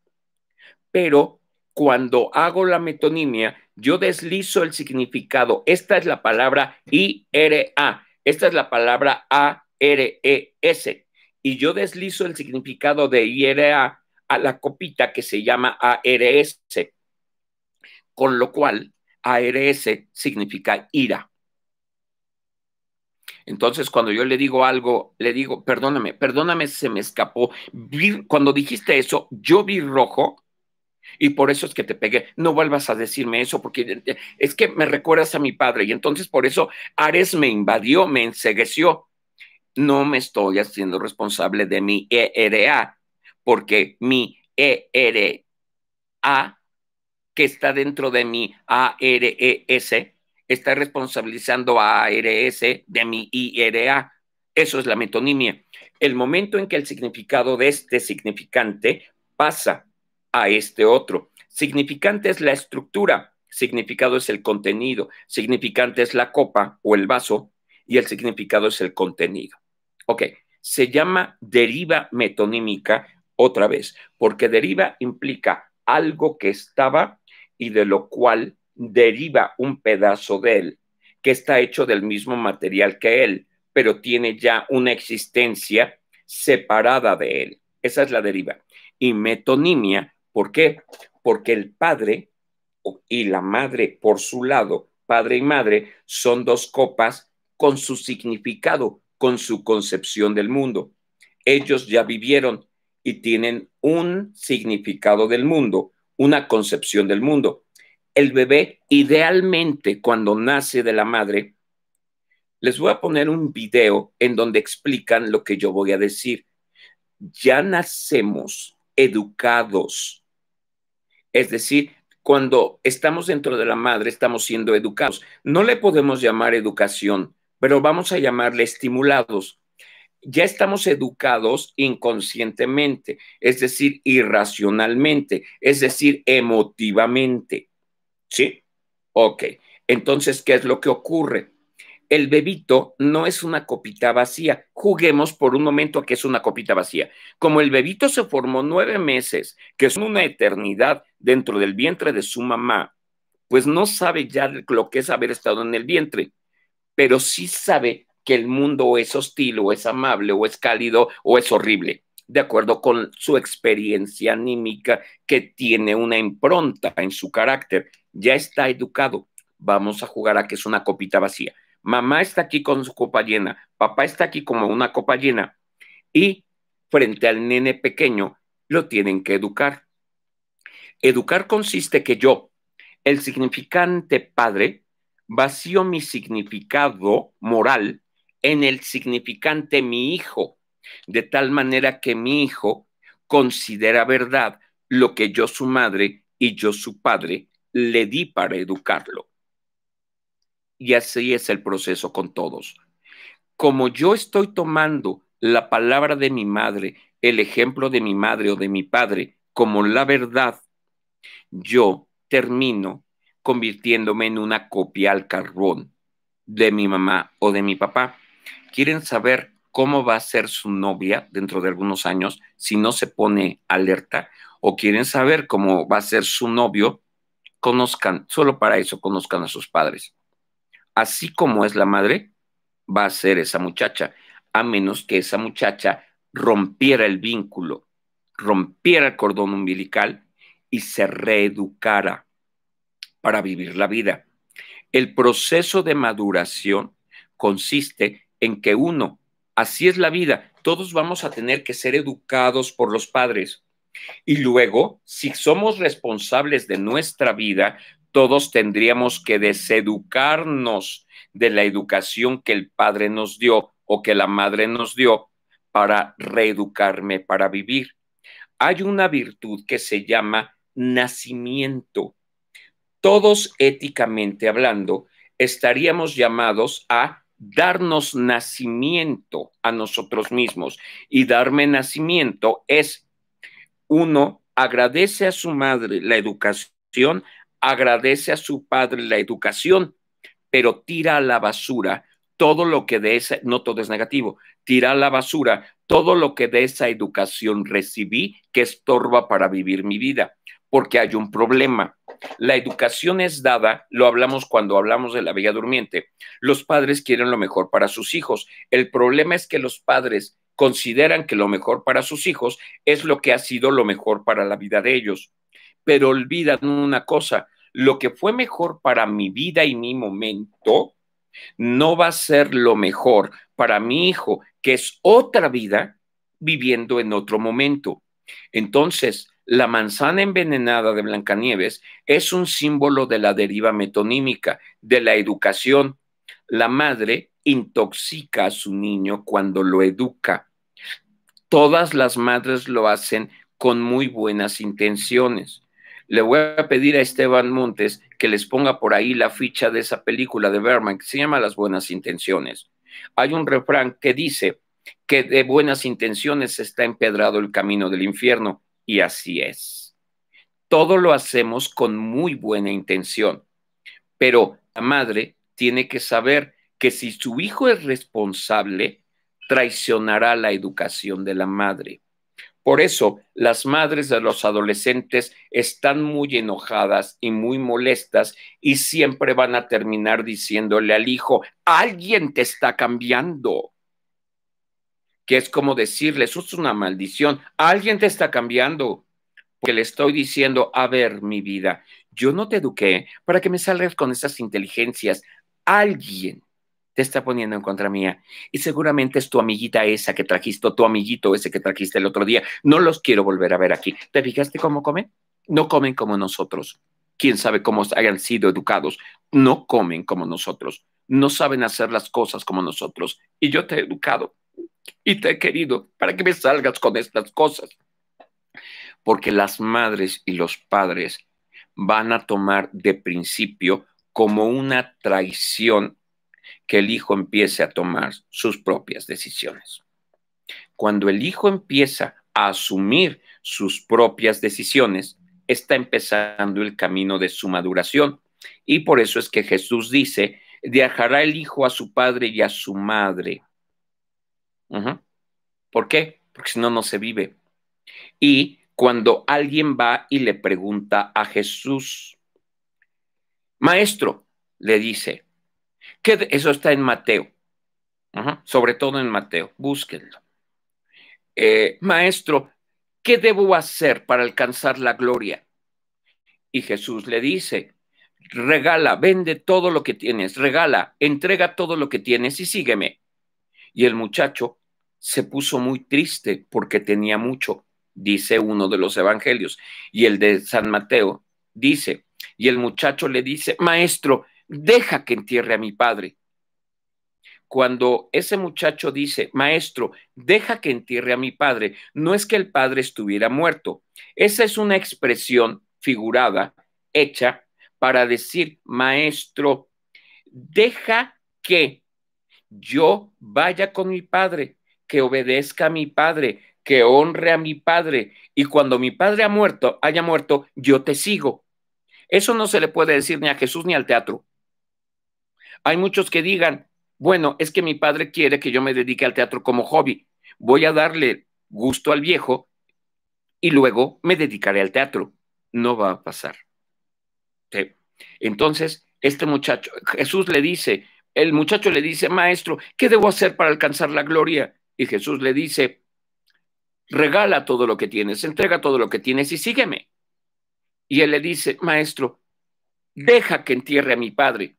Pero cuando hago la metonimia, yo deslizo el significado. Esta es la palabra IRA, esta es la palabra ARES, y yo deslizo el significado de IRA a la copita que se llama ARS, con lo cual ARS significa ira. Entonces, cuando yo le digo algo, le digo, perdóname, perdóname, se me escapó. cuando dijiste eso, yo vi rojo y por eso es que te pegué. No vuelvas a decirme eso porque eh, eh, es que me recuerdas a mi padre. Y entonces por eso Ares me invadió, me ensegueció. No me estoy haciendo responsable de mi ERA porque mi ERA que está dentro de mi ARES está responsabilizando a ARS de mi IRA. Eso es la metonimia. El momento en que el significado de este significante pasa a este otro. Significante es la estructura, significado es el contenido, significante es la copa o el vaso y el significado es el contenido. Ok, se llama deriva metonímica otra vez, porque deriva implica algo que estaba y de lo cual deriva un pedazo de él, que está hecho del mismo material que él, pero tiene ya una existencia separada de él. Esa es la deriva. Y metonimia ¿Por qué? Porque el padre y la madre, por su lado, padre y madre, son dos copas con su significado, con su concepción del mundo. Ellos ya vivieron y tienen un significado del mundo, una concepción del mundo. El bebé, idealmente, cuando nace de la madre, les voy a poner un video en donde explican lo que yo voy a decir. Ya nacemos educados es decir, cuando estamos dentro de la madre, estamos siendo educados. No le podemos llamar educación, pero vamos a llamarle estimulados. Ya estamos educados inconscientemente, es decir, irracionalmente, es decir, emotivamente. ¿Sí? Ok. Entonces, ¿qué es lo que ocurre? el bebito no es una copita vacía. Juguemos por un momento a que es una copita vacía. Como el bebito se formó nueve meses, que es una eternidad dentro del vientre de su mamá, pues no sabe ya lo que es haber estado en el vientre, pero sí sabe que el mundo es hostil o es amable o es cálido o es horrible, de acuerdo con su experiencia anímica que tiene una impronta en su carácter. Ya está educado. Vamos a jugar a que es una copita vacía. Mamá está aquí con su copa llena, papá está aquí como una copa llena. Y frente al nene pequeño lo tienen que educar. Educar consiste que yo, el significante padre, vacío mi significado moral en el significante mi hijo, de tal manera que mi hijo considera verdad lo que yo su madre y yo su padre le di para educarlo. Y así es el proceso con todos. Como yo estoy tomando la palabra de mi madre, el ejemplo de mi madre o de mi padre como la verdad, yo termino convirtiéndome en una copia al carbón de mi mamá o de mi papá. ¿Quieren saber cómo va a ser su novia dentro de algunos años si no se pone alerta? ¿O quieren saber cómo va a ser su novio? Conozcan, solo para eso conozcan a sus padres así como es la madre, va a ser esa muchacha, a menos que esa muchacha rompiera el vínculo, rompiera el cordón umbilical y se reeducara para vivir la vida. El proceso de maduración consiste en que uno, así es la vida, todos vamos a tener que ser educados por los padres. Y luego, si somos responsables de nuestra vida, todos tendríamos que deseducarnos de la educación que el padre nos dio o que la madre nos dio para reeducarme, para vivir. Hay una virtud que se llama nacimiento. Todos éticamente hablando, estaríamos llamados a darnos nacimiento a nosotros mismos. Y darme nacimiento es, uno, agradece a su madre la educación agradece a su padre la educación, pero tira a la basura todo lo que de esa, no todo es negativo, tira a la basura todo lo que de esa educación recibí que estorba para vivir mi vida, porque hay un problema. La educación es dada, lo hablamos cuando hablamos de la Bella Durmiente. Los padres quieren lo mejor para sus hijos. El problema es que los padres consideran que lo mejor para sus hijos es lo que ha sido lo mejor para la vida de ellos pero olvidan una cosa, lo que fue mejor para mi vida y mi momento no va a ser lo mejor para mi hijo, que es otra vida viviendo en otro momento. Entonces, la manzana envenenada de Blancanieves es un símbolo de la deriva metonímica, de la educación. La madre intoxica a su niño cuando lo educa. Todas las madres lo hacen con muy buenas intenciones le voy a pedir a Esteban Montes que les ponga por ahí la ficha de esa película de Berman que se llama Las Buenas Intenciones. Hay un refrán que dice que de buenas intenciones está empedrado el camino del infierno y así es. Todo lo hacemos con muy buena intención, pero la madre tiene que saber que si su hijo es responsable, traicionará la educación de la madre. Por eso las madres de los adolescentes están muy enojadas y muy molestas y siempre van a terminar diciéndole al hijo, alguien te está cambiando. Que es como decirle, eso es una maldición, alguien te está cambiando. Porque le estoy diciendo, a ver, mi vida, yo no te eduqué para que me salgas con esas inteligencias. Alguien te está poniendo en contra mía. Y seguramente es tu amiguita esa que trajiste, o tu amiguito ese que trajiste el otro día. No los quiero volver a ver aquí. ¿Te fijaste cómo comen? No comen como nosotros. Quién sabe cómo hayan sido educados. No comen como nosotros. No saben hacer las cosas como nosotros. Y yo te he educado y te he querido para que me salgas con estas cosas. Porque las madres y los padres van a tomar de principio como una traición que el hijo empiece a tomar sus propias decisiones. Cuando el hijo empieza a asumir sus propias decisiones, está empezando el camino de su maduración. Y por eso es que Jesús dice, dejará el hijo a su padre y a su madre. ¿Por qué? Porque si no, no se vive. Y cuando alguien va y le pregunta a Jesús, Maestro, le dice, eso está en Mateo, sobre todo en Mateo, búsquenlo. Eh, maestro, ¿qué debo hacer para alcanzar la gloria? Y Jesús le dice, regala, vende todo lo que tienes, regala, entrega todo lo que tienes y sígueme. Y el muchacho se puso muy triste porque tenía mucho, dice uno de los evangelios. Y el de San Mateo dice, y el muchacho le dice, maestro, deja que entierre a mi padre. Cuando ese muchacho dice, maestro, deja que entierre a mi padre, no es que el padre estuviera muerto. Esa es una expresión figurada, hecha, para decir, maestro, deja que yo vaya con mi padre, que obedezca a mi padre, que honre a mi padre. Y cuando mi padre ha muerto, haya muerto, yo te sigo. Eso no se le puede decir ni a Jesús ni al teatro. Hay muchos que digan, bueno, es que mi padre quiere que yo me dedique al teatro como hobby. Voy a darle gusto al viejo y luego me dedicaré al teatro. No va a pasar. Entonces, este muchacho, Jesús le dice, el muchacho le dice, maestro, ¿qué debo hacer para alcanzar la gloria? Y Jesús le dice, regala todo lo que tienes, entrega todo lo que tienes y sígueme. Y él le dice, maestro, deja que entierre a mi padre.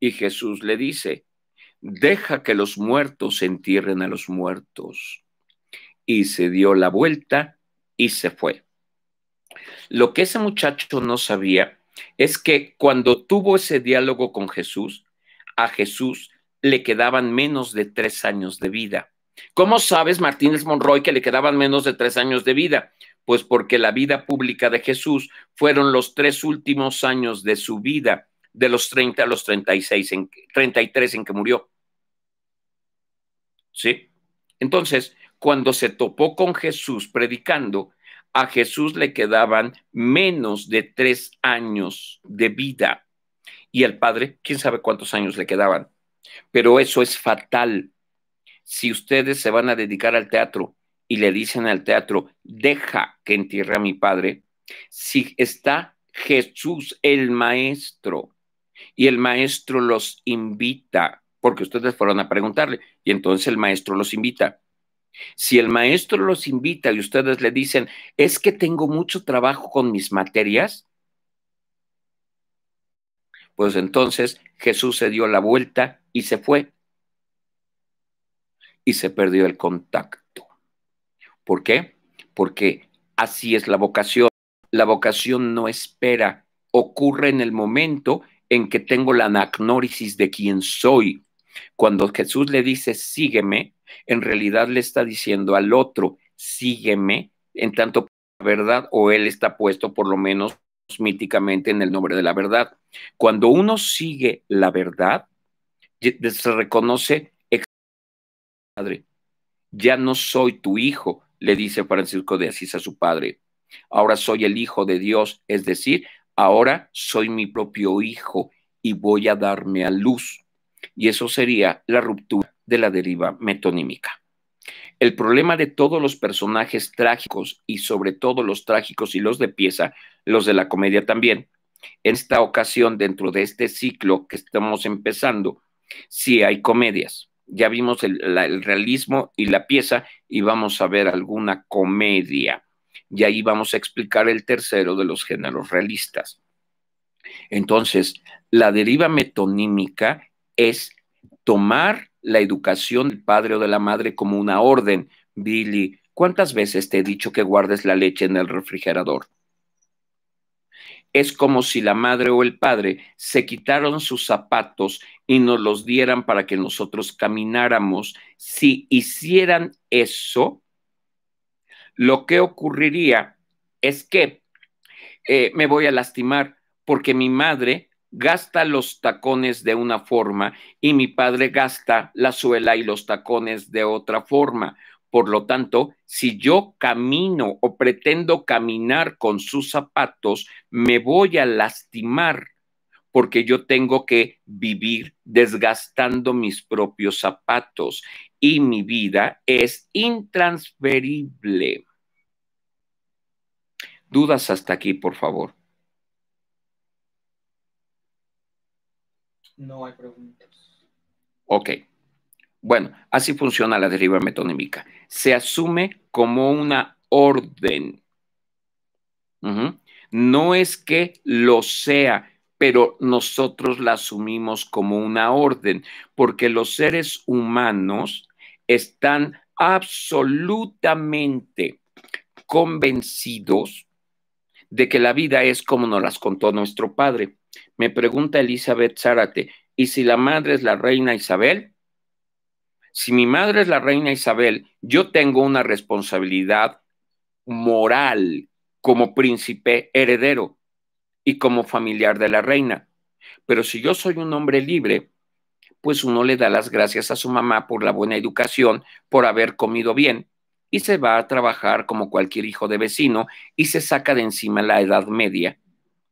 Y Jesús le dice, deja que los muertos entierren a los muertos. Y se dio la vuelta y se fue. Lo que ese muchacho no sabía es que cuando tuvo ese diálogo con Jesús, a Jesús le quedaban menos de tres años de vida. ¿Cómo sabes, Martínez Monroy, que le quedaban menos de tres años de vida? Pues porque la vida pública de Jesús fueron los tres últimos años de su vida de los 30 a los 36 en, 33 en que murió. ¿Sí? Entonces, cuando se topó con Jesús predicando, a Jesús le quedaban menos de tres años de vida. Y al Padre, quién sabe cuántos años le quedaban. Pero eso es fatal. Si ustedes se van a dedicar al teatro y le dicen al teatro, deja que entierre a mi Padre, si está Jesús el Maestro y el maestro los invita, porque ustedes fueron a preguntarle, y entonces el maestro los invita. Si el maestro los invita y ustedes le dicen, es que tengo mucho trabajo con mis materias, pues entonces Jesús se dio la vuelta y se fue. Y se perdió el contacto. ¿Por qué? Porque así es la vocación. La vocación no espera, ocurre en el momento en que tengo la anagnórisis de quién soy. Cuando Jesús le dice, sígueme, en realidad le está diciendo al otro, sígueme, en tanto la verdad, o él está puesto por lo menos míticamente en el nombre de la verdad. Cuando uno sigue la verdad, se reconoce, padre, ya no soy tu hijo, le dice Francisco de Asís a su padre. Ahora soy el hijo de Dios, es decir, Ahora soy mi propio hijo y voy a darme a luz. Y eso sería la ruptura de la deriva metonímica. El problema de todos los personajes trágicos y sobre todo los trágicos y los de pieza, los de la comedia también, en esta ocasión dentro de este ciclo que estamos empezando, sí hay comedias. Ya vimos el, el realismo y la pieza y vamos a ver alguna comedia y ahí vamos a explicar el tercero de los géneros realistas. Entonces, la deriva metonímica es tomar la educación del padre o de la madre como una orden. Billy, ¿cuántas veces te he dicho que guardes la leche en el refrigerador? Es como si la madre o el padre se quitaron sus zapatos y nos los dieran para que nosotros camináramos. Si hicieran eso, lo que ocurriría es que eh, me voy a lastimar porque mi madre gasta los tacones de una forma y mi padre gasta la suela y los tacones de otra forma. Por lo tanto, si yo camino o pretendo caminar con sus zapatos, me voy a lastimar porque yo tengo que vivir desgastando mis propios zapatos y mi vida es intransferible. Dudas hasta aquí, por favor. No hay preguntas. Ok. Bueno, así funciona la deriva metonímica. Se asume como una orden. No es que lo sea, pero nosotros la asumimos como una orden, porque los seres humanos están absolutamente convencidos de que la vida es como nos las contó nuestro padre. Me pregunta Elizabeth Zárate, ¿y si la madre es la reina Isabel? Si mi madre es la reina Isabel, yo tengo una responsabilidad moral como príncipe heredero y como familiar de la reina. Pero si yo soy un hombre libre, pues uno le da las gracias a su mamá por la buena educación, por haber comido bien, y se va a trabajar como cualquier hijo de vecino y se saca de encima la Edad Media,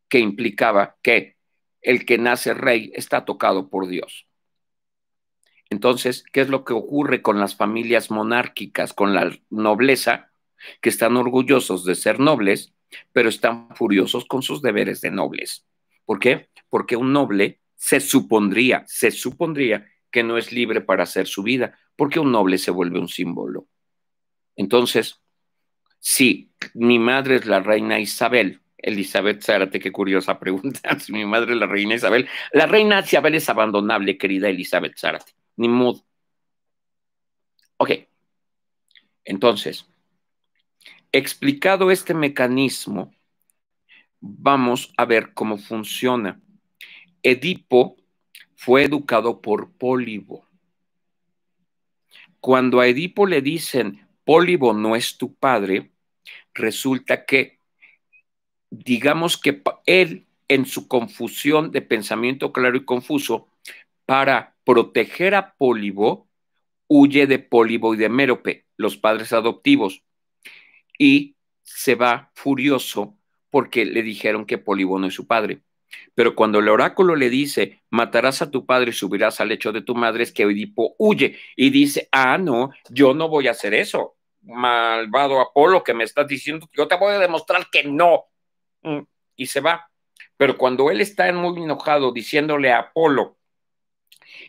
que implicaba que el que nace rey está tocado por Dios. Entonces, ¿qué es lo que ocurre con las familias monárquicas, con la nobleza, que están orgullosos de ser nobles, pero están furiosos con sus deberes de nobles? ¿Por qué? Porque un noble se supondría, se supondría que no es libre para hacer su vida, porque un noble se vuelve un símbolo. Entonces, si mi madre es la reina Isabel, Elizabeth Zárate, qué curiosa pregunta, si mi madre es la reina Isabel, la reina Isabel es abandonable, querida Elizabeth Zárate, ni modo Ok, entonces, explicado este mecanismo, vamos a ver cómo funciona. Edipo fue educado por Pólibo. Cuando a Edipo le dicen, Pólibo no es tu padre, resulta que, digamos que él, en su confusión de pensamiento claro y confuso, para proteger a Pólibo, huye de Pólibo y de Mérope, los padres adoptivos, y se va furioso porque le dijeron que Pólibo no es su padre. Pero cuando el oráculo le dice, matarás a tu padre y subirás al lecho de tu madre, es que Edipo huye y dice, ah, no, yo no voy a hacer eso. Malvado Apolo que me estás diciendo, yo te voy a demostrar que no. Mm, y se va. Pero cuando él está muy enojado diciéndole a Apolo,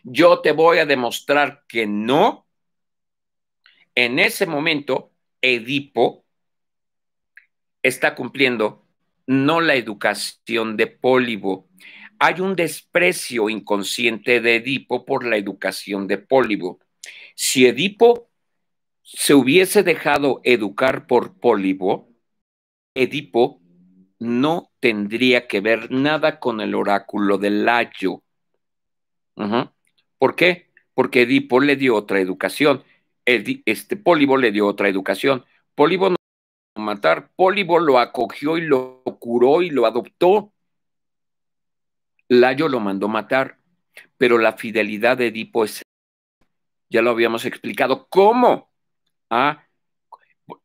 yo te voy a demostrar que no, en ese momento Edipo está cumpliendo no la educación de Pólibo. Hay un desprecio inconsciente de Edipo por la educación de Pólibo. Si Edipo se hubiese dejado educar por Pólibo, Edipo no tendría que ver nada con el oráculo del Layo. ¿Por qué? Porque Edipo le dio otra educación. este Pólibo le dio otra educación. Pólibo no matar. Pólibo lo acogió y lo curó y lo adoptó. Layo lo mandó matar, pero la fidelidad de Edipo es. Ya lo habíamos explicado. ¿Cómo? Ah,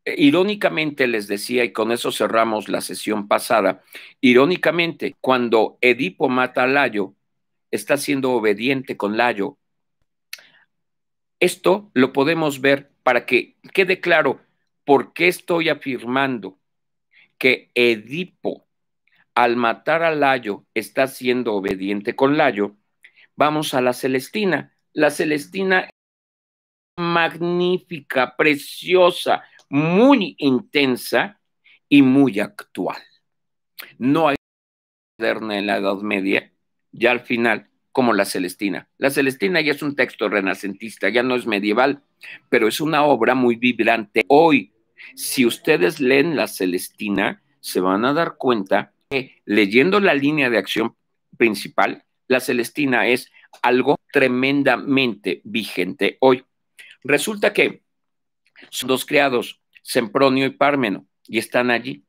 irónicamente les decía, y con eso cerramos la sesión pasada, irónicamente, cuando Edipo mata a Layo, está siendo obediente con Layo. Esto lo podemos ver para que quede claro ¿Por qué estoy afirmando que Edipo, al matar a Layo, está siendo obediente con Layo? Vamos a la Celestina. La Celestina es magnífica, preciosa, muy intensa y muy actual. No hay moderna en la Edad Media, ya al final, como la Celestina. La Celestina ya es un texto renacentista, ya no es medieval, pero es una obra muy vibrante hoy si ustedes leen La Celestina, se van a dar cuenta que leyendo la línea de acción principal, La Celestina es algo tremendamente vigente hoy. Resulta que son dos criados, Sempronio y Pármeno, y están allí.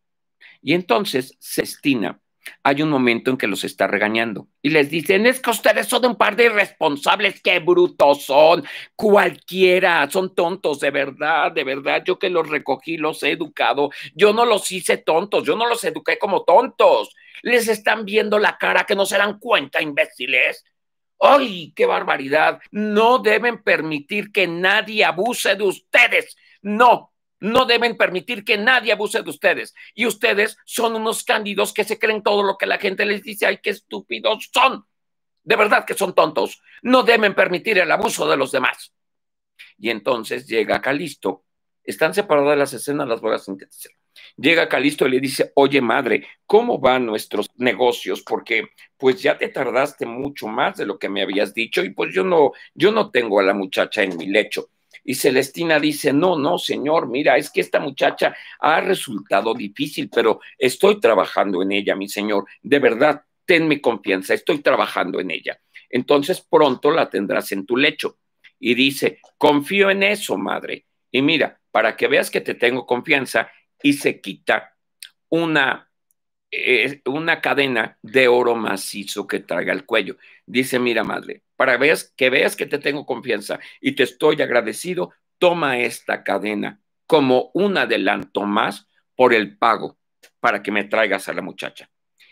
Y entonces Celestina hay un momento en que los está regañando y les dicen, es que ustedes son un par de irresponsables, qué brutos son, cualquiera, son tontos, de verdad, de verdad, yo que los recogí, los he educado, yo no los hice tontos, yo no los eduqué como tontos, les están viendo la cara que no se dan cuenta, imbéciles. ¡Ay, qué barbaridad! No deben permitir que nadie abuse de ustedes. No, no deben permitir que nadie abuse de ustedes. Y ustedes son unos cándidos que se creen todo lo que la gente les dice. ¡Ay, qué estúpidos son! De verdad que son tontos. No deben permitir el abuso de los demás. Y entonces llega Calisto. Están separadas las escenas, las voy a Llega Calisto y le dice, oye madre, ¿cómo van nuestros negocios? Porque pues ya te tardaste mucho más de lo que me habías dicho y pues yo no, yo no tengo a la muchacha en mi lecho. Y Celestina dice, no, no, señor, mira, es que esta muchacha ha resultado difícil, pero estoy trabajando en ella, mi señor. De verdad, ten mi confianza, estoy trabajando en ella. Entonces pronto la tendrás en tu lecho. Y dice, confío en eso, madre. Y mira, para que veas que te tengo confianza, y se quita una una cadena de oro macizo que traiga el cuello. Dice, mira, madre, para veas, que veas que te tengo confianza y te estoy agradecido, toma esta cadena como un adelanto más por el pago para que me traigas a la muchacha.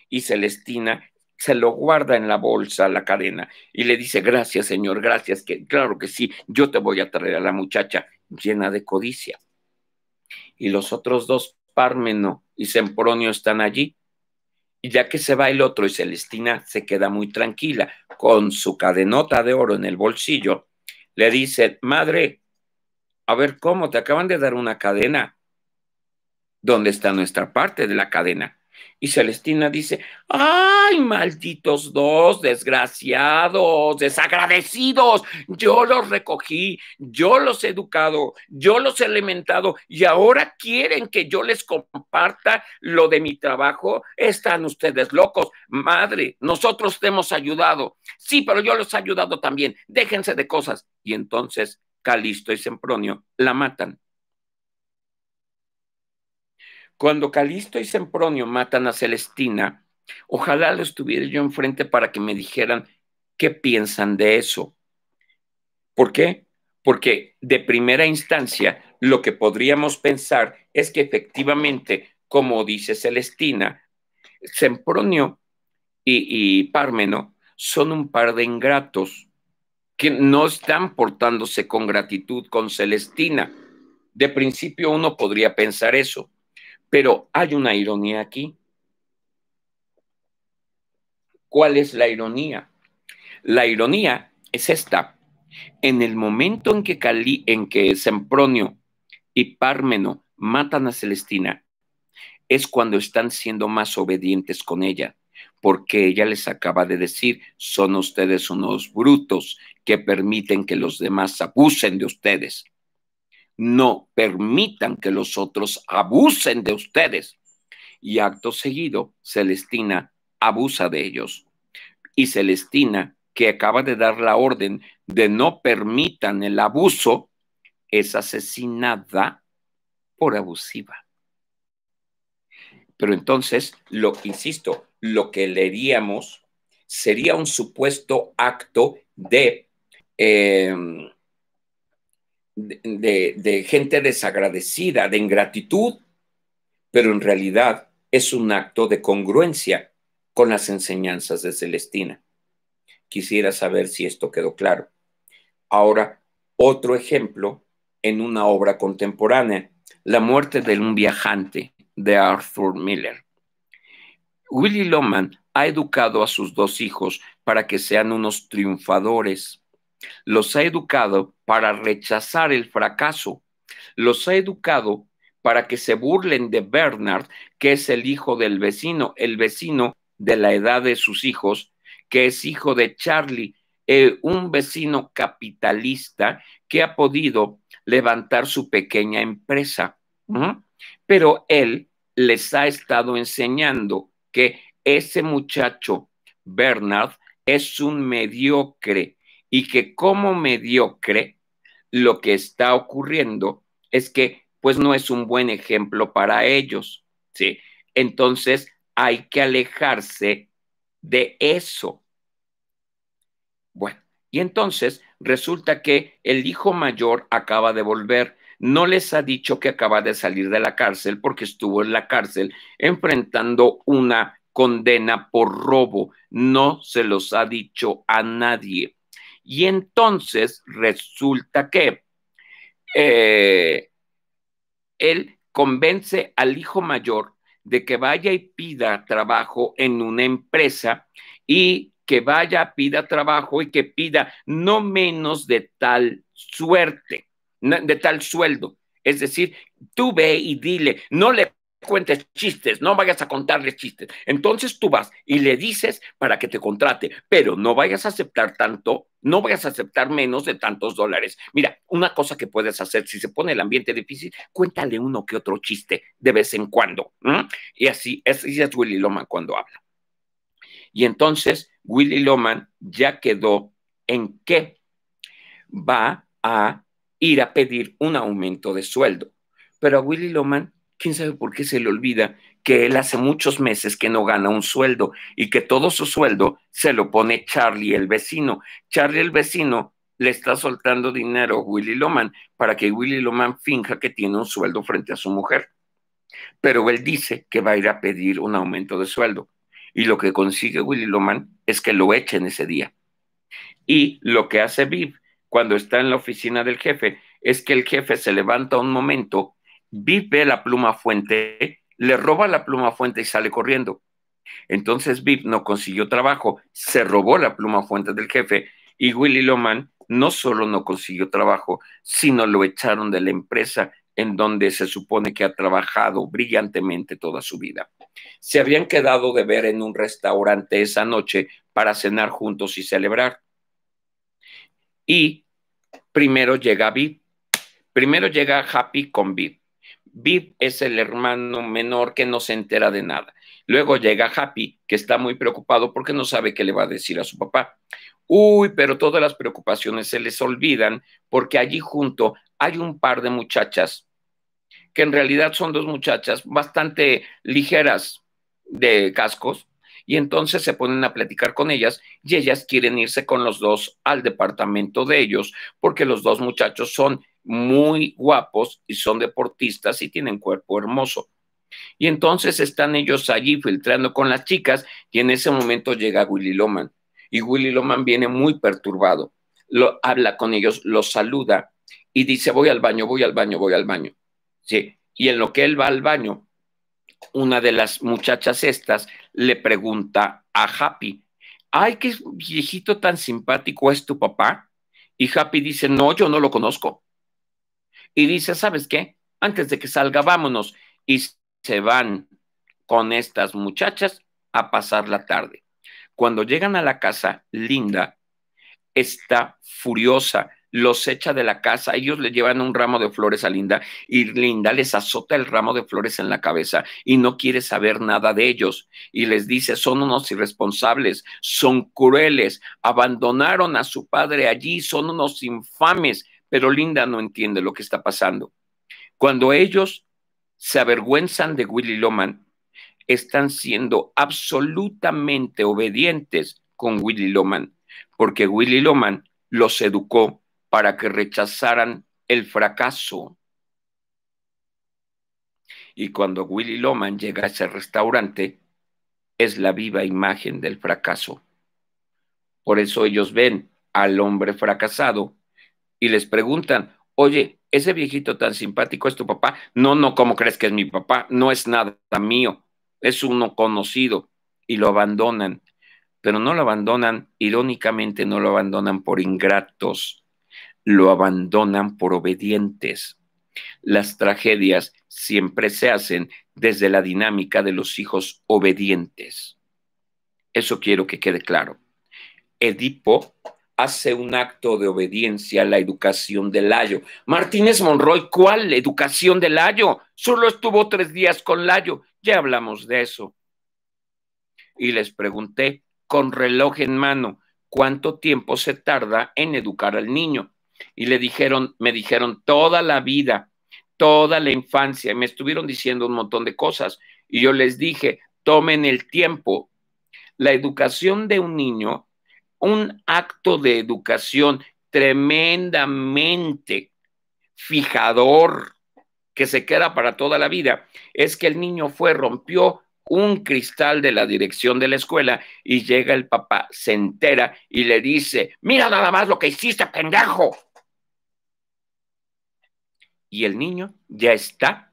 Y Celestina se lo guarda en la bolsa la cadena y le dice, gracias señor, gracias, que claro que sí, yo te voy a traer a la muchacha llena de codicia. Y los otros dos, Pármeno y Sempronio, están allí y ya que se va el otro y Celestina se queda muy tranquila con su cadenota de oro en el bolsillo, le dice, madre, a ver cómo, te acaban de dar una cadena. ¿Dónde está nuestra parte de la cadena? Y Celestina dice, ay, malditos dos, desgraciados, desagradecidos, yo los recogí, yo los he educado, yo los he alimentado y ahora quieren que yo les comparta lo de mi trabajo. Están ustedes locos, madre, nosotros te hemos ayudado. Sí, pero yo los he ayudado también, déjense de cosas. Y entonces Calisto y Sempronio la matan. Cuando Calisto y Sempronio matan a Celestina, ojalá lo estuviera yo enfrente para que me dijeran qué piensan de eso. ¿Por qué? Porque de primera instancia lo que podríamos pensar es que efectivamente, como dice Celestina, Sempronio y, Parmeno Pármeno son un par de ingratos que no están portándose con gratitud con Celestina. De principio uno podría pensar eso. Pero hay una ironía aquí. ¿Cuál es la ironía? La ironía es esta. En el momento en que, en que Sempronio y Pármeno matan a Celestina, es cuando están siendo más obedientes con ella, porque ella les acaba de decir, son ustedes unos brutos que permiten que los demás abusen de ustedes. No permitan que los otros abusen de ustedes. Y acto seguido, Celestina abusa de ellos. Y Celestina, que acaba de dar la orden de no permitan el abuso, es asesinada por abusiva. Pero entonces, lo que, insisto, lo que leeríamos sería un supuesto acto de em, de, gente desagradecida, de ingratitud, pero en realidad es un acto de congruencia con las enseñanzas de Celestina. Quisiera saber si esto quedó claro. Ahora, otro ejemplo en una obra contemporánea, La muerte de un viajante de Arthur Miller. Willy Loman ha educado a sus dos hijos para que sean unos triunfadores los ha educado para rechazar el fracaso. Los ha educado para que se burlen de Bernard, que es el hijo del vecino, el vecino de la edad de sus hijos, que es hijo de Charlie, eh, un vecino capitalista que ha podido levantar su pequeña empresa. Pero él les ha estado enseñando que ese muchacho, Bernard, es un mediocre, y que como mediocre lo que está ocurriendo es que pues no es un buen ejemplo para ellos, ¿sí? Entonces hay que alejarse de eso. Bueno, y entonces resulta que el hijo mayor acaba de volver, no les ha dicho que acaba de salir de la cárcel porque estuvo en la cárcel enfrentando una condena por robo, no se los ha dicho a nadie. Y entonces resulta que eh, él convence al hijo mayor de que vaya y pida trabajo en una empresa y que vaya, pida trabajo y que pida no menos de tal suerte, de tal sueldo. Es decir, tú ve y dile, no le cuentes chistes, no vayas a contarle chistes. Entonces tú vas y le dices para que te contrate, pero no vayas a aceptar tanto, no vayas a aceptar menos de tantos dólares. Mira, una cosa que puedes hacer si se pone el ambiente difícil, cuéntale uno que otro chiste de vez en cuando. Y así, así es Willy Loman cuando habla. Y entonces Willy Loman ya quedó en que va a ir a pedir un aumento de sueldo. Pero a Willy Loman quién sabe por qué se le olvida que él hace muchos meses que no gana un sueldo y que todo su sueldo se lo pone Charlie el vecino. Charlie el vecino le está soltando dinero a Willy Loman para que Willy Loman finja que tiene un sueldo frente a su mujer. Pero él dice que va a ir a pedir un aumento de sueldo y lo que consigue Willy Loman es que lo echen ese día. Y lo que hace Viv cuando está en la oficina del jefe es que el jefe se levanta un momento ve la pluma fuente, le roba la pluma fuente y sale corriendo. Entonces Viv no consiguió trabajo, se robó la pluma fuente del jefe y Willy Loman no solo no consiguió trabajo, sino lo echaron de la empresa en donde se supone que ha trabajado brillantemente toda su vida. Se habían quedado de ver en un restaurante esa noche para cenar juntos y celebrar. Y primero llega Viv, primero llega Happy con Viv. Viv es el hermano menor que no se entera de nada. Luego llega Happy, que está muy preocupado porque no sabe qué le va a decir a su papá. Uy, pero todas las preocupaciones se les olvidan porque allí junto hay un par de muchachas, que en realidad son dos muchachas bastante ligeras de cascos, y entonces se ponen a platicar con ellas y ellas quieren irse con los dos al departamento de ellos porque los dos muchachos son muy guapos y son deportistas y tienen cuerpo hermoso. Y entonces están ellos allí filtrando con las chicas y en ese momento llega Willy Loman. Y Willy Loman viene muy perturbado, lo, habla con ellos, los saluda y dice, voy al baño, voy al baño, voy al baño. Sí. Y en lo que él va al baño, una de las muchachas estas le pregunta a Happy, ay, qué viejito tan simpático es tu papá. Y Happy dice, no, yo no lo conozco y dice, ¿sabes qué? Antes de que salga, vámonos. Y se van con estas muchachas a pasar la tarde. Cuando llegan a la casa, Linda está furiosa, los echa de la casa, ellos le llevan un ramo de flores a Linda y Linda les azota el ramo de flores en la cabeza y no quiere saber nada de ellos y les dice, son unos irresponsables, son crueles, abandonaron a su padre allí, son unos infames, pero Linda no entiende lo que está pasando. Cuando ellos se avergüenzan de Willy Loman, están siendo absolutamente obedientes con Willy Loman, porque Willy Loman los educó para que rechazaran el fracaso. Y cuando Willy Loman llega a ese restaurante, es la viva imagen del fracaso. Por eso ellos ven al hombre fracasado y les preguntan, oye, ese viejito tan simpático es tu papá. No, no, ¿cómo crees que es mi papá? No es nada mío, es uno conocido y lo abandonan. Pero no lo abandonan, irónicamente no lo abandonan por ingratos, lo abandonan por obedientes. Las tragedias siempre se hacen desde la dinámica de los hijos obedientes. Eso quiero que quede claro. Edipo hace un acto de obediencia a la educación de Layo. Martínez Monroy, ¿cuál educación de Layo? Solo estuvo tres días con Layo, ya hablamos de eso. Y les pregunté, con reloj en mano, ¿cuánto tiempo se tarda en educar al niño? Y le dijeron, me dijeron, toda la vida, toda la infancia, y me estuvieron diciendo un montón de cosas. Y yo les dije, tomen el tiempo. La educación de un niño un acto de educación tremendamente fijador que se queda para toda la vida, es que el niño fue, rompió un cristal de la dirección de la escuela y llega el papá, se entera y le dice, mira nada más lo que hiciste, pendejo. Y el niño ya está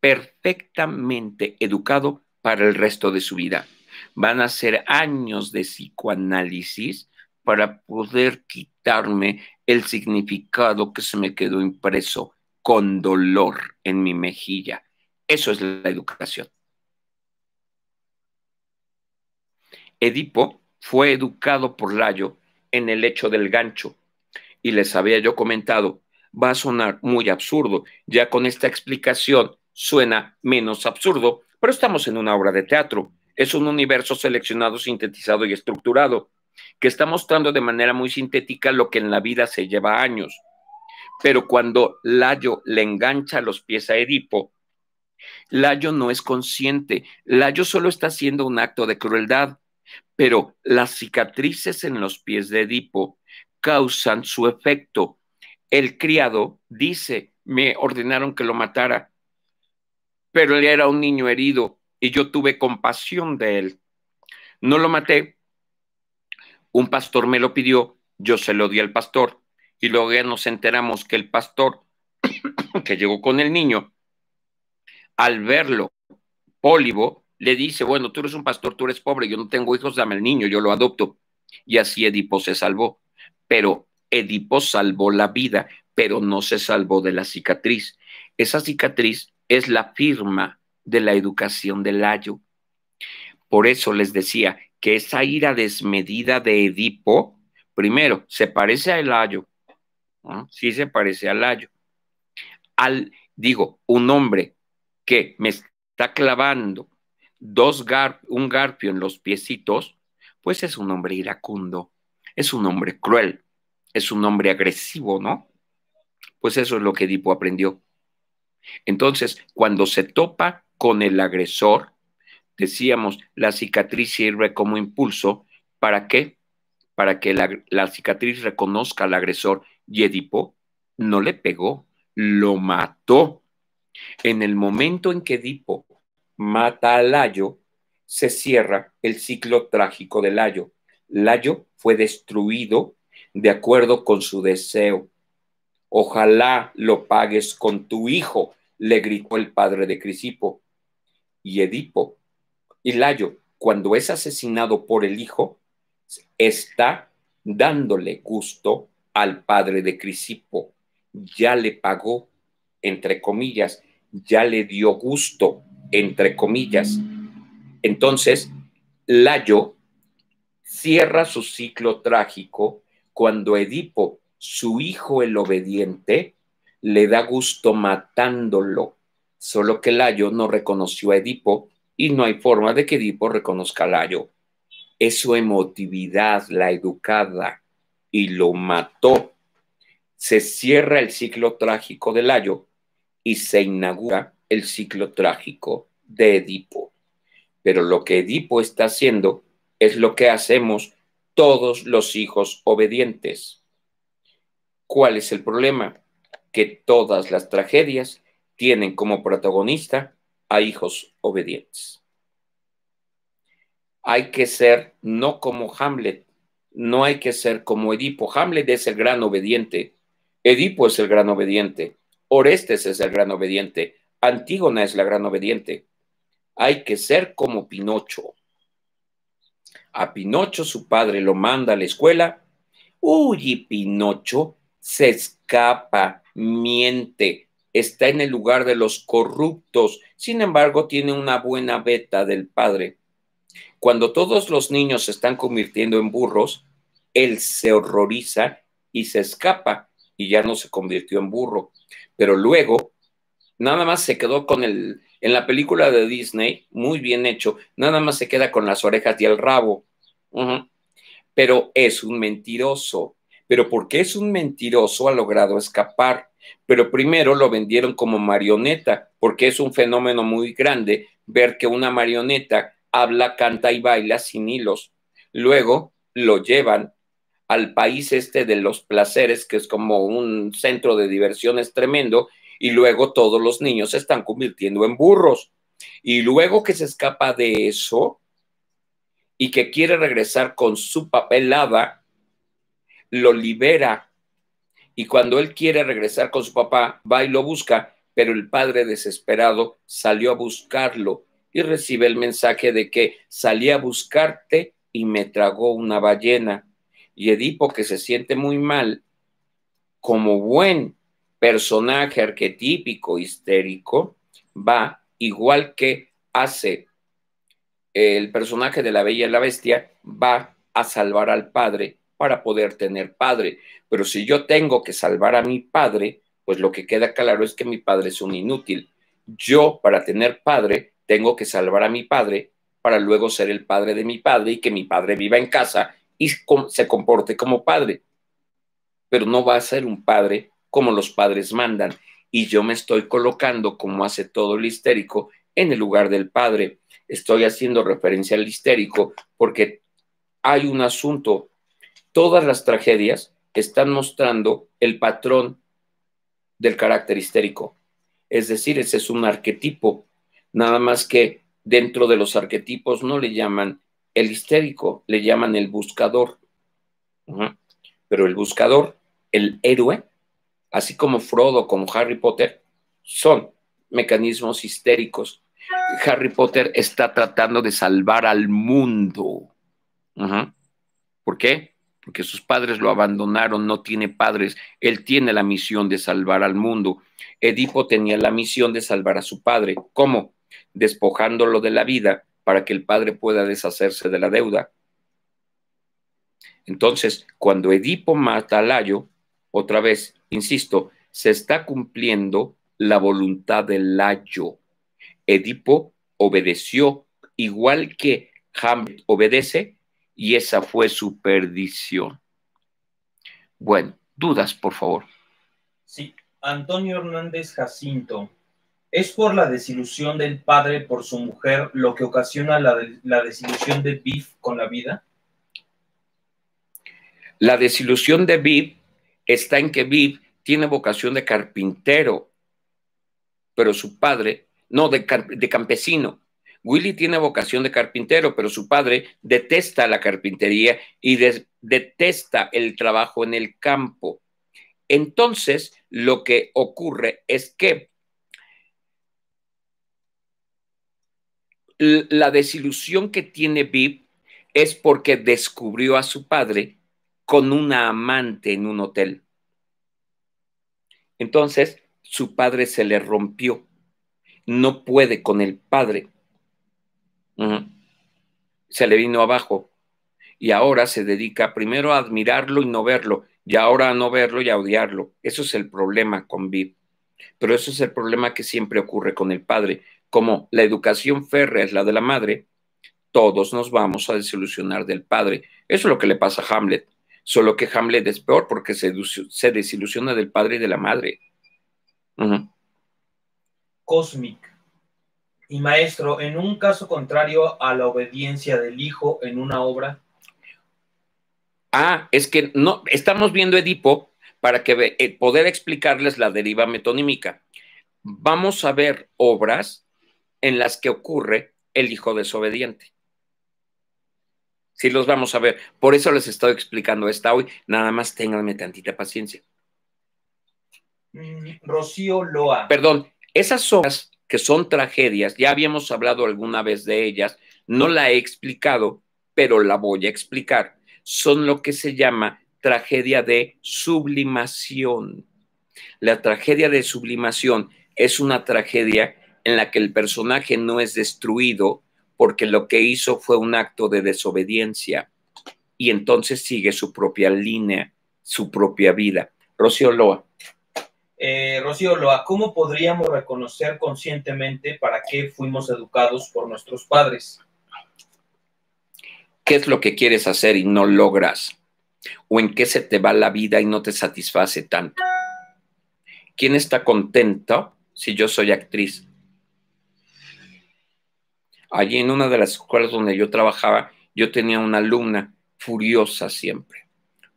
perfectamente educado para el resto de su vida. Van a ser años de psicoanálisis para poder quitarme el significado que se me quedó impreso con dolor en mi mejilla. Eso es la educación. Edipo fue educado por Layo en el hecho del gancho y les había yo comentado, va a sonar muy absurdo, ya con esta explicación suena menos absurdo, pero estamos en una obra de teatro es un universo seleccionado, sintetizado y estructurado, que está mostrando de manera muy sintética lo que en la vida se lleva años. Pero cuando Layo le engancha los pies a Edipo, Layo no es consciente, Layo solo está haciendo un acto de crueldad, pero las cicatrices en los pies de Edipo causan su efecto. El criado dice, me ordenaron que lo matara, pero él era un niño herido, y yo tuve compasión de él. No lo maté. Un pastor me lo pidió, yo se lo di al pastor y luego ya nos enteramos que el pastor que llegó con el niño, al verlo, pólivo, le dice, bueno, tú eres un pastor, tú eres pobre, yo no tengo hijos, dame el niño, yo lo adopto. Y así Edipo se salvó. Pero Edipo salvó la vida, pero no se salvó de la cicatriz. Esa cicatriz es la firma de la educación del Layo. Por eso les decía que esa ira desmedida de Edipo, primero, se parece al Layo, sí se parece al Layo. Al, digo, un hombre que me está clavando dos gar, un garpio en los piecitos, pues es un hombre iracundo, es un hombre cruel, es un hombre agresivo, ¿no? Pues eso es lo que Edipo aprendió. Entonces, cuando se topa con el agresor, decíamos, la cicatriz sirve como impulso. ¿Para qué? Para que la, la cicatriz reconozca al agresor. Y Edipo no le pegó, lo mató. En el momento en que Edipo mata a Layo, se cierra el ciclo trágico de Layo. Layo fue destruido de acuerdo con su deseo. Ojalá lo pagues con tu hijo, le gritó el padre de Crisipo y Edipo. Y Layo, cuando es asesinado por el hijo, está dándole gusto al padre de Crisipo. Ya le pagó, entre comillas, ya le dio gusto, entre comillas. Entonces, Layo cierra su ciclo trágico cuando Edipo, su hijo el obediente, le da gusto matándolo solo que Layo no reconoció a Edipo y no hay forma de que Edipo reconozca a Layo. Es su emotividad la educada y lo mató. Se cierra el ciclo trágico de Layo y se inaugura el ciclo trágico de Edipo. Pero lo que Edipo está haciendo es lo que hacemos todos los hijos obedientes. ¿Cuál es el problema? Que todas las tragedias tienen como protagonista a hijos obedientes. Hay que ser no como Hamlet, no hay que ser como Edipo. Hamlet es el gran obediente, Edipo es el gran obediente, Orestes es el gran obediente, Antígona es la gran obediente. Hay que ser como Pinocho. A Pinocho su padre lo manda a la escuela. Uy, Pinocho se escapa, miente, está en el lugar de los corruptos, sin embargo tiene una buena beta del Padre. Cuando todos los niños se están convirtiendo en burros, él se horroriza y se escapa y ya no se convirtió en burro. Pero luego, nada más se quedó con el, en la película de Disney, muy bien hecho, nada más se queda con las orejas y el rabo. Pero es un mentiroso. Pero porque es un mentiroso ha logrado escapar pero primero lo vendieron como marioneta, porque es un fenómeno muy grande ver que una marioneta habla, canta y baila sin hilos. Luego lo llevan al país este de los placeres, que es como un centro de diversiones tremendo, y luego todos los niños se están convirtiendo en burros. Y luego que se escapa de eso y que quiere regresar con su papelada, lo libera y cuando él quiere regresar con su papá, va y lo busca, pero el padre desesperado salió a buscarlo y recibe el mensaje de que salí a buscarte y me tragó una ballena. Y Edipo, que se siente muy mal, como buen personaje arquetípico histérico, va igual que hace el personaje de la Bella y la Bestia, va a salvar al padre para poder tener padre. Pero si yo tengo que salvar a mi padre, pues lo que queda claro es que mi padre es un inútil. Yo, para tener padre, tengo que salvar a mi padre para luego ser el padre de mi padre y que mi padre viva en casa y se comporte como padre. Pero no va a ser un padre como los padres mandan. Y yo me estoy colocando, como hace todo el histérico, en el lugar del padre. Estoy haciendo referencia al histérico porque hay un asunto todas las tragedias están mostrando el patrón del carácter histérico. Es decir, ese es un arquetipo, nada más que dentro de los arquetipos no le llaman el histérico, le llaman el buscador. Pero el buscador, el héroe, así como Frodo, como Harry Potter, son mecanismos histéricos. Harry Potter está tratando de salvar al mundo. ¿Por qué? porque sus padres lo abandonaron, no tiene padres, él tiene la misión de salvar al mundo. Edipo tenía la misión de salvar a su padre. ¿Cómo? Despojándolo de la vida para que el padre pueda deshacerse de la deuda. Entonces, cuando Edipo mata a Layo, otra vez, insisto, se está cumpliendo la voluntad de Layo. Edipo obedeció, igual que Hamlet obedece, y esa fue su perdición. Bueno, dudas, por favor. Sí, Antonio Hernández Jacinto. Es por la desilusión del padre por su mujer lo que ocasiona la, desilusión de Biff con la vida. La desilusión de Biff está en que Biff tiene vocación de carpintero, pero su padre, no, de campesino, Willy tiene vocación de carpintero, pero su padre detesta la carpintería y detesta el trabajo en el campo. Entonces, lo que ocurre es que la desilusión que tiene Viv es porque descubrió a su padre con una amante en un hotel. Entonces, su padre se le rompió. No puede con el padre. Se le vino abajo. Y ahora se dedica primero a admirarlo y no verlo, y ahora a no verlo y a odiarlo. Eso es el problema con Viv. Pero eso es el problema que siempre ocurre con el padre. Como la educación férrea es la de la madre, todos nos vamos a desilusionar del padre. Eso es lo que le pasa a Hamlet. Solo que Hamlet es peor porque se, desilusiona del padre y de la madre. Cósmica. Y maestro, en un caso contrario a la obediencia del hijo en una obra. Ah, es que no, estamos viendo Edipo para que eh, poder explicarles la deriva metonímica. Vamos a ver obras en las que ocurre el hijo desobediente. Sí, los vamos a ver. Por eso les estoy explicando esta hoy. Nada más ténganme tantita paciencia. Mm, Rocío Loa. Perdón, esas obras que son tragedias, ya habíamos hablado alguna vez de ellas, no la he explicado, pero la voy a explicar, son lo que se llama tragedia de sublimación. La tragedia de sublimación es una tragedia en la que el personaje no es destruido porque lo que hizo fue un acto de desobediencia y entonces sigue su propia línea, su propia vida. Rocío Loa. Eh, Rocío ¿cómo podríamos reconocer conscientemente para qué fuimos educados por nuestros padres? ¿Qué es lo que quieres hacer y no logras? ¿O en qué se te va la vida y no te satisface tanto? ¿Quién está contento si yo soy actriz? Allí en una de las escuelas donde yo trabajaba, yo tenía una alumna furiosa siempre,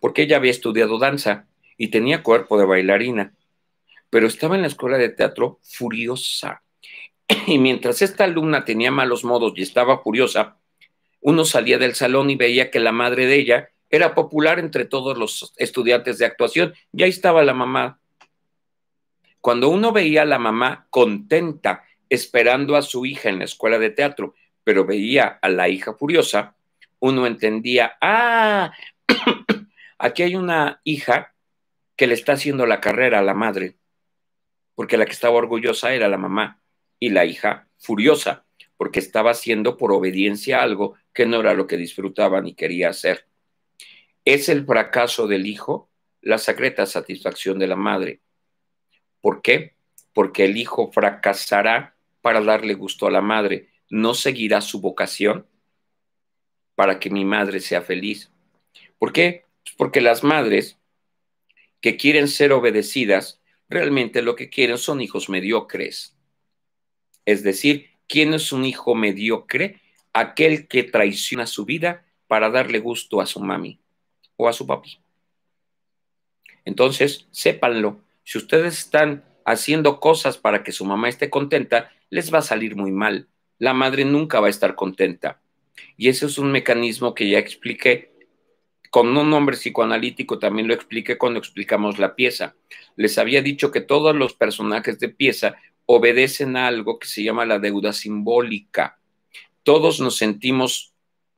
porque ella había estudiado danza y tenía cuerpo de bailarina pero estaba en la escuela de teatro furiosa. Y mientras esta alumna tenía malos modos y estaba furiosa, uno salía del salón y veía que la madre de ella era popular entre todos los estudiantes de actuación. Y ahí estaba la mamá. Cuando uno veía a la mamá contenta esperando a su hija en la escuela de teatro, pero veía a la hija furiosa, uno entendía, ah, aquí hay una hija que le está haciendo la carrera a la madre porque la que estaba orgullosa era la mamá y la hija furiosa, porque estaba haciendo por obediencia algo que no era lo que disfrutaba ni quería hacer. Es el fracaso del hijo la secreta satisfacción de la madre. ¿Por qué? Porque el hijo fracasará para darle gusto a la madre, no seguirá su vocación para que mi madre sea feliz. ¿Por qué? Pues porque las madres que quieren ser obedecidas realmente lo que quieren son hijos mediocres. Es decir, ¿quién es un hijo mediocre? Aquel que traiciona su vida para darle gusto a su mami o a su papi. Entonces, sépanlo. Si ustedes están haciendo cosas para que su mamá esté contenta, les va a salir muy mal. La madre nunca va a estar contenta. Y ese es un mecanismo que ya expliqué con un nombre psicoanalítico también lo expliqué cuando explicamos la pieza. Les había dicho que todos los personajes de pieza obedecen a algo que se llama la deuda simbólica. Todos nos sentimos,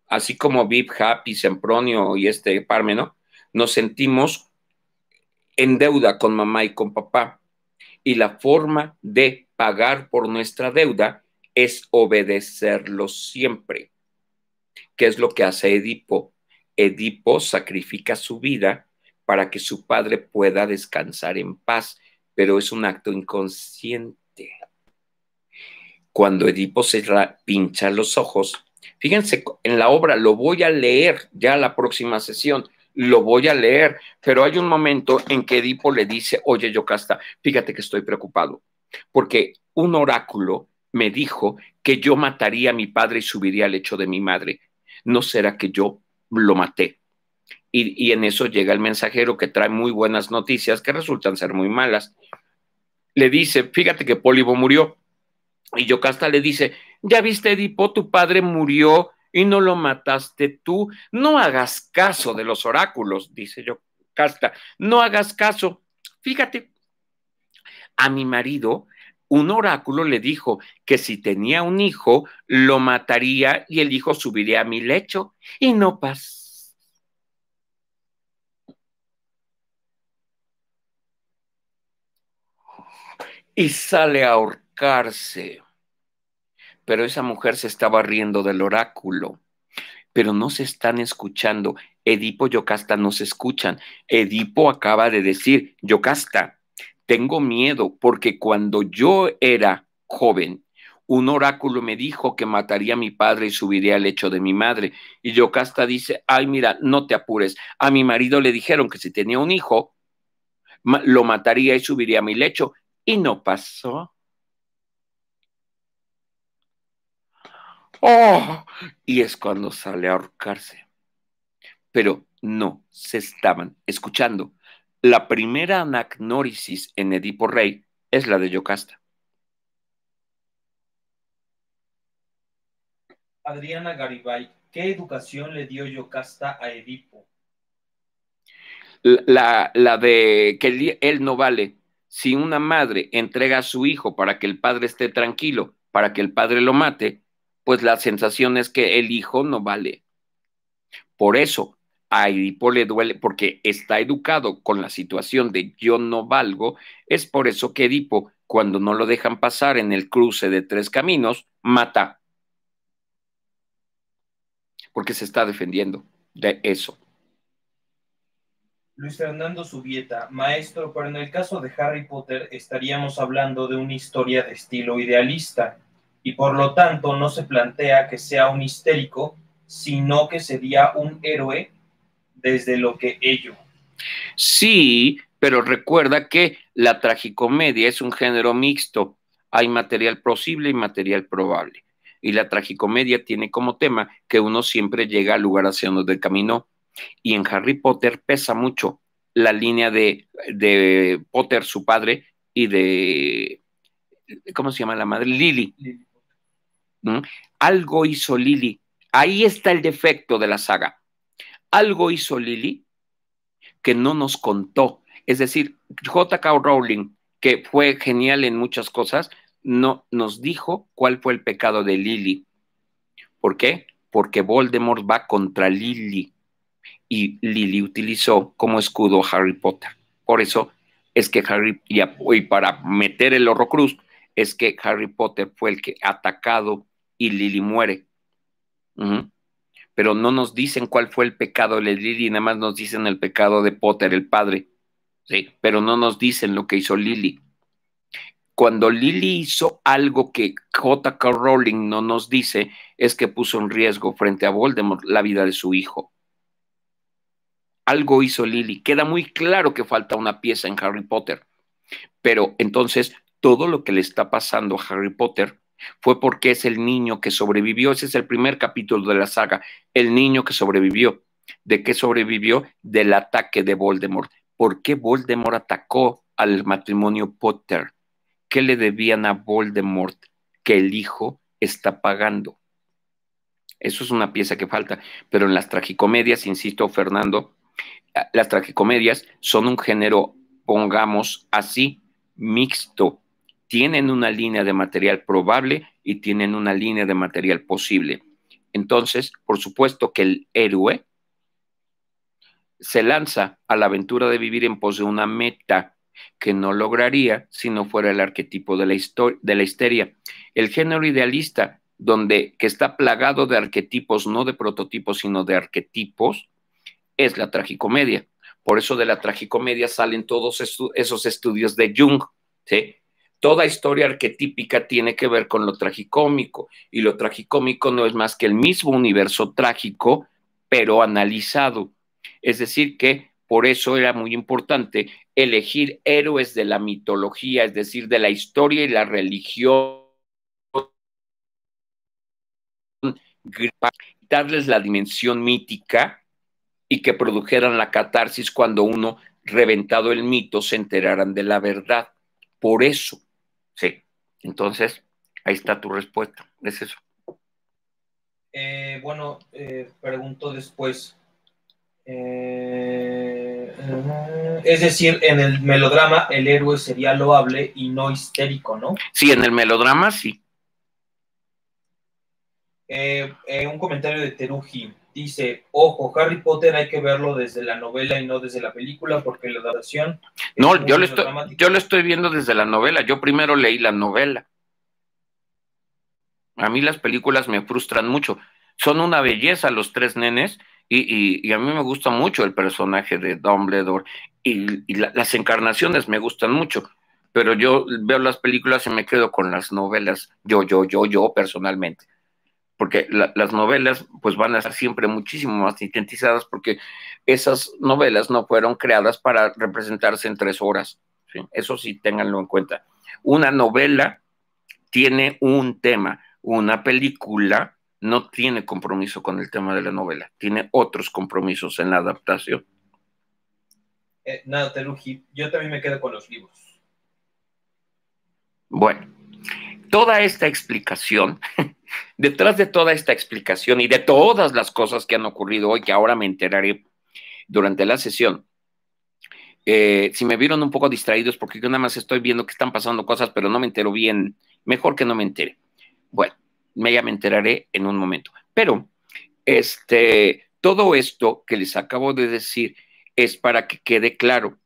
así como Vip, Happy, Sempronio y este Parmeno, nos sentimos en deuda con mamá y con papá. Y la forma de pagar por nuestra deuda es obedecerlo siempre, que es lo que hace Edipo Edipo sacrifica su vida para que su padre pueda descansar en paz, pero es un acto inconsciente. Cuando Edipo se pincha los ojos, fíjense en la obra, lo voy a leer ya la próxima sesión, lo voy a leer, pero hay un momento en que Edipo le dice, oye Yocasta, fíjate que estoy preocupado, porque un oráculo me dijo que yo mataría a mi padre y subiría al lecho de mi madre. ¿No será que yo lo maté. Y, y en eso llega el mensajero que trae muy buenas noticias que resultan ser muy malas. Le dice, fíjate que Pólibo murió. Y Yocasta le dice, ya viste, Edipo, tu padre murió y no lo mataste tú. No hagas caso de los oráculos, dice Yocasta, no hagas caso. Fíjate, a mi marido un oráculo le dijo que si tenía un hijo, lo mataría y el hijo subiría a mi lecho y no pasa Y sale a ahorcarse. Pero esa mujer se estaba riendo del oráculo. Pero no se están escuchando. Edipo y Yocasta no se escuchan. Edipo acaba de decir, Yocasta, tengo miedo porque cuando yo era joven, un oráculo me dijo que mataría a mi padre y subiría al lecho de mi madre. Y Yocasta dice, ay, mira, no te apures. A mi marido le dijeron que si tenía un hijo, lo mataría y subiría a mi lecho. Y no pasó. Oh, y es cuando sale a ahorcarse. Pero no se estaban escuchando la primera anagnórisis en Edipo Rey es la de Yocasta. Adriana Garibay, ¿qué educación le dio Yocasta a Edipo? La, la, de que él no vale. Si una madre entrega a su hijo para que el padre esté tranquilo, para que el padre lo mate, pues la sensación es que el hijo no vale. Por eso, a Edipo le duele porque está educado con la situación de yo no valgo, es por eso que Edipo, cuando no lo dejan pasar en el cruce de tres caminos, mata. Porque se está defendiendo de eso. Luis Fernando Subieta, maestro, pero en el caso de Harry Potter estaríamos hablando de una historia de estilo idealista y por lo tanto no se plantea que sea un histérico, sino que sería un héroe desde lo que ello. Sí, pero recuerda que la tragicomedia es un género mixto. Hay material posible y material probable. Y la tragicomedia tiene como tema que uno siempre llega al lugar hacia donde caminó. Y en Harry Potter pesa mucho la línea de, de Potter, su padre, y de, ¿cómo se llama la madre? Lily. ¿Mm? Algo hizo Lily. Ahí está el defecto de la saga algo hizo Lily que no nos contó. Es decir, JK Rowling, que fue genial en muchas cosas, no nos dijo cuál fue el pecado de Lily. ¿Por qué? Porque Voldemort va contra Lily y Lily utilizó como escudo a Harry Potter. Por eso es que Harry, y, para meter el Horrocruz, es que Harry Potter fue el que atacado y Lily muere pero no nos dicen cuál fue el pecado de Lily, nada más nos dicen el pecado de Potter, el padre, ¿sí? pero no nos dicen lo que hizo Lily. Cuando Lily hizo algo que J.K. Rowling no nos dice, es que puso en riesgo frente a Voldemort la vida de su hijo. Algo hizo Lily. Queda muy claro que falta una pieza en Harry Potter. Pero entonces, todo lo que le está pasando a Harry Potter fue porque es el niño que sobrevivió. Ese es el primer capítulo de la saga, el niño que sobrevivió. ¿De qué sobrevivió? Del ataque de Voldemort. ¿Por qué Voldemort atacó al matrimonio Potter? ¿Qué le debían a Voldemort que el hijo está pagando? Eso es una pieza que falta. Pero en las tragicomedias, insisto, Fernando, las tragicomedias son un género, pongamos así, mixto, tienen una línea de material probable y tienen una línea de material posible. Entonces, por supuesto que el héroe se lanza a la aventura de vivir en pos de una meta que no lograría si no fuera el arquetipo de la, de la histeria. El género idealista, donde que está plagado de arquetipos, no de prototipos, sino de arquetipos, es la tragicomedia. Por eso de la tragicomedia salen todos esos estudios de Jung, ¿sí? Toda historia arquetípica tiene que ver con lo tragicómico y lo tragicómico no es más que el mismo universo trágico, pero analizado. Es decir, que por eso era muy importante elegir héroes de la mitología, es decir, de la historia y la religión, darles la dimensión mítica y que produjeran la catarsis cuando uno, reventado el mito, se enteraran de la verdad. Por eso, Sí, entonces ahí está tu respuesta, es eso. Eh, bueno, eh, pregunto después. Eh, es decir, en el melodrama el héroe sería loable y no histérico, ¿no? Sí, en el melodrama sí. un comentario de Teruji dice, ojo, Harry Potter hay que verlo desde la novela y no desde la película porque la adaptación... No, yo lo, estoy, yo lo estoy viendo desde la novela, yo primero leí la novela. A mí las películas me frustran mucho. Son una belleza los tres nenes y, y, a mí me gusta mucho el personaje de Dumbledore y, las encarnaciones me gustan mucho, pero yo veo las películas y me quedo con las novelas, yo, yo, yo, yo personalmente porque las novelas pues van a estar siempre muchísimo más sintetizadas porque esas novelas no fueron creadas para representarse en tres horas. Eso sí, ténganlo en cuenta. Una novela tiene un tema, una película no tiene compromiso con el tema de la novela, tiene otros compromisos en la adaptación. Eh, nada, Teruji, yo también me quedo con los libros. Bueno, toda esta explicación Detrás de toda esta explicación y de todas las cosas que han ocurrido hoy, que ahora me enteraré durante la sesión, eh, si me vieron un poco distraídos, porque yo nada más estoy viendo que están pasando cosas, pero no me entero bien, mejor que no me entere. Bueno, ya me enteraré en un momento. Pero, este, todo esto que les acabo de decir es para que quede claro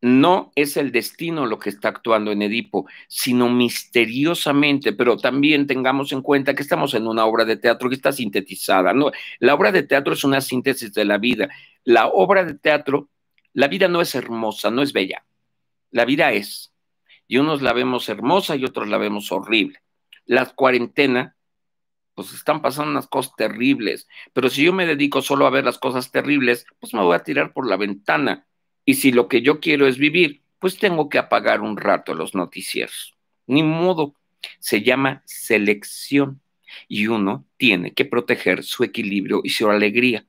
no es el destino lo que está actuando en Edipo, sino misteriosamente, pero también tengamos en cuenta que estamos en una obra de teatro que está sintetizada. La obra de teatro es una síntesis de la vida. La obra de teatro, la vida no es hermosa, no es bella. La vida es. Y unos la vemos hermosa y otros la vemos horrible. Las cuarentena, pues están pasando unas cosas terribles, pero si yo me dedico solo a ver las cosas terribles, pues me voy a tirar por la ventana y si lo que yo quiero es vivir, pues tengo que apagar un rato los noticieros. Ni modo, se llama selección y uno tiene que proteger su equilibrio y su alegría.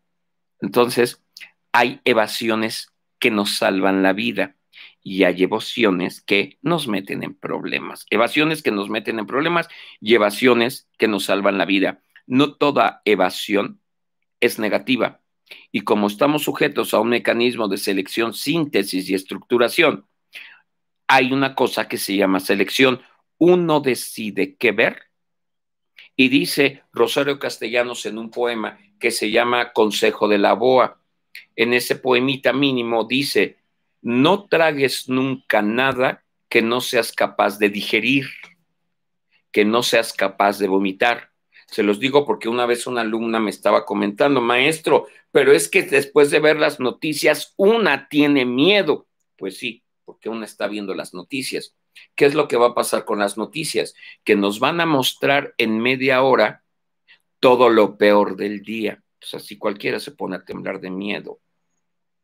Entonces, hay evasiones que nos salvan la vida y hay evasiones que nos meten en problemas. Evasiones que nos meten en problemas y evasiones que nos salvan la vida. No toda evasión es negativa. Y como estamos sujetos a un mecanismo de selección, síntesis y estructuración, hay una cosa que se llama selección. Uno decide qué ver. Y dice Rosario Castellanos en un poema que se llama Consejo de la Boa. En ese poemita mínimo dice, no tragues nunca nada que no seas capaz de digerir, que no seas capaz de vomitar se los digo porque una vez una alumna me estaba comentando, maestro, pero es que después de ver las noticias, una tiene miedo. Pues sí, porque una está viendo las noticias. ¿Qué es lo que va a pasar con las noticias? Que nos van a mostrar en media hora todo lo peor del día. Pues así cualquiera se pone a temblar de miedo.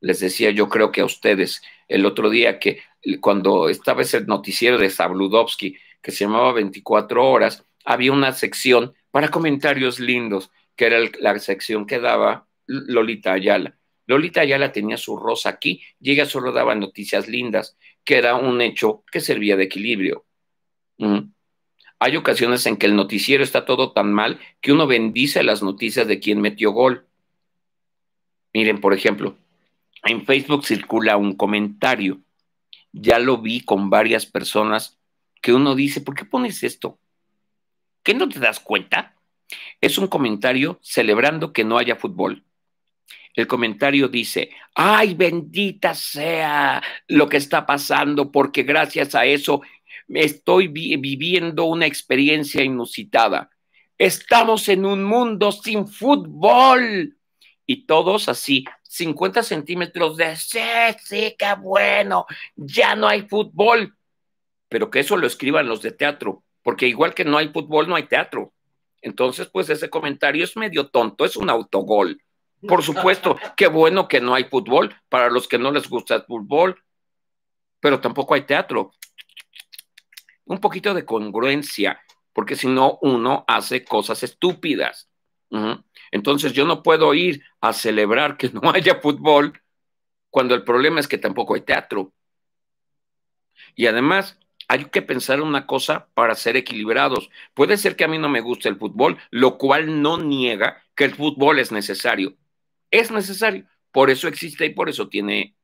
Les decía yo creo que a ustedes el otro día que cuando estaba ese noticiero de Sabludovsky que se llamaba 24 horas, había una sección para comentarios lindos, que era la sección que daba Lolita Ayala. Lolita Ayala tenía su rosa aquí llega solo daba noticias lindas, que era un hecho que servía de equilibrio. Mm. Hay ocasiones en que el noticiero está todo tan mal que uno bendice las noticias de quien metió gol. Miren, por ejemplo, en Facebook circula un comentario. Ya lo vi con varias personas que uno dice, ¿por qué pones esto? ¿Qué no te das cuenta? Es un comentario celebrando que no haya fútbol. El comentario dice, ay, bendita sea lo que está pasando, porque gracias a eso estoy viviendo una experiencia inusitada. Estamos en un mundo sin fútbol. Y todos así, 50 centímetros de, sí, sí, qué bueno, ya no hay fútbol. Pero que eso lo escriban los de teatro, porque igual que no hay fútbol, no hay teatro. Entonces, pues ese comentario es medio tonto, es un autogol. Por supuesto, qué bueno que no hay fútbol para los que no les gusta el fútbol, pero tampoco hay teatro. Un poquito de congruencia, porque si no, uno hace cosas estúpidas. Entonces, yo no puedo ir a celebrar que no haya fútbol cuando el problema es que tampoco hay teatro. Y además, hay que pensar una cosa para ser equilibrados. Puede ser que a mí no me guste el fútbol, lo cual no niega que el fútbol es necesario. Es necesario, por eso existe y por eso tiene,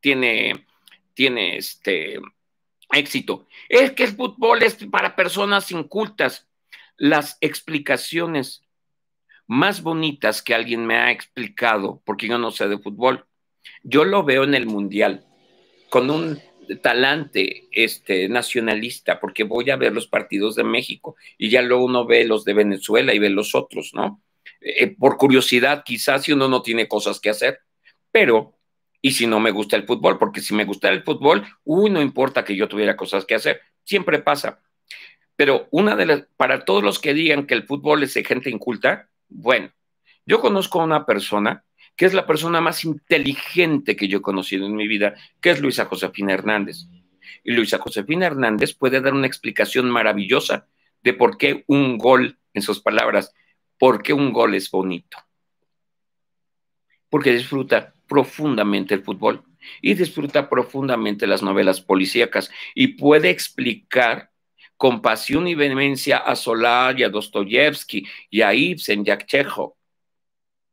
tiene, tiene este éxito. Es que el fútbol es para personas incultas. Las explicaciones más bonitas que alguien me ha explicado, porque yo no sé de fútbol, yo lo veo en el mundial, con un talante este, nacionalista, porque voy a ver los partidos de México y ya luego uno ve los de Venezuela y ve los otros, ¿no? Eh, por curiosidad, quizás si uno no tiene cosas que hacer, pero, y si no me gusta el fútbol, porque si me gusta el fútbol, uy, no importa que yo tuviera cosas que hacer, siempre pasa. Pero una de las, para todos los que digan que el fútbol es de gente inculta, bueno, yo conozco a una persona que es la persona más inteligente que yo he conocido en mi vida, que es Luisa Josefina Hernández. Y Luisa Josefina Hernández puede dar una explicación maravillosa de por qué un gol, en sus palabras, por qué un gol es bonito. Porque disfruta profundamente el fútbol y disfruta profundamente las novelas policíacas y puede explicar con pasión y vehemencia a Solar y a Dostoyevsky y a Ibsen y a Chejo.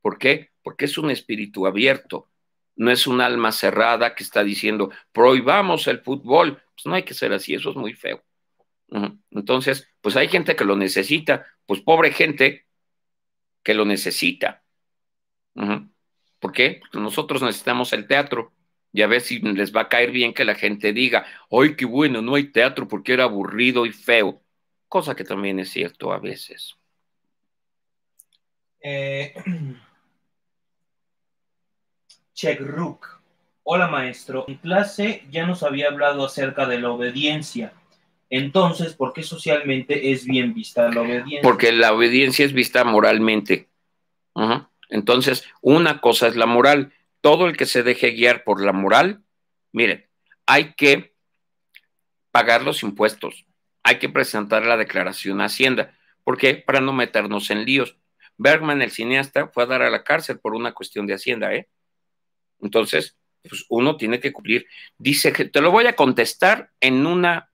¿Por qué? porque es un espíritu abierto, no es un alma cerrada que está diciendo, prohibamos el fútbol. Pues no hay que ser así, eso es muy feo. Entonces, pues hay gente que lo necesita, pues pobre gente que lo necesita. ¿Por qué? Porque nosotros necesitamos el teatro y a ver si les va a caer bien que la gente diga, ¡ay, qué bueno, no hay teatro porque era aburrido y feo! Cosa que también es cierto a veces. Eh, Chekruk. Hola maestro, en clase ya nos había hablado acerca de la obediencia. Entonces, ¿por qué socialmente es bien vista la obediencia? Porque la obediencia es vista moralmente. Entonces, una cosa es la moral. Todo el que se deje guiar por la moral, miren, hay que pagar los impuestos, hay que presentar la declaración a Hacienda. ¿Por qué? Para no meternos en líos. Bergman, el cineasta, fue a dar a la cárcel por una cuestión de Hacienda, ¿eh? Entonces, pues uno tiene que cumplir. Dice que te lo voy a contestar en una...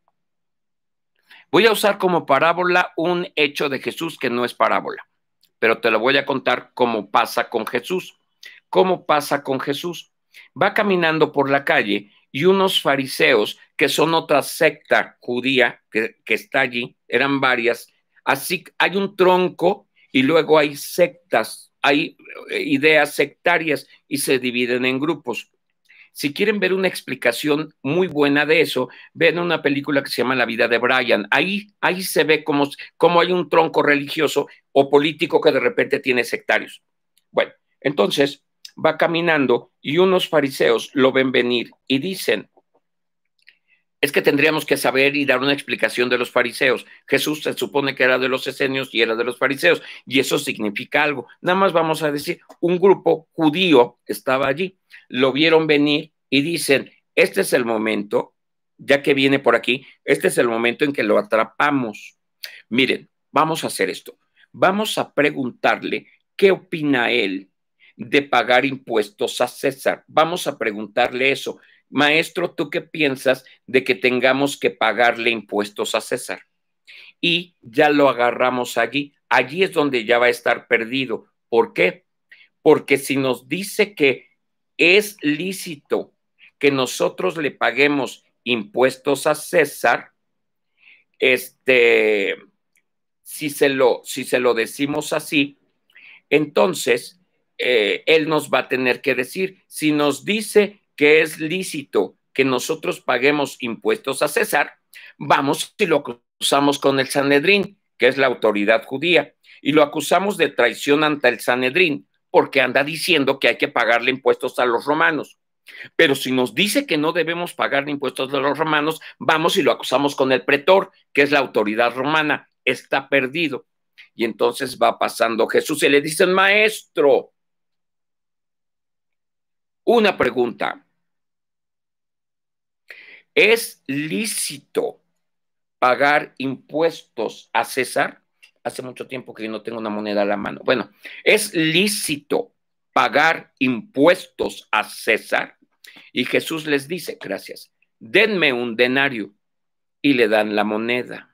Voy a usar como parábola un hecho de Jesús que no es parábola, pero te lo voy a contar cómo pasa con Jesús. ¿Cómo pasa con Jesús? Va caminando por la calle y unos fariseos, que son otra secta judía que, que está allí, eran varias. Así hay un tronco y luego hay sectas hay eh, ideas sectarias y se dividen en grupos. Si quieren ver una explicación muy buena de eso, ven una película que se llama La vida de Brian. Ahí, ahí se ve cómo, cómo hay un tronco religioso o político que de repente tiene sectarios. Bueno, entonces va caminando y unos fariseos lo ven venir y dicen, es que tendríamos que saber y dar una explicación de los fariseos. Jesús se supone que era de los esenios y era de los fariseos, y eso significa algo. Nada más vamos a decir, un grupo judío estaba allí, lo vieron venir y dicen, este es el momento, ya que viene por aquí, este es el momento en que lo atrapamos. Miren, vamos a hacer esto. Vamos a preguntarle qué opina él de pagar impuestos a César. Vamos a preguntarle eso maestro, ¿tú qué piensas de que tengamos que pagarle impuestos a César? Y ya lo agarramos allí. Allí es donde ya va a estar perdido. ¿Por qué? Porque si nos dice que es lícito que nosotros le paguemos impuestos a César, este, si se lo, si se lo decimos así, entonces eh, él nos va a tener que decir, si nos dice que es lícito que nosotros paguemos impuestos a César, vamos y lo acusamos con el Sanedrín, que es la autoridad judía, y lo acusamos de traición ante el Sanedrín, porque anda diciendo que hay que pagarle impuestos a los romanos. Pero si nos dice que no debemos pagar impuestos a los romanos, vamos y lo acusamos con el pretor, que es la autoridad romana, está perdido. Y entonces va pasando Jesús y le dicen, maestro, una pregunta. ¿Es lícito pagar impuestos a César? Hace mucho tiempo que no tengo una moneda a la mano. Bueno, ¿es lícito pagar impuestos a César? Y Jesús les dice, gracias, denme un denario y le dan la moneda.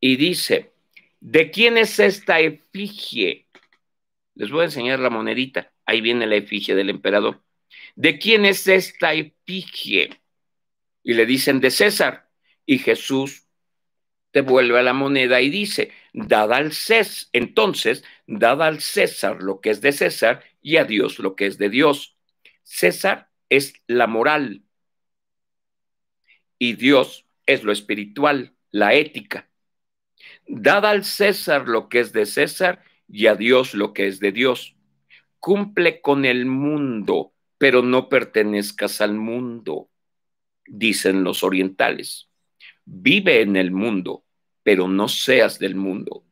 Y dice, ¿de quién es esta efigie? Les voy a enseñar la monedita. Ahí viene la efigie del emperador. ¿De quién es esta efigie? y le dicen de César. Y Jesús te a la moneda y dice, Dada al César, entonces, dad al César lo que es de César y a Dios lo que es de Dios. César es la moral y Dios es lo espiritual, la ética. Dad al César lo que es de César y a Dios lo que es de Dios. Cumple con el mundo, pero no pertenezcas al mundo dicen los orientales. Vive en el mundo, pero no seas del mundo.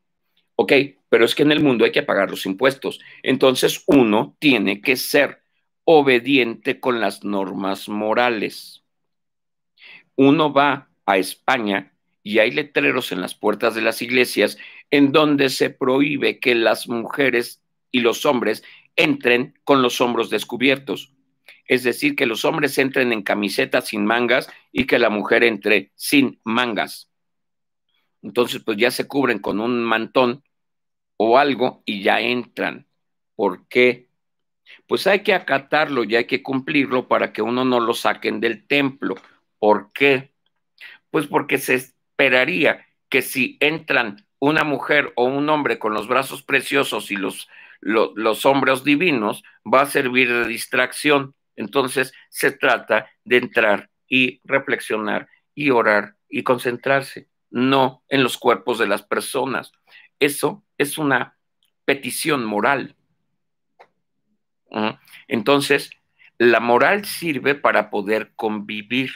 Ok, pero es que en el mundo hay que pagar los impuestos. Entonces uno tiene que ser obediente con las normas morales. Uno va a España y hay letreros en las puertas de las iglesias en donde se prohíbe que las mujeres y los hombres entren con los hombros descubiertos es decir, que los hombres entren en camisetas sin mangas y que la mujer entre sin mangas. Entonces, pues ya se cubren con un mantón o algo y ya entran. ¿Por qué? Pues hay que acatarlo y hay que cumplirlo para que uno no lo saquen del templo. ¿Por qué? Pues porque se esperaría que si entran una mujer o un hombre con los brazos preciosos y los, los, los hombros divinos, va a servir de distracción entonces se trata de entrar y reflexionar y orar y concentrarse, no en los cuerpos de las personas. Eso es una petición moral. Entonces, la moral sirve para poder convivir.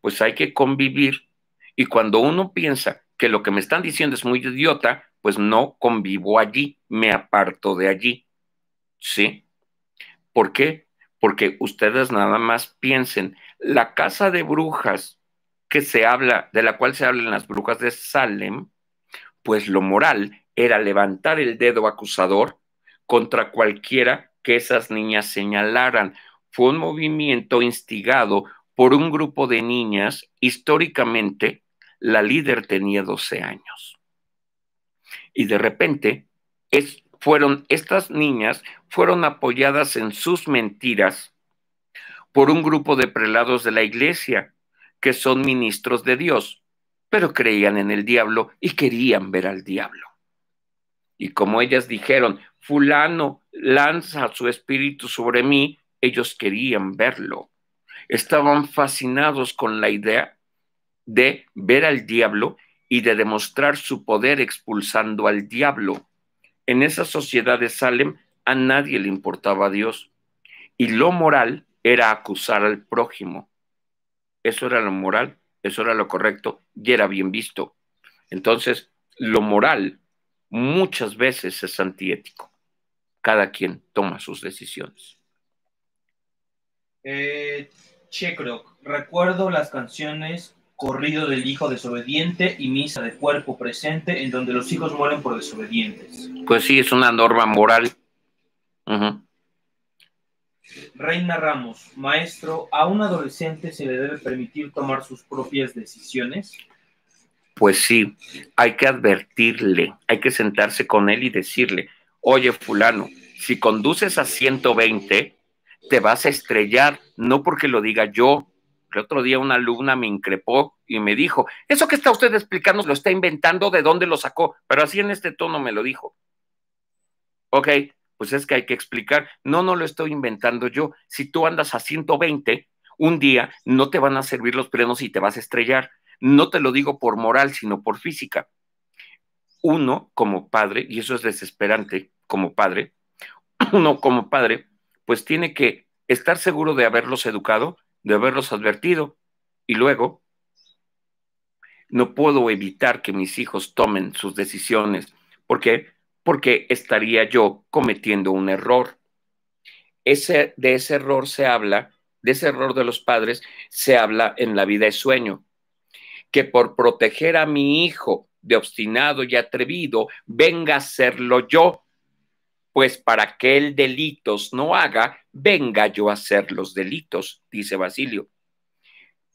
Pues hay que convivir. Y cuando uno piensa que lo que me están diciendo es muy idiota, pues no convivo allí, me aparto de allí. ¿Sí? ¿Por qué? porque ustedes nada más piensen, la casa de brujas que se habla, de la cual se hablan las brujas de Salem, pues lo moral era levantar el dedo acusador contra cualquiera que esas niñas señalaran. Fue un movimiento instigado por un grupo de niñas. Históricamente, la líder tenía 12 años. Y de repente, es estas niñas fueron apoyadas en sus mentiras por un grupo de prelados de la iglesia, que son ministros de Dios, pero creían en el diablo y querían ver al diablo. Y como ellas dijeron, fulano lanza su espíritu sobre mí, ellos querían verlo. Estaban fascinados con la idea de ver al diablo y de demostrar su poder expulsando al diablo en esa sociedad de Salem a nadie le importaba a Dios y lo moral era acusar al prójimo. Eso era lo moral, eso era lo correcto y era bien visto. Entonces, lo moral muchas veces es antiético. Cada quien toma sus decisiones. Eh, recuerdo las canciones corrido del hijo desobediente y misa de cuerpo presente en donde los hijos mueren por desobedientes. Pues sí, es una norma moral. Reina Ramos, maestro, ¿a un adolescente se le debe permitir tomar sus propias decisiones? Pues sí, hay que advertirle, hay que sentarse con él y decirle, oye fulano, si conduces a 120, te vas a estrellar, no porque lo diga yo, el otro día una alumna me increpó y me dijo, eso que está usted explicando lo está inventando, ¿de dónde lo sacó? Pero así en este tono me lo dijo. Ok, pues es que hay que explicar, no, no lo estoy inventando yo. Si tú andas a 120, un día no te van a servir los plenos y te vas a estrellar. No te lo digo por moral, sino por física. Uno como padre, y eso es desesperante como padre, uno como padre, pues tiene que estar seguro de haberlos educado, de haberlos advertido. Y luego, no puedo evitar que mis hijos tomen sus decisiones. ¿Por qué? Porque estaría yo cometiendo un error. Ese, de ese error se habla, de ese error de los padres se habla en la vida de sueño, que por proteger a mi hijo de obstinado y atrevido, venga a serlo yo pues para que él delitos no haga, venga yo a hacer los delitos, dice Basilio.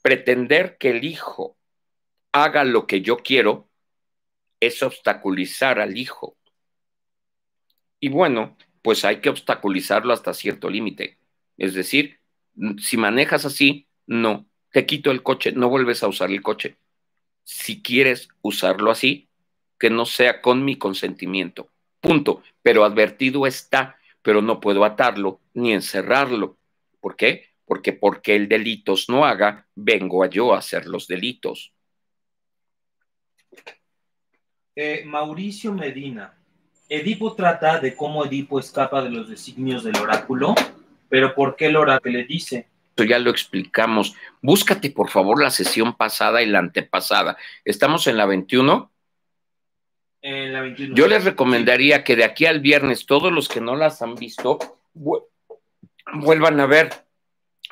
Pretender que el hijo haga lo que yo quiero es obstaculizar al hijo. Y bueno, pues hay que obstaculizarlo hasta cierto límite. Es decir, si manejas así, no, te quito el coche, no vuelves a usar el coche. Si quieres usarlo así, que no sea con mi consentimiento punto, pero advertido está, pero no puedo atarlo ni encerrarlo. ¿Por qué? Porque porque el delitos no haga, vengo a yo a hacer los delitos. Eh, Mauricio Medina, Edipo trata de cómo Edipo escapa de los designios del oráculo, pero ¿por qué el oráculo le dice? Esto ya lo explicamos. Búscate, por favor, la sesión pasada y la antepasada. ¿Estamos en la 21? Yo les recomendaría que de aquí al viernes, todos los que no las han visto, vuelvan a ver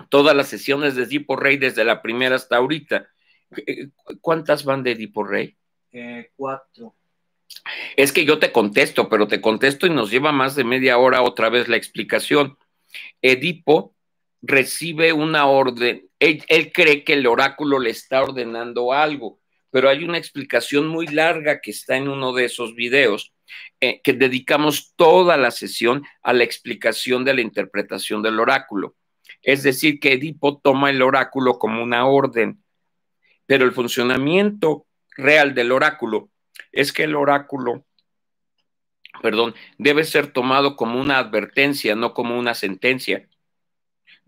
todas las sesiones de Edipo Rey desde la primera hasta ahorita. Eh, eh, ¿Cuántas van de Edipo Rey? Eh, cuatro. Es que yo te contesto, pero te contesto y nos lleva más de media hora otra vez la explicación. Edipo recibe una orden, él cree que el oráculo le está ordenando algo pero hay una explicación muy larga que está en uno de esos videos, eh, que dedicamos toda la sesión a la explicación de la interpretación del oráculo. Es decir, que Edipo toma el oráculo como una orden, pero el funcionamiento real del oráculo es que el oráculo, perdón, debe ser tomado como una advertencia, no como una sentencia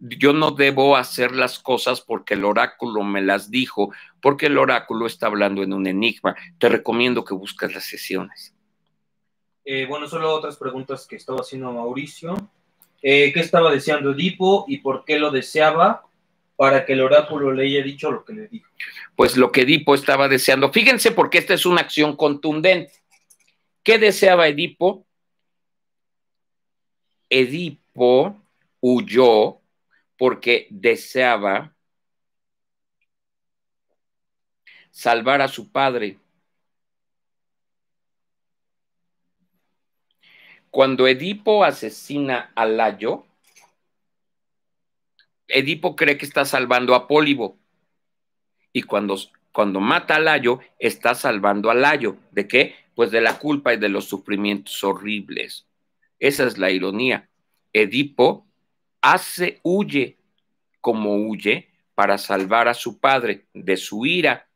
yo no debo hacer las cosas porque el oráculo me las dijo, porque el oráculo está hablando en un enigma. Te recomiendo que busques las sesiones. Eh, bueno, solo otras preguntas que estaba haciendo Mauricio. Eh, ¿Qué estaba deseando Edipo y por qué lo deseaba? para que el oráculo le haya dicho lo que le dijo. Pues lo que Edipo estaba deseando. Fíjense porque esta es una acción contundente. ¿Qué deseaba Edipo? Edipo huyó porque deseaba salvar a su padre. Cuando Edipo asesina a Layo, Edipo cree que está salvando a Pólibo. Y cuando, cuando mata a Layo, está salvando a Layo. ¿De qué? Pues de la culpa y de los sufrimientos horribles. Esa es la ironía. Edipo hace, huye como huye para salvar a su padre de su ira.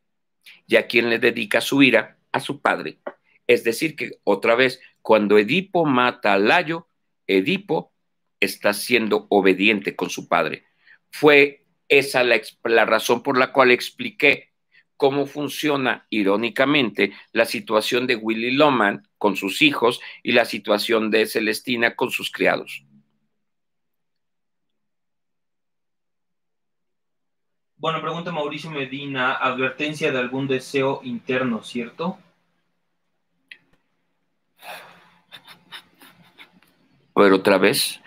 Y a quien le dedica su ira, a su padre. Es decir, que otra vez, cuando Edipo mata a Layo, Edipo está siendo obediente con su padre. Fue esa la, la razón por la cual expliqué cómo funciona irónicamente la situación de Willy Loman con sus hijos y la situación de Celestina con sus criados. Bueno, pregunta Mauricio Medina, advertencia de algún deseo interno, ¿cierto? A ver, otra vez.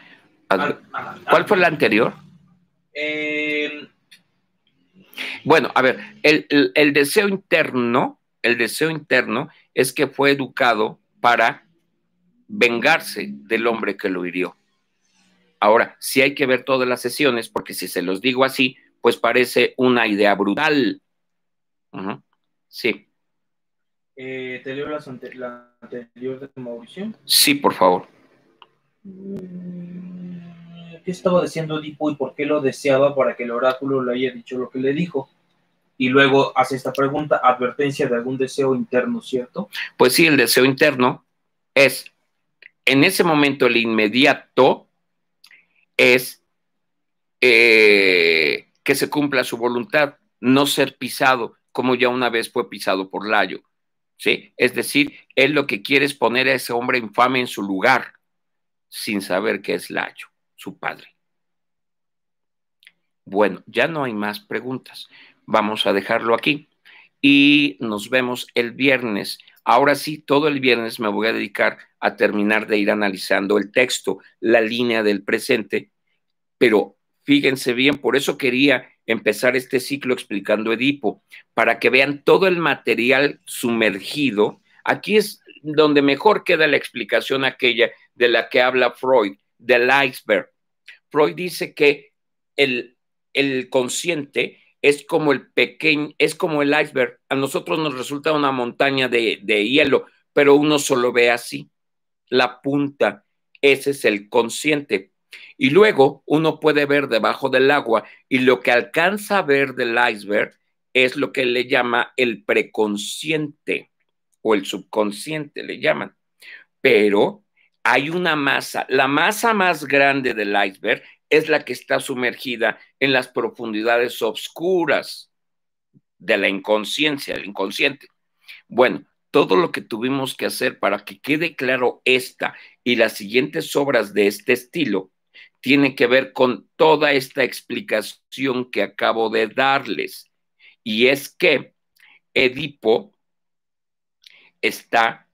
¿Cuál fue la anterior? Bueno, a ver, el, deseo interno, el deseo interno es que fue educado para vengarse del hombre que lo hirió. Ahora, sí hay que ver todas las sesiones, porque si se los digo así, pues parece una idea brutal. Sí. Eh, ¿Te leo la, anterior de Mauricio? Sí, por favor. Mm, ¿Qué estaba diciendo Edipo y por qué lo deseaba para que el oráculo le haya dicho lo que le dijo? Y luego hace esta pregunta, advertencia de algún deseo interno, ¿cierto? Pues sí, el deseo interno es, en ese momento el inmediato es eh, que se cumpla su voluntad, no ser pisado como ya una vez fue pisado por Layo. ¿sí? Es decir, es lo que quiere es poner a ese hombre infame en su lugar, sin saber que es Layo, su padre. Bueno, ya no hay más preguntas. Vamos a dejarlo aquí y nos vemos el viernes. Ahora sí, todo el viernes me voy a dedicar a terminar de ir analizando el texto, la línea del presente, pero Fíjense bien, por eso quería empezar este ciclo explicando Edipo, para que vean todo el material sumergido. Aquí es donde mejor queda la explicación aquella de la que habla Freud, del iceberg. Freud dice que el, el consciente es como el pequeño, es como el iceberg. A nosotros nos resulta una montaña de, de hielo, pero uno solo ve así, la punta. Ese es el consciente. Y luego uno puede ver debajo del agua y lo que alcanza a ver del iceberg es lo que le llama el preconsciente o el subconsciente, le llaman. Pero hay una masa, la masa más grande del iceberg es la que está sumergida en las profundidades oscuras de la inconsciencia, el inconsciente. Bueno, todo lo que tuvimos que hacer para que quede claro esta y las siguientes obras de este estilo tiene que ver con toda esta explicación que acabo de darles. Y es que Edipo está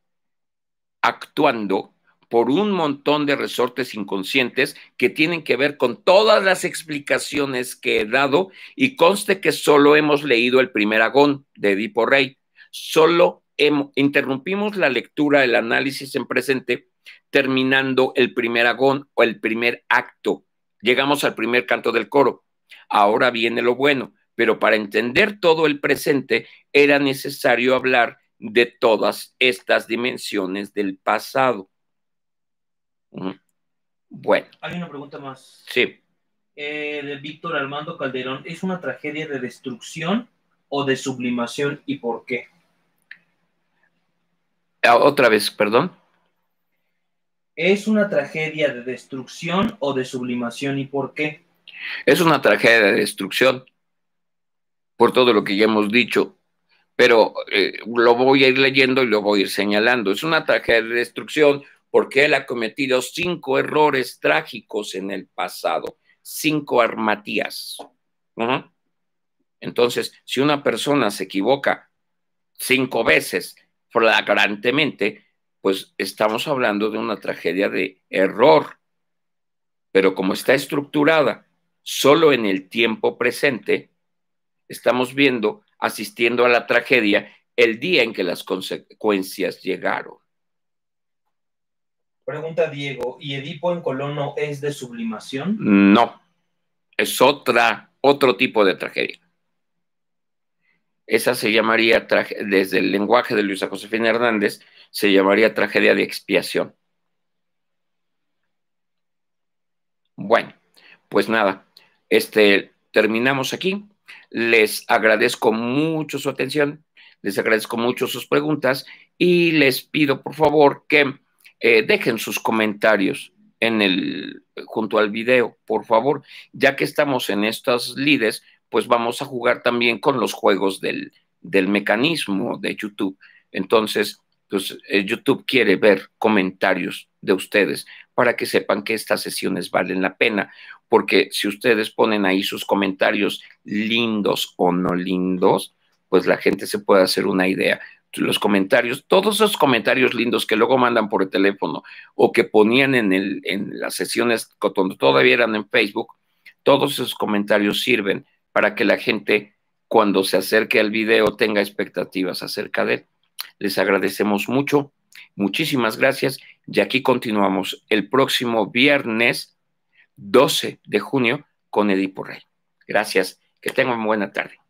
actuando por un montón de resortes inconscientes que tienen que ver con todas las explicaciones que he dado y conste que solo hemos leído el primer agón de Edipo Rey. Solo interrumpimos la lectura, el análisis en presente terminando el primer agón o el primer acto. Llegamos al primer canto del coro. Ahora viene lo bueno, pero para entender todo el presente era necesario hablar de todas estas dimensiones del pasado. Bueno. Hay una pregunta más. Sí. Eh, de Víctor Armando Calderón, ¿es una tragedia de destrucción o de sublimación y por qué? Ah, otra vez, perdón. ¿Es una tragedia de destrucción o de sublimación y por qué? Es una tragedia de destrucción, por todo lo que ya hemos dicho, pero eh, lo voy a ir leyendo y lo voy a ir señalando. Es una tragedia de destrucción porque él ha cometido cinco errores trágicos en el pasado, cinco armatías. Entonces, si una persona se equivoca cinco veces flagrantemente, pues estamos hablando de una tragedia de error. Pero como está estructurada solo en el tiempo presente, estamos viendo, asistiendo a la tragedia, el día en que las consecuencias llegaron. Pregunta Diego, ¿y Edipo en Colono es de sublimación? No, es otra, otro tipo de tragedia. Esa se llamaría, desde el lenguaje de Luisa Josefina Hernández, se llamaría tragedia de expiación. Bueno, pues nada, este, terminamos aquí. Les agradezco mucho su atención, les agradezco mucho sus preguntas y les pido por favor que eh, dejen sus comentarios en el, junto al video, por favor, ya que estamos en estas lides, pues vamos a jugar también con los juegos del, del mecanismo de YouTube. Entonces, entonces, eh, YouTube quiere ver comentarios de ustedes para que sepan que estas sesiones valen la pena, porque si ustedes ponen ahí sus comentarios lindos o no lindos, pues la gente se puede hacer una idea. Los comentarios, todos esos comentarios lindos que luego mandan por el teléfono o que ponían en, el, en las sesiones cuando todavía eran en Facebook, todos esos comentarios sirven para que la gente cuando se acerque al video tenga expectativas acerca de él. Les agradecemos mucho. Muchísimas gracias. Y aquí continuamos el próximo viernes 12 de junio con Edipo Rey. Gracias. Que tengan buena tarde.